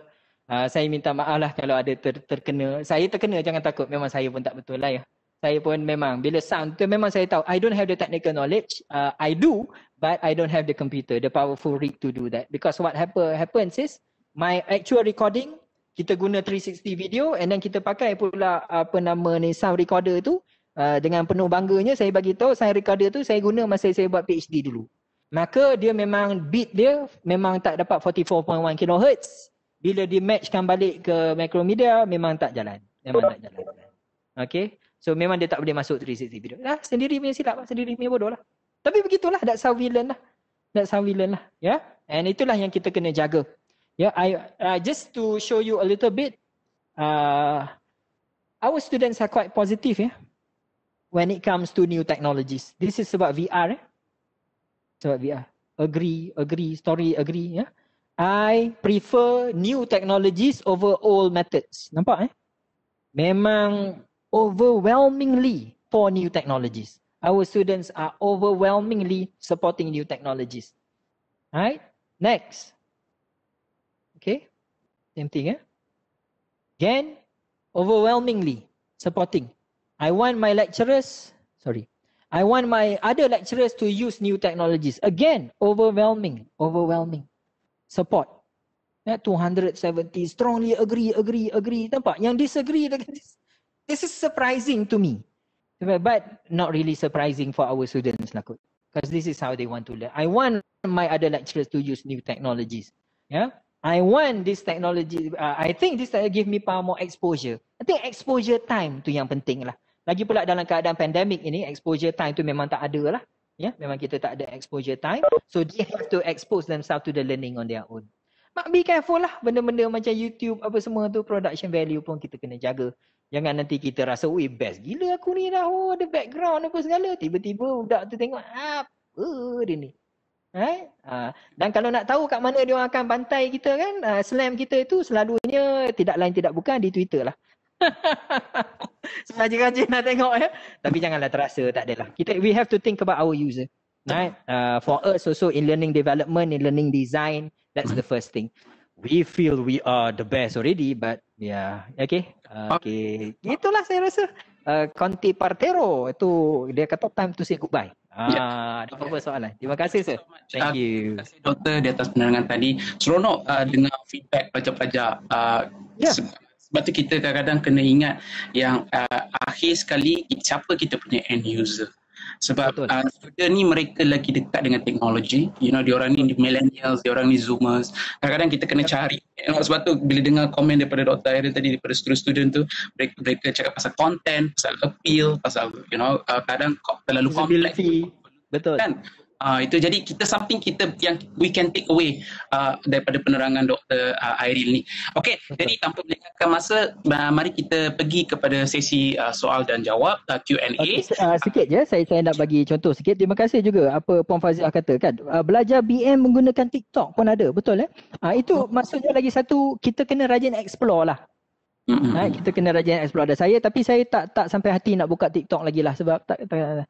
Uh, saya minta maaf lah kalau ada ter- terkena. Saya terkena jangan takut. Memang saya pun tak betul lah ya. Saya pun memang bila sound tu memang saya tahu. I don't have the technical knowledge. Uh, I do but I don't have the computer. The powerful rig to do that. Because what happen, happens is my actual recording kita guna 360 video and then kita pakai pula apa nama ni sound recorder tu Ah, dengan penuh bangganya saya bagi tahu sign recorder tu saya guna masa saya buat PhD dulu. Maka dia memang beat dia memang tak dapat 44.1 kHz. Bila di matchkan balik ke Macromedia memang tak jalan. Memang tak jalan. Okay. So memang dia tak boleh masuk 360 video. Lah sendiri punya silap lah. Sendiri punya bodoh lah. Tapi begitulah. That's how we learn lah. That's how we learn lah. Ya. Yeah? And itulah yang kita kena jaga. Ya. Yeah? I uh, Just to show you a little bit. Uh, our students are quite positive ya. Yeah? when it comes to new technologies. This is about VR. Eh? Sebab VR. Agree, agree, story agree. Yeah? I prefer new technologies over old methods. Nampak eh? Memang overwhelmingly for new technologies. Our students are overwhelmingly supporting new technologies. Right? Next. Okay. Same thing eh? Again, overwhelmingly supporting. I want my lecturers, sorry, I want my other lecturers to use new technologies. Again, overwhelming, overwhelming support. 270 strongly agree, agree, agree. Nampak? Yang disagree this. This is surprising to me. But not really surprising for our students Because this is how they want to learn. I want my other lecturers to use new technologies. Yeah. I want this technology. Uh, I think this uh, give me power more exposure. I think exposure time to yang penting lah. Lagi pula dalam keadaan pandemik ini, exposure time tu memang tak ada lah. Yeah? Memang kita tak ada exposure time. So they have to expose themselves to the learning on their own. Mak be careful lah benda-benda macam YouTube apa semua tu production value pun kita kena jaga. Jangan nanti kita rasa, weh best gila aku ni dah. Oh, ada background apa segala. Tiba-tiba budak tu tengok, apa dia ni? Eh? Ha? Dan kalau nak tahu kat mana dia akan bantai kita kan, eh, slam kita itu selalunya tidak lain tidak bukan di Twitter lah. Rajin-rajin nak tengok ya. Tapi janganlah terasa tak adalah. Kita we have to think about our user. Right? Uh, for us also in learning development, in learning design, that's the first thing. We feel we are the best already but yeah. Okay. Uh, okay. Itulah saya rasa. Uh, Conti Partero itu dia kata time to say goodbye. Ah, ya. ada beberapa soalan? Terima kasih, sir. Thank ah, you. Terima kasih, doktor, di atas penerangan tadi. Seronok uh, dengar feedback pelajar-pelajar. Uh, yeah. Ya. Sebab tu kita kadang-kadang kena ingat yang uh, akhir sekali siapa kita punya end user. Sebab uh, student ni mereka lagi dekat dengan teknologi. You know, diorang ni millennials, diorang ni zoomers. Kadang-kadang kita kena cari. sebab tu bila dengar komen daripada Dr. Aaron tadi, daripada student-student tu, mereka, mereka cakap pasal content, pasal appeal, pasal you know, uh, kadang terlalu komplek. Betul. Kan? Uh, itu jadi kita something kita yang we can take away uh, daripada penerangan Dr. Uh, ah, Airil ni. Okey, jadi tanpa melengahkan masa uh, mari kita pergi kepada sesi uh, soal dan jawab uh, Q&A. Okay, uh, sikit je ya. saya saya nak bagi contoh sikit. Terima kasih juga apa Puan Fazilah kata kan. Uh, belajar BM menggunakan TikTok pun ada, betul eh? Uh, itu hmm. maksudnya lagi satu kita kena rajin explore lah. Hmm. Uh, kita kena rajin explore ada saya tapi saya tak tak sampai hati nak buka TikTok lagi lah sebab tak, tak, tak, tak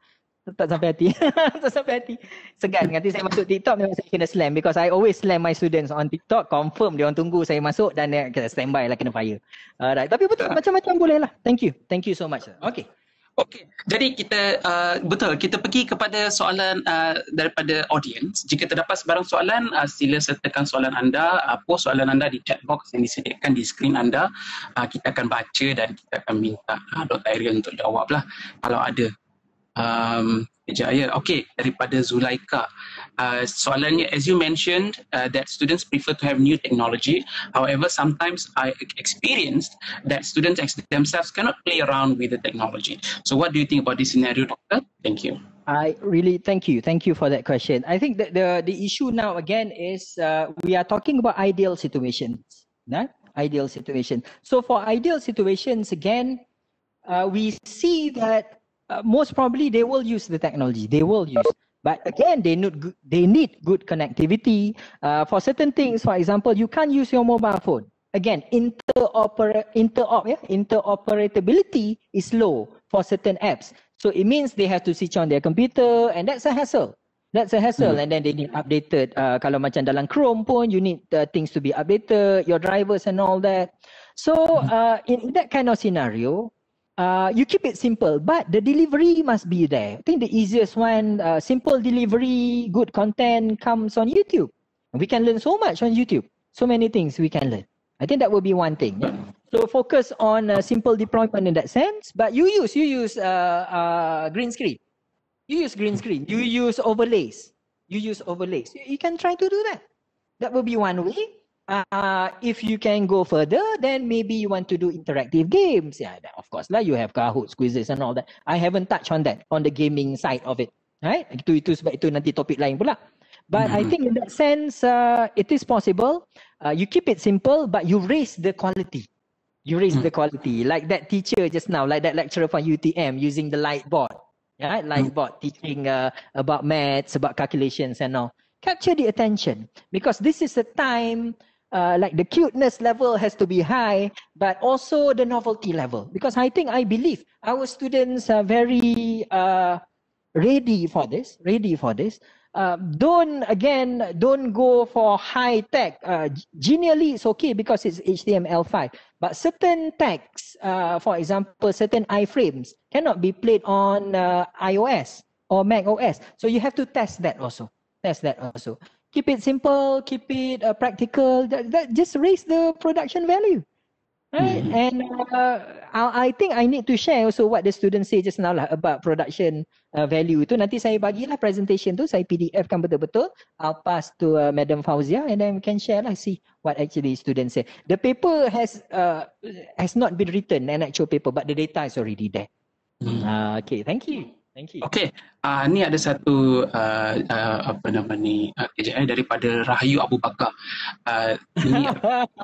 tak sampai hati. tak sampai hati. Segan nanti saya masuk TikTok memang saya kena slam because I always slam my students on TikTok confirm dia orang tunggu saya masuk dan dia kena standby lah kena fire. Alright. Tapi betul ah. macam-macam boleh lah. Thank you. Thank you so much. Okay. Okay. Jadi kita uh, betul kita pergi kepada soalan uh, daripada audience. Jika terdapat sebarang soalan uh, sila sertakan soalan anda, uh, post soalan anda di chat box yang disediakan di skrin anda. Uh, kita akan baca dan kita akan minta uh, Dr. Ariel untuk jawablah kalau ada. um, Kejap Okay, daripada Zulaika. Uh, soalannya, as you mentioned, uh, that students prefer to have new technology. However, sometimes I experienced that students themselves cannot play around with the technology. So what do you think about this scenario, Doctor? Thank you. I really thank you. Thank you for that question. I think that the, the issue now again is uh, we are talking about ideal situations, no? ideal situation. So for ideal situations, again, uh, we see that Uh, most probably they will use the technology they will use but again they need good, they need good connectivity uh, for certain things for example you can't use your mobile phone again interoper interop yeah interoperability is low for certain apps so it means they have to switch on their computer and that's a hassle that's a hassle mm-hmm. and then they need updated uh, kalau macam dalam chrome pun you need uh, things to be updated your drivers and all that so hmm. uh, in that kind of scenario Uh, you keep it simple, but the delivery must be there. I think the easiest one, uh, simple delivery, good content comes on YouTube. We can learn so much on YouTube. So many things we can learn. I think that would be one thing. Yeah? So focus on uh, simple deployment in that sense. But you use you use uh, uh, green screen. You use green screen. You use overlays. You use overlays. You, you can try to do that. That would be one way uh, if you can go further, then maybe you want to do interactive games. Yeah, of course, lah. You have Kahoot, quizzes, and all that. I haven't touched on that on the gaming side of it. Right? Itu itu sebab itu nanti topik lain pula. But mm-hmm. I think in that sense, uh, it is possible. Uh, you keep it simple, but you raise the quality. You raise mm-hmm. the quality, like that teacher just now, like that lecturer from UTM using the light board, right? Light mm-hmm. board teaching uh, about maths, about calculations, and all. Capture the attention because this is a time uh, like the cuteness level has to be high, but also the novelty level. Because I think I believe our students are very uh, ready for this. Ready for this. Uh, don't again don't go for high tech. Uh, genially, it's okay because it's HTML5. But certain tags, uh, for example, certain iframes cannot be played on uh, iOS or Mac OS. So you have to test that also. Test that also. keep it simple, keep it uh, practical. That, that just raise the production value. Right? Mm-hmm. And uh, I, I think I need to share also what the student say just now lah about production uh, value itu. Nanti saya bagilah presentation tu, saya PDF kan betul-betul. I'll pass to uh, Madam Fauzia and then we can share lah see what actually student say. The paper has uh, has not been written, an actual paper, but the data is already there. Mm-hmm. Uh, okay, thank you. Thank you. Okay. Uh, ah, ni ada satu uh, uh, apa nama ni uh, daripada Rahayu Abu Bakar. Uh, ini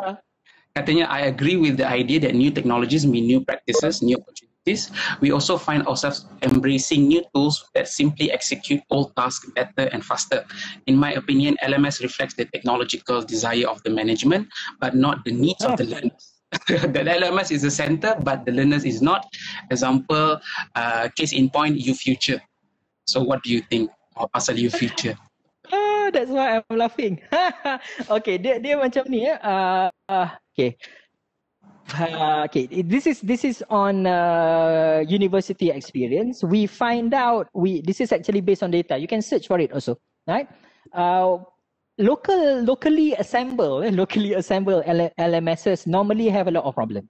katanya I agree with the idea that new technologies mean new practices, new opportunities. We also find ourselves embracing new tools that simply execute old tasks better and faster. In my opinion, LMS reflects the technological desire of the management, but not the needs of the learners. the LMS is the center, but the learners is not. Example, uh, case in point, your future. So what do you think of pasal your future? Oh, that's why I'm laughing. okay, dia dia macam ni ya. Uh, uh, okay. Uh, okay, this is this is on uh, university experience. We find out we this is actually based on data. You can search for it also, right? Uh, local locally assembled, eh, locally assembled L- lmss normally have a lot of problem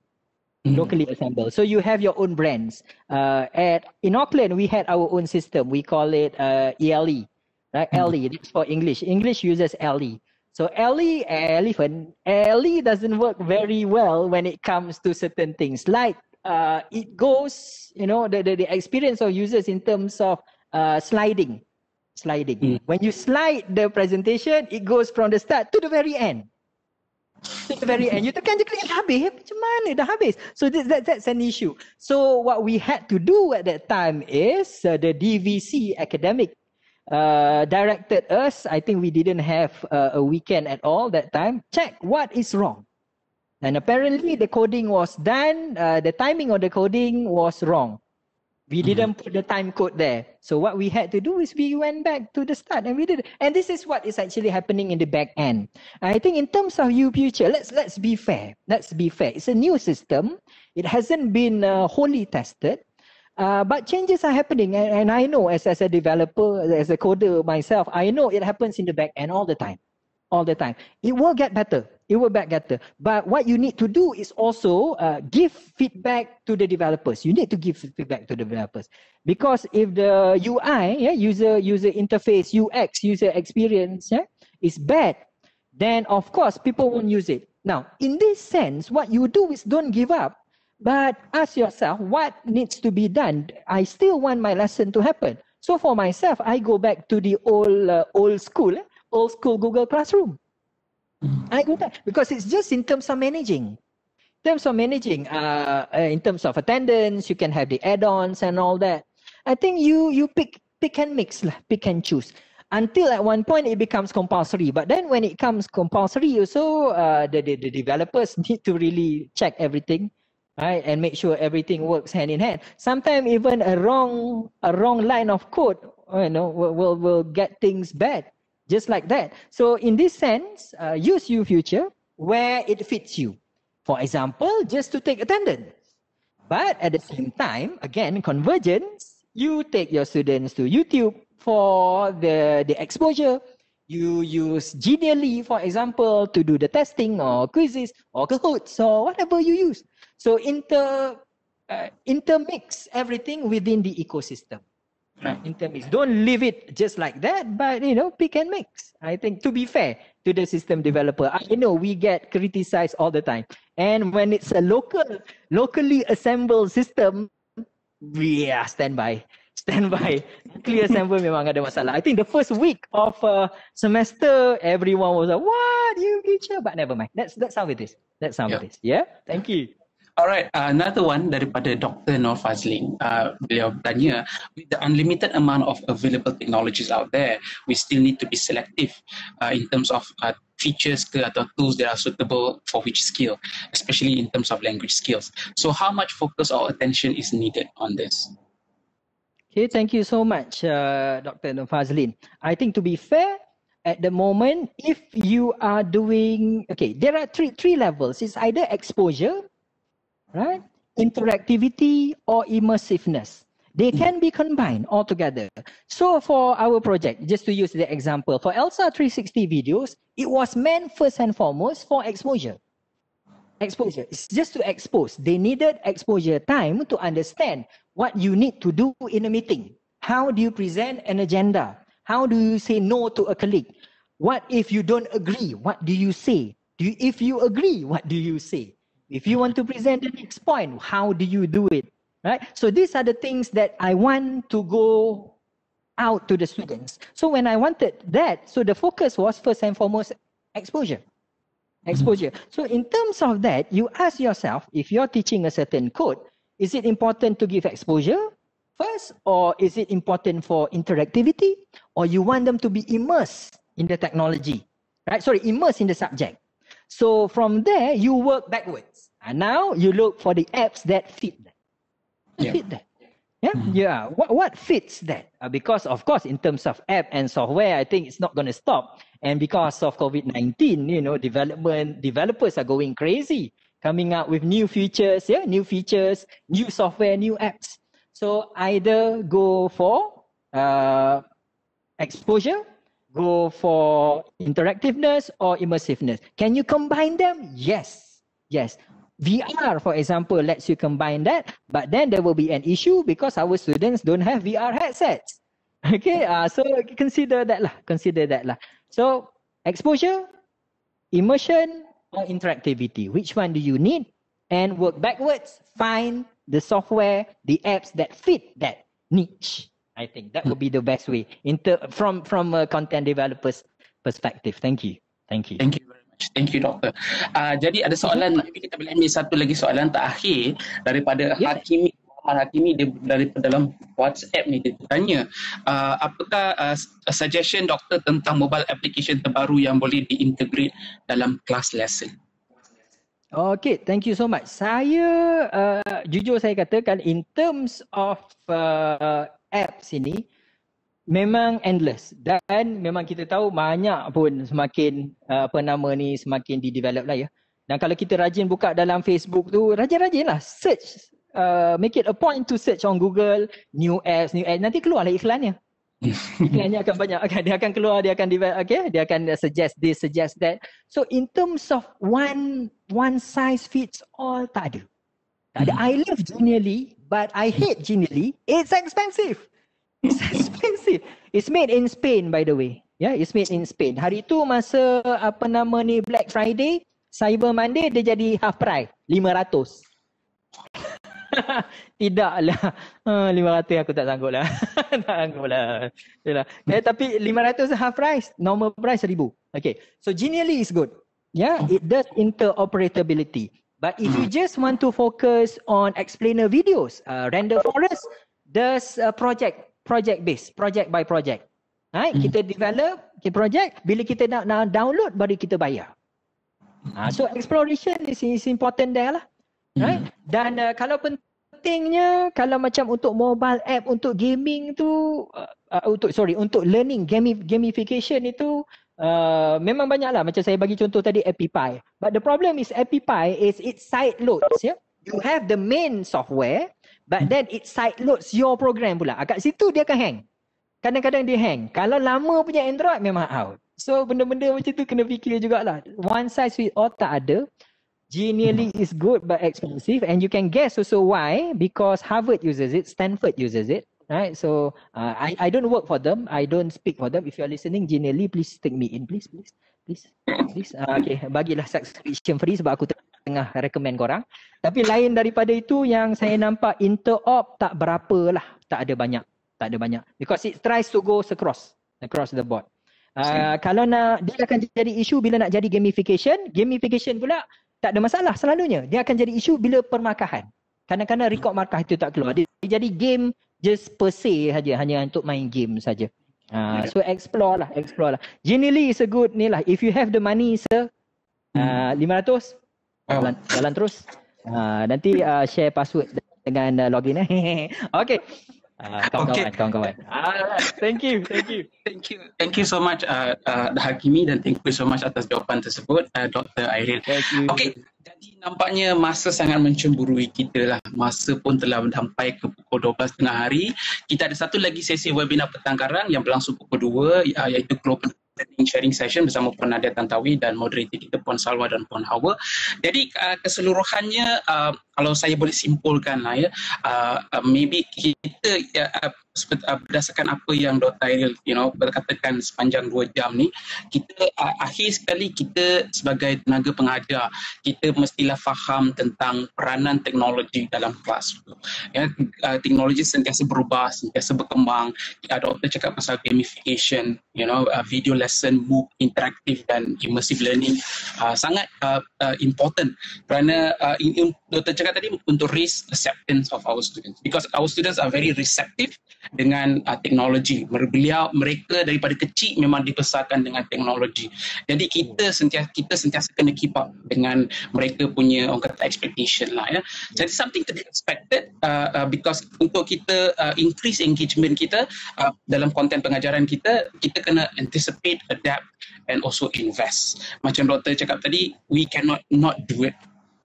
mm-hmm. locally assembled, so you have your own brands uh, at in auckland we had our own system we call it uh, ele right mm-hmm. le that's for english english uses le so le elephant le doesn't work very well when it comes to certain things like uh, it goes you know the, the, the experience of users in terms of uh, sliding sliding. Mm. When you slide the presentation, it goes from the start to the very end. to the very end. You tekan je klik, habis. Macam mana dah habis? So that, that, that's an issue. So what we had to do at that time is uh, the DVC academic uh, directed us. I think we didn't have uh, a weekend at all that time. Check what is wrong. And apparently the coding was done, uh, the timing of the coding was wrong. We mm-hmm. didn't put the time code there. So what we had to do is we went back to the start and we did. And this is what is actually happening in the back end. I think in terms of you future, let's let's be fair. Let's be fair. It's a new system. It hasn't been uh, wholly tested. Uh, but changes are happening, and, and I know as, as a developer, as a coder myself, I know it happens in the back end all the time all the time. It will get better. Iwabek kata, but what you need to do is also uh, give feedback to the developers. You need to give feedback to the developers because if the UI, yeah, user user interface, UX, user experience, yeah, is bad, then of course people won't use it. Now, in this sense, what you do is don't give up, but ask yourself what needs to be done. I still want my lesson to happen. So for myself, I go back to the old uh, old school, eh? old school Google Classroom. Hmm. I go back because it's just in terms of managing. In terms of managing, uh, uh, in terms of attendance, you can have the add-ons and all that. I think you you pick pick and mix lah, pick and choose. Until at one point it becomes compulsory, but then when it comes compulsory, also uh, the, the the developers need to really check everything, right, and make sure everything works hand in hand. Sometimes even a wrong a wrong line of code, you know, will will, will get things bad just like that. So in this sense, uh, use your future where it fits you. For example, just to take attendance. But at the same time, again, convergence, you take your students to YouTube for the, the exposure. You use Genially, for example, to do the testing or quizzes or Kahoots or whatever you use. So inter, uh, intermix everything within the ecosystem. right, intermix. Don't leave it just like that, but you know, pick and mix. I think to be fair to the system developer, I know we get criticized all the time. And when it's a local, locally assembled system, we are standby. Standby. Clear sample memang ada masalah. I think the first week of uh, semester, everyone was like, what? You teacher? But never mind. That's, that's how it is. That's how yeah. it is. Yeah? Thank you. Alright, uh, another one daripada Dr. Nur Fazling. Uh, beliau bertanya, with the unlimited amount of available technologies out there, we still need to be selective uh, in terms of uh, features ke atau tools that are suitable for which skill, especially in terms of language skills. So how much focus or attention is needed on this? Okay, thank you so much, uh, Dr. Nur Fazlin. I think to be fair, at the moment if you are doing okay there are three three levels it's either exposure right? Interactivity or immersiveness. They hmm. can be combined all together. So for our project, just to use the example, for ELSA 360 videos, it was meant first and foremost for exposure. Exposure. It's just to expose. They needed exposure time to understand what you need to do in a meeting. How do you present an agenda? How do you say no to a colleague? What if you don't agree? What do you say? Do you, if you agree, what do you say? If you want to present the next point, how do you do it? Right? So these are the things that I want to go out to the students. So when I wanted that, so the focus was first and foremost exposure. Mm-hmm. Exposure. So in terms of that, you ask yourself if you're teaching a certain code, is it important to give exposure first, or is it important for interactivity, or you want them to be immersed in the technology, right? Sorry, immersed in the subject. So from there, you work backward. And now you look for the apps that fit that. Yeah. Fit that. Yeah, mm-hmm. yeah. What what fits that? Uh, because of course, in terms of app and software, I think it's not going to stop. And because of COVID nineteen, you know, development developers are going crazy, coming up with new features, yeah, new features, new software, new apps. So either go for uh, exposure, go for interactiveness or immersiveness. Can you combine them? Yes, yes. VR, for example, lets you combine that, but then there will be an issue because our students don't have VR headsets. Okay, uh, so consider that lah, consider that lah. So exposure, immersion, or interactivity, which one do you need? And work backwards, find the software, the apps that fit that niche. I think that would be the best way in from from a content developer's perspective. Thank you. Thank you. Thank you. much. Thank you, Doktor. Uh, jadi ada soalan, mhm. maybe kita boleh ambil satu lagi soalan terakhir daripada yeah. Hakimi. Muhammad Hakimi dia dari dalam WhatsApp ni dia tanya uh, ah, apakah uh, suggestion doktor tentang mobile application terbaru yang boleh diintegrate dalam class lesson. Okay, thank you so much. Saya uh, jujur saya katakan in terms of uh, apps ini memang endless dan memang kita tahu banyak pun semakin uh, apa nama ni semakin di develop lah ya. Dan kalau kita rajin buka dalam Facebook tu, rajin-rajin lah search. Uh, make it a point to search on Google, new apps, new ads. Nanti keluarlah iklannya. iklannya akan banyak. Okay, dia akan keluar, dia akan develop, okay? Dia akan suggest this, suggest that. So in terms of one one size fits all, tak ada. Tak ada. Hmm. I love Genially, but I hate Genially. It's expensive. It's expensive. It's made in Spain by the way. Yeah, it's made in Spain. Hari tu masa apa nama ni Black Friday, Cyber Monday dia jadi half price, 500. Tidaklah. Uh, ah, 500 aku tak sanggup lah. tak sanggup lah. Yalah. Eh, tapi 500 half price, normal price 1000. Okay. So genially is good. Yeah, it does interoperability. But if you hmm. just want to focus on explainer videos, uh, render forest, does uh, project project based, project by project. Right? Hmm. Kita develop okay, project, bila kita nak, nak download baru kita bayar. Uh, so exploration is, is important there lah. Right? Hmm. Dan uh, kalau pentingnya kalau macam untuk mobile app untuk gaming tu uh, uh, untuk sorry untuk learning gami, gamification itu uh, memang banyak lah macam saya bagi contoh tadi AppyPie. But the problem is AppyPie is it side loads Yeah? You have the main software But hmm. then it side loads your program pula. Agak ah, situ dia akan hang. Kadang-kadang dia hang. Kalau lama punya Android memang out. So benda-benda macam tu kena fikir jugalah. One size fit all tak ada. Genially hmm. is good but expensive and you can guess also why because Harvard uses it, Stanford uses it, right? So uh, I I don't work for them, I don't speak for them. If you are listening, Genially please take me in, please, please, please, please. Uh, okay, bagilah subscription free sebab aku tengok tengah recommend korang. Tapi lain daripada itu yang saya nampak interop tak berapa lah. Tak ada banyak. Tak ada banyak. Because it tries to go across. Across the board. Uh, kalau nak, dia akan jadi isu bila nak jadi gamification. Gamification pula tak ada masalah selalunya. Dia akan jadi isu bila permakahan. Kadang-kadang record markah itu tak keluar. Dia, dia jadi game just per se saja. Hanya untuk main game saja. Uh, so explore lah, explore lah. Genially is a good ni lah. If you have the money, sir, uh, jalan, ah. jalan terus. Uh, nanti uh, share password dengan uh, login eh. okay. Uh, kawan-kawan, okay. Uh, thank you, thank you. Thank you. Thank you so much uh, uh, Hakimi dan thank you so much atas jawapan tersebut uh, Dr. Airil. Thank you. Okay, jadi nampaknya masa sangat mencemburui kita lah. Masa pun telah sampai ke pukul 12.30 hari. Kita ada satu lagi sesi webinar petang karang yang berlangsung pukul 2 iaitu Global learning sharing session bersama Puan Nadia Tantawi dan moderator kita Puan Salwa dan Puan Hawa. Jadi uh, keseluruhannya uh, kalau saya boleh simpulkan lah ya, uh, uh, maybe kita ya, uh, Ah, berdasarkan apa yang Dr. Ariel you know berkatakan sepanjang dua jam ni kita uh, akhir sekali kita sebagai tenaga pengajar kita mestilah faham tentang peranan teknologi dalam kelas ya uh, teknologi sentiasa berubah sentiasa berkembang ya, Dr. cakap pasal gamification you know uh, video lesson book, interaktif dan immersive learning uh, sangat uh, uh, important kerana uh, in, Dr. cakap tadi untuk raise acceptance of our students because our students are very receptive dengan uh, teknologi. Beliau mereka daripada kecil memang dibesarkan dengan teknologi. Jadi kita sentiasa kita sentiasa kena keep up dengan mereka punya orang kata expectation lah ya. Jadi something to be expected uh, uh, because untuk kita uh, increase engagement kita uh, dalam konten pengajaran kita, kita kena anticipate, adapt and also invest. Macam doktor cakap tadi, we cannot not do it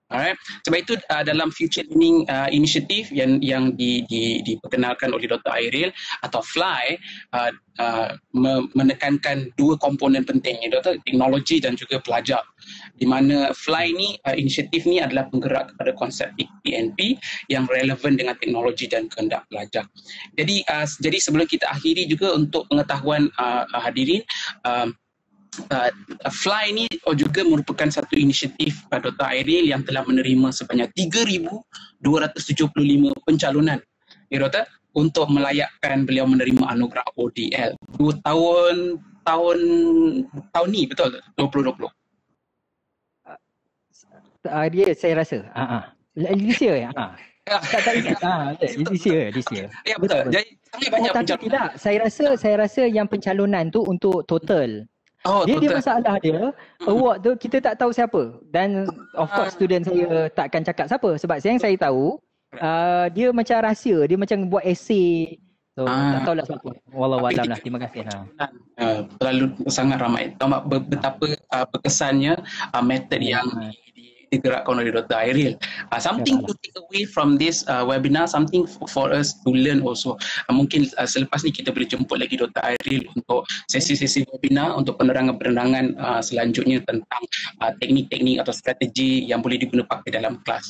Alright. Sebab itu uh, dalam future learning uh, inisiatif yang yang di, di, diperkenalkan oleh Dr. Airil atau FLY uh, uh, menekankan dua komponen penting iaitu teknologi dan juga pelajar di mana FLY ni uh, inisiatif ni adalah penggerak kepada konsep PNP yang relevan dengan teknologi dan kehendak pelajar. Jadi uh, jadi sebelum kita akhiri juga untuk pengetahuan uh, hadirin uh, Uh, uh, Fly ni oh, juga merupakan satu inisiatif Dota Airil yang telah menerima sebanyak 3,275 pencalonan Dota untuk melayakkan beliau menerima anugerah ODL dua tahun tahun tahun ni betul 2020. Uh, uh, dia saya rasa. Ha ah. Uh-huh. ya. Ha. Tak tak ha. This year, Ya betul. Jadi banyak oh, tapi tidak. Saya rasa saya rasa yang pencalonan tu untuk total. Oh, dia dia masalah dia award tu kita tak tahu siapa dan of course ah. student saya takkan cakap siapa sebab yang saya tahu uh, dia macam rahsia dia macam buat essay so ah. tak tahulah siapa wallahu alam lah terima kasih ha. terlalu uh, sangat ramai tambah betapa uh, berkesannya uh, method yang digerakkan oleh Dr. Ariel. Uh, ah, something yeah. to take away from this uh, webinar, something for us to learn also. Uh, mungkin uh, selepas ni kita boleh jemput lagi Dr. Ariel untuk sesi-sesi webinar untuk penerangan-penerangan uh, selanjutnya tentang uh, teknik-teknik atau strategi yang boleh digunakan dalam kelas.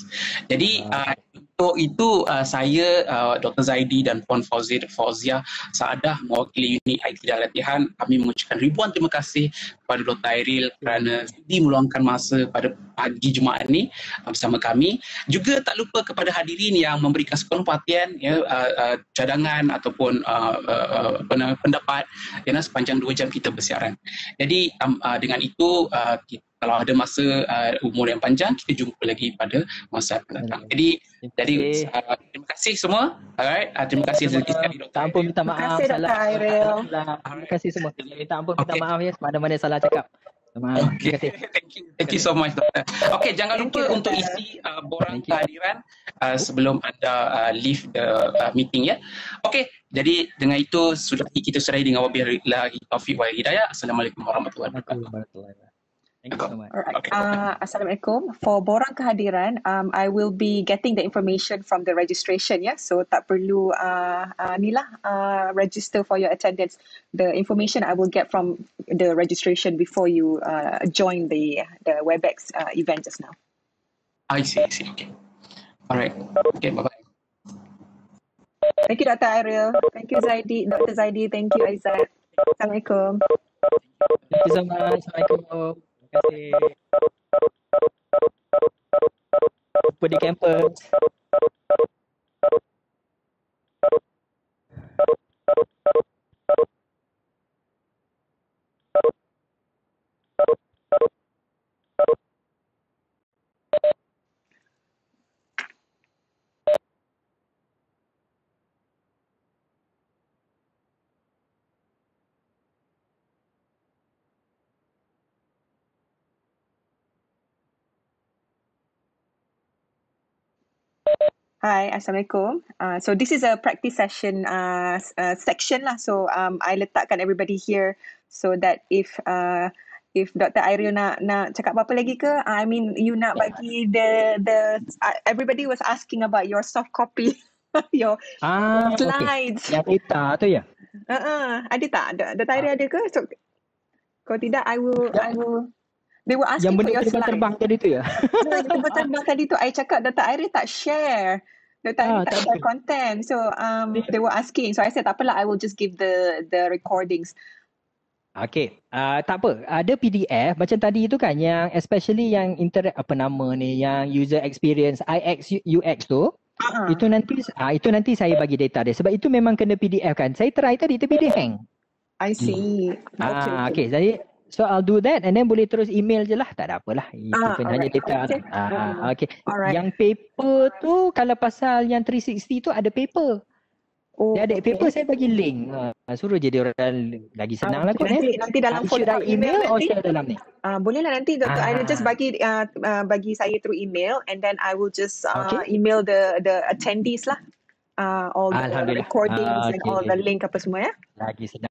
Jadi, uh, So itu uh, saya uh, Dr. Zaidi dan Puan Fauzia Fauzia Saadah mewakili unit IT dan latihan kami mengucapkan ribuan terima kasih kepada Dr. Airil kerana di meluangkan masa pada pagi Jumaat ini uh, bersama kami. Juga tak lupa kepada hadirin yang memberikan sepenuh perhatian ya, uh, uh, cadangan ataupun uh, uh, uh, pendapat ya, sepanjang dua jam kita bersiaran. Jadi um, uh, dengan itu uh, kita kalau ada masa uh, umur yang panjang kita jumpa lagi pada masa akan datang. Jadi okay. jadi uh, terima kasih semua. Alright, uh, terima kasih sekali sekali Dr. Tak ampun minta maaf. Terima kasih Dr. Ariel. Terima kasih semua. Minta ampun minta okay. maaf ya sebab mana salah cakap. Okay. Thank you. Thank you so much doktor. Okay, jangan Thank lupa you, untuk doctor. isi uh, borang Thank kehadiran uh, uh, sebelum anda uh, leave the uh, meeting ya. Okay, jadi dengan itu sudah kita serai dengan wabillahi taufiq wal hidayah. Assalamualaikum warahmatullahi wabarakatuh. Uh, Assalamualaikum. For borang kehadiran, um, I will be getting the information from the registration. Yeah, so tak perlu uh, uh, ni lah uh, register for your attendance. The information I will get from the registration before you uh, join the the WebEx uh, event just now. I see. I see. Okay. Alright. Okay. Bye bye. Thank you, Dr. Ariel. Thank you, Zaidi. Dr. Zaidi. Thank you, Aizat. Assalamualaikum. Thank you so much. Assalamualaikum. kasi open campus Hi, Assalamualaikum. Uh, so this is a practice session uh, uh, section lah. So um, I letakkan everybody here so that if uh, if Dr. Airio nak nak cakap apa-apa lagi ke? Uh, I mean, you nak bagi the the uh, everybody was asking about your soft copy, your ah, slides. Okay. ada tak? tu ya? uh uh-uh. ada tak? Dr. Airio ah. ada ke? So, kalau tidak, I will... Yeah. I will... They were asking yang benda for terbang tadi tu ya? Yang terbang tadi tu, I cakap data Airi tak share. data Airi ah, tak, tak share okay. content. So, um, they were asking. So, I said, tak apalah, I will just give the the recordings. Okay, uh, tak apa. Ada PDF macam tadi itu kan yang especially yang internet apa nama ni yang user experience IX UX tu. Uh-huh. Itu nanti uh, itu nanti saya bagi data dia sebab itu memang kena PDF kan. Saya try tadi tapi dia hang. I see. Hmm. Okay. Ah, okay. Jadi So I'll do that and then boleh terus email je lah. Tak ada apalah. Itu ah, pun hanya kita. Okay. Ah, ah okay. Alright. Yang paper tu kalau pasal yang 360 tu ada paper. Oh, dia ada okay. paper saya bagi link. Uh, suruh je dia orang lagi ah, senang lah kot. Nanti, kan? nanti dalam uh, folder email, email nanti. dalam ni? Uh, boleh lah nanti Dr. Aina ah. just bagi uh, uh, bagi saya through email and then I will just uh, okay. email the the attendees lah. Uh, all the recordings uh, okay. and all the link apa semua ya. Lagi senang.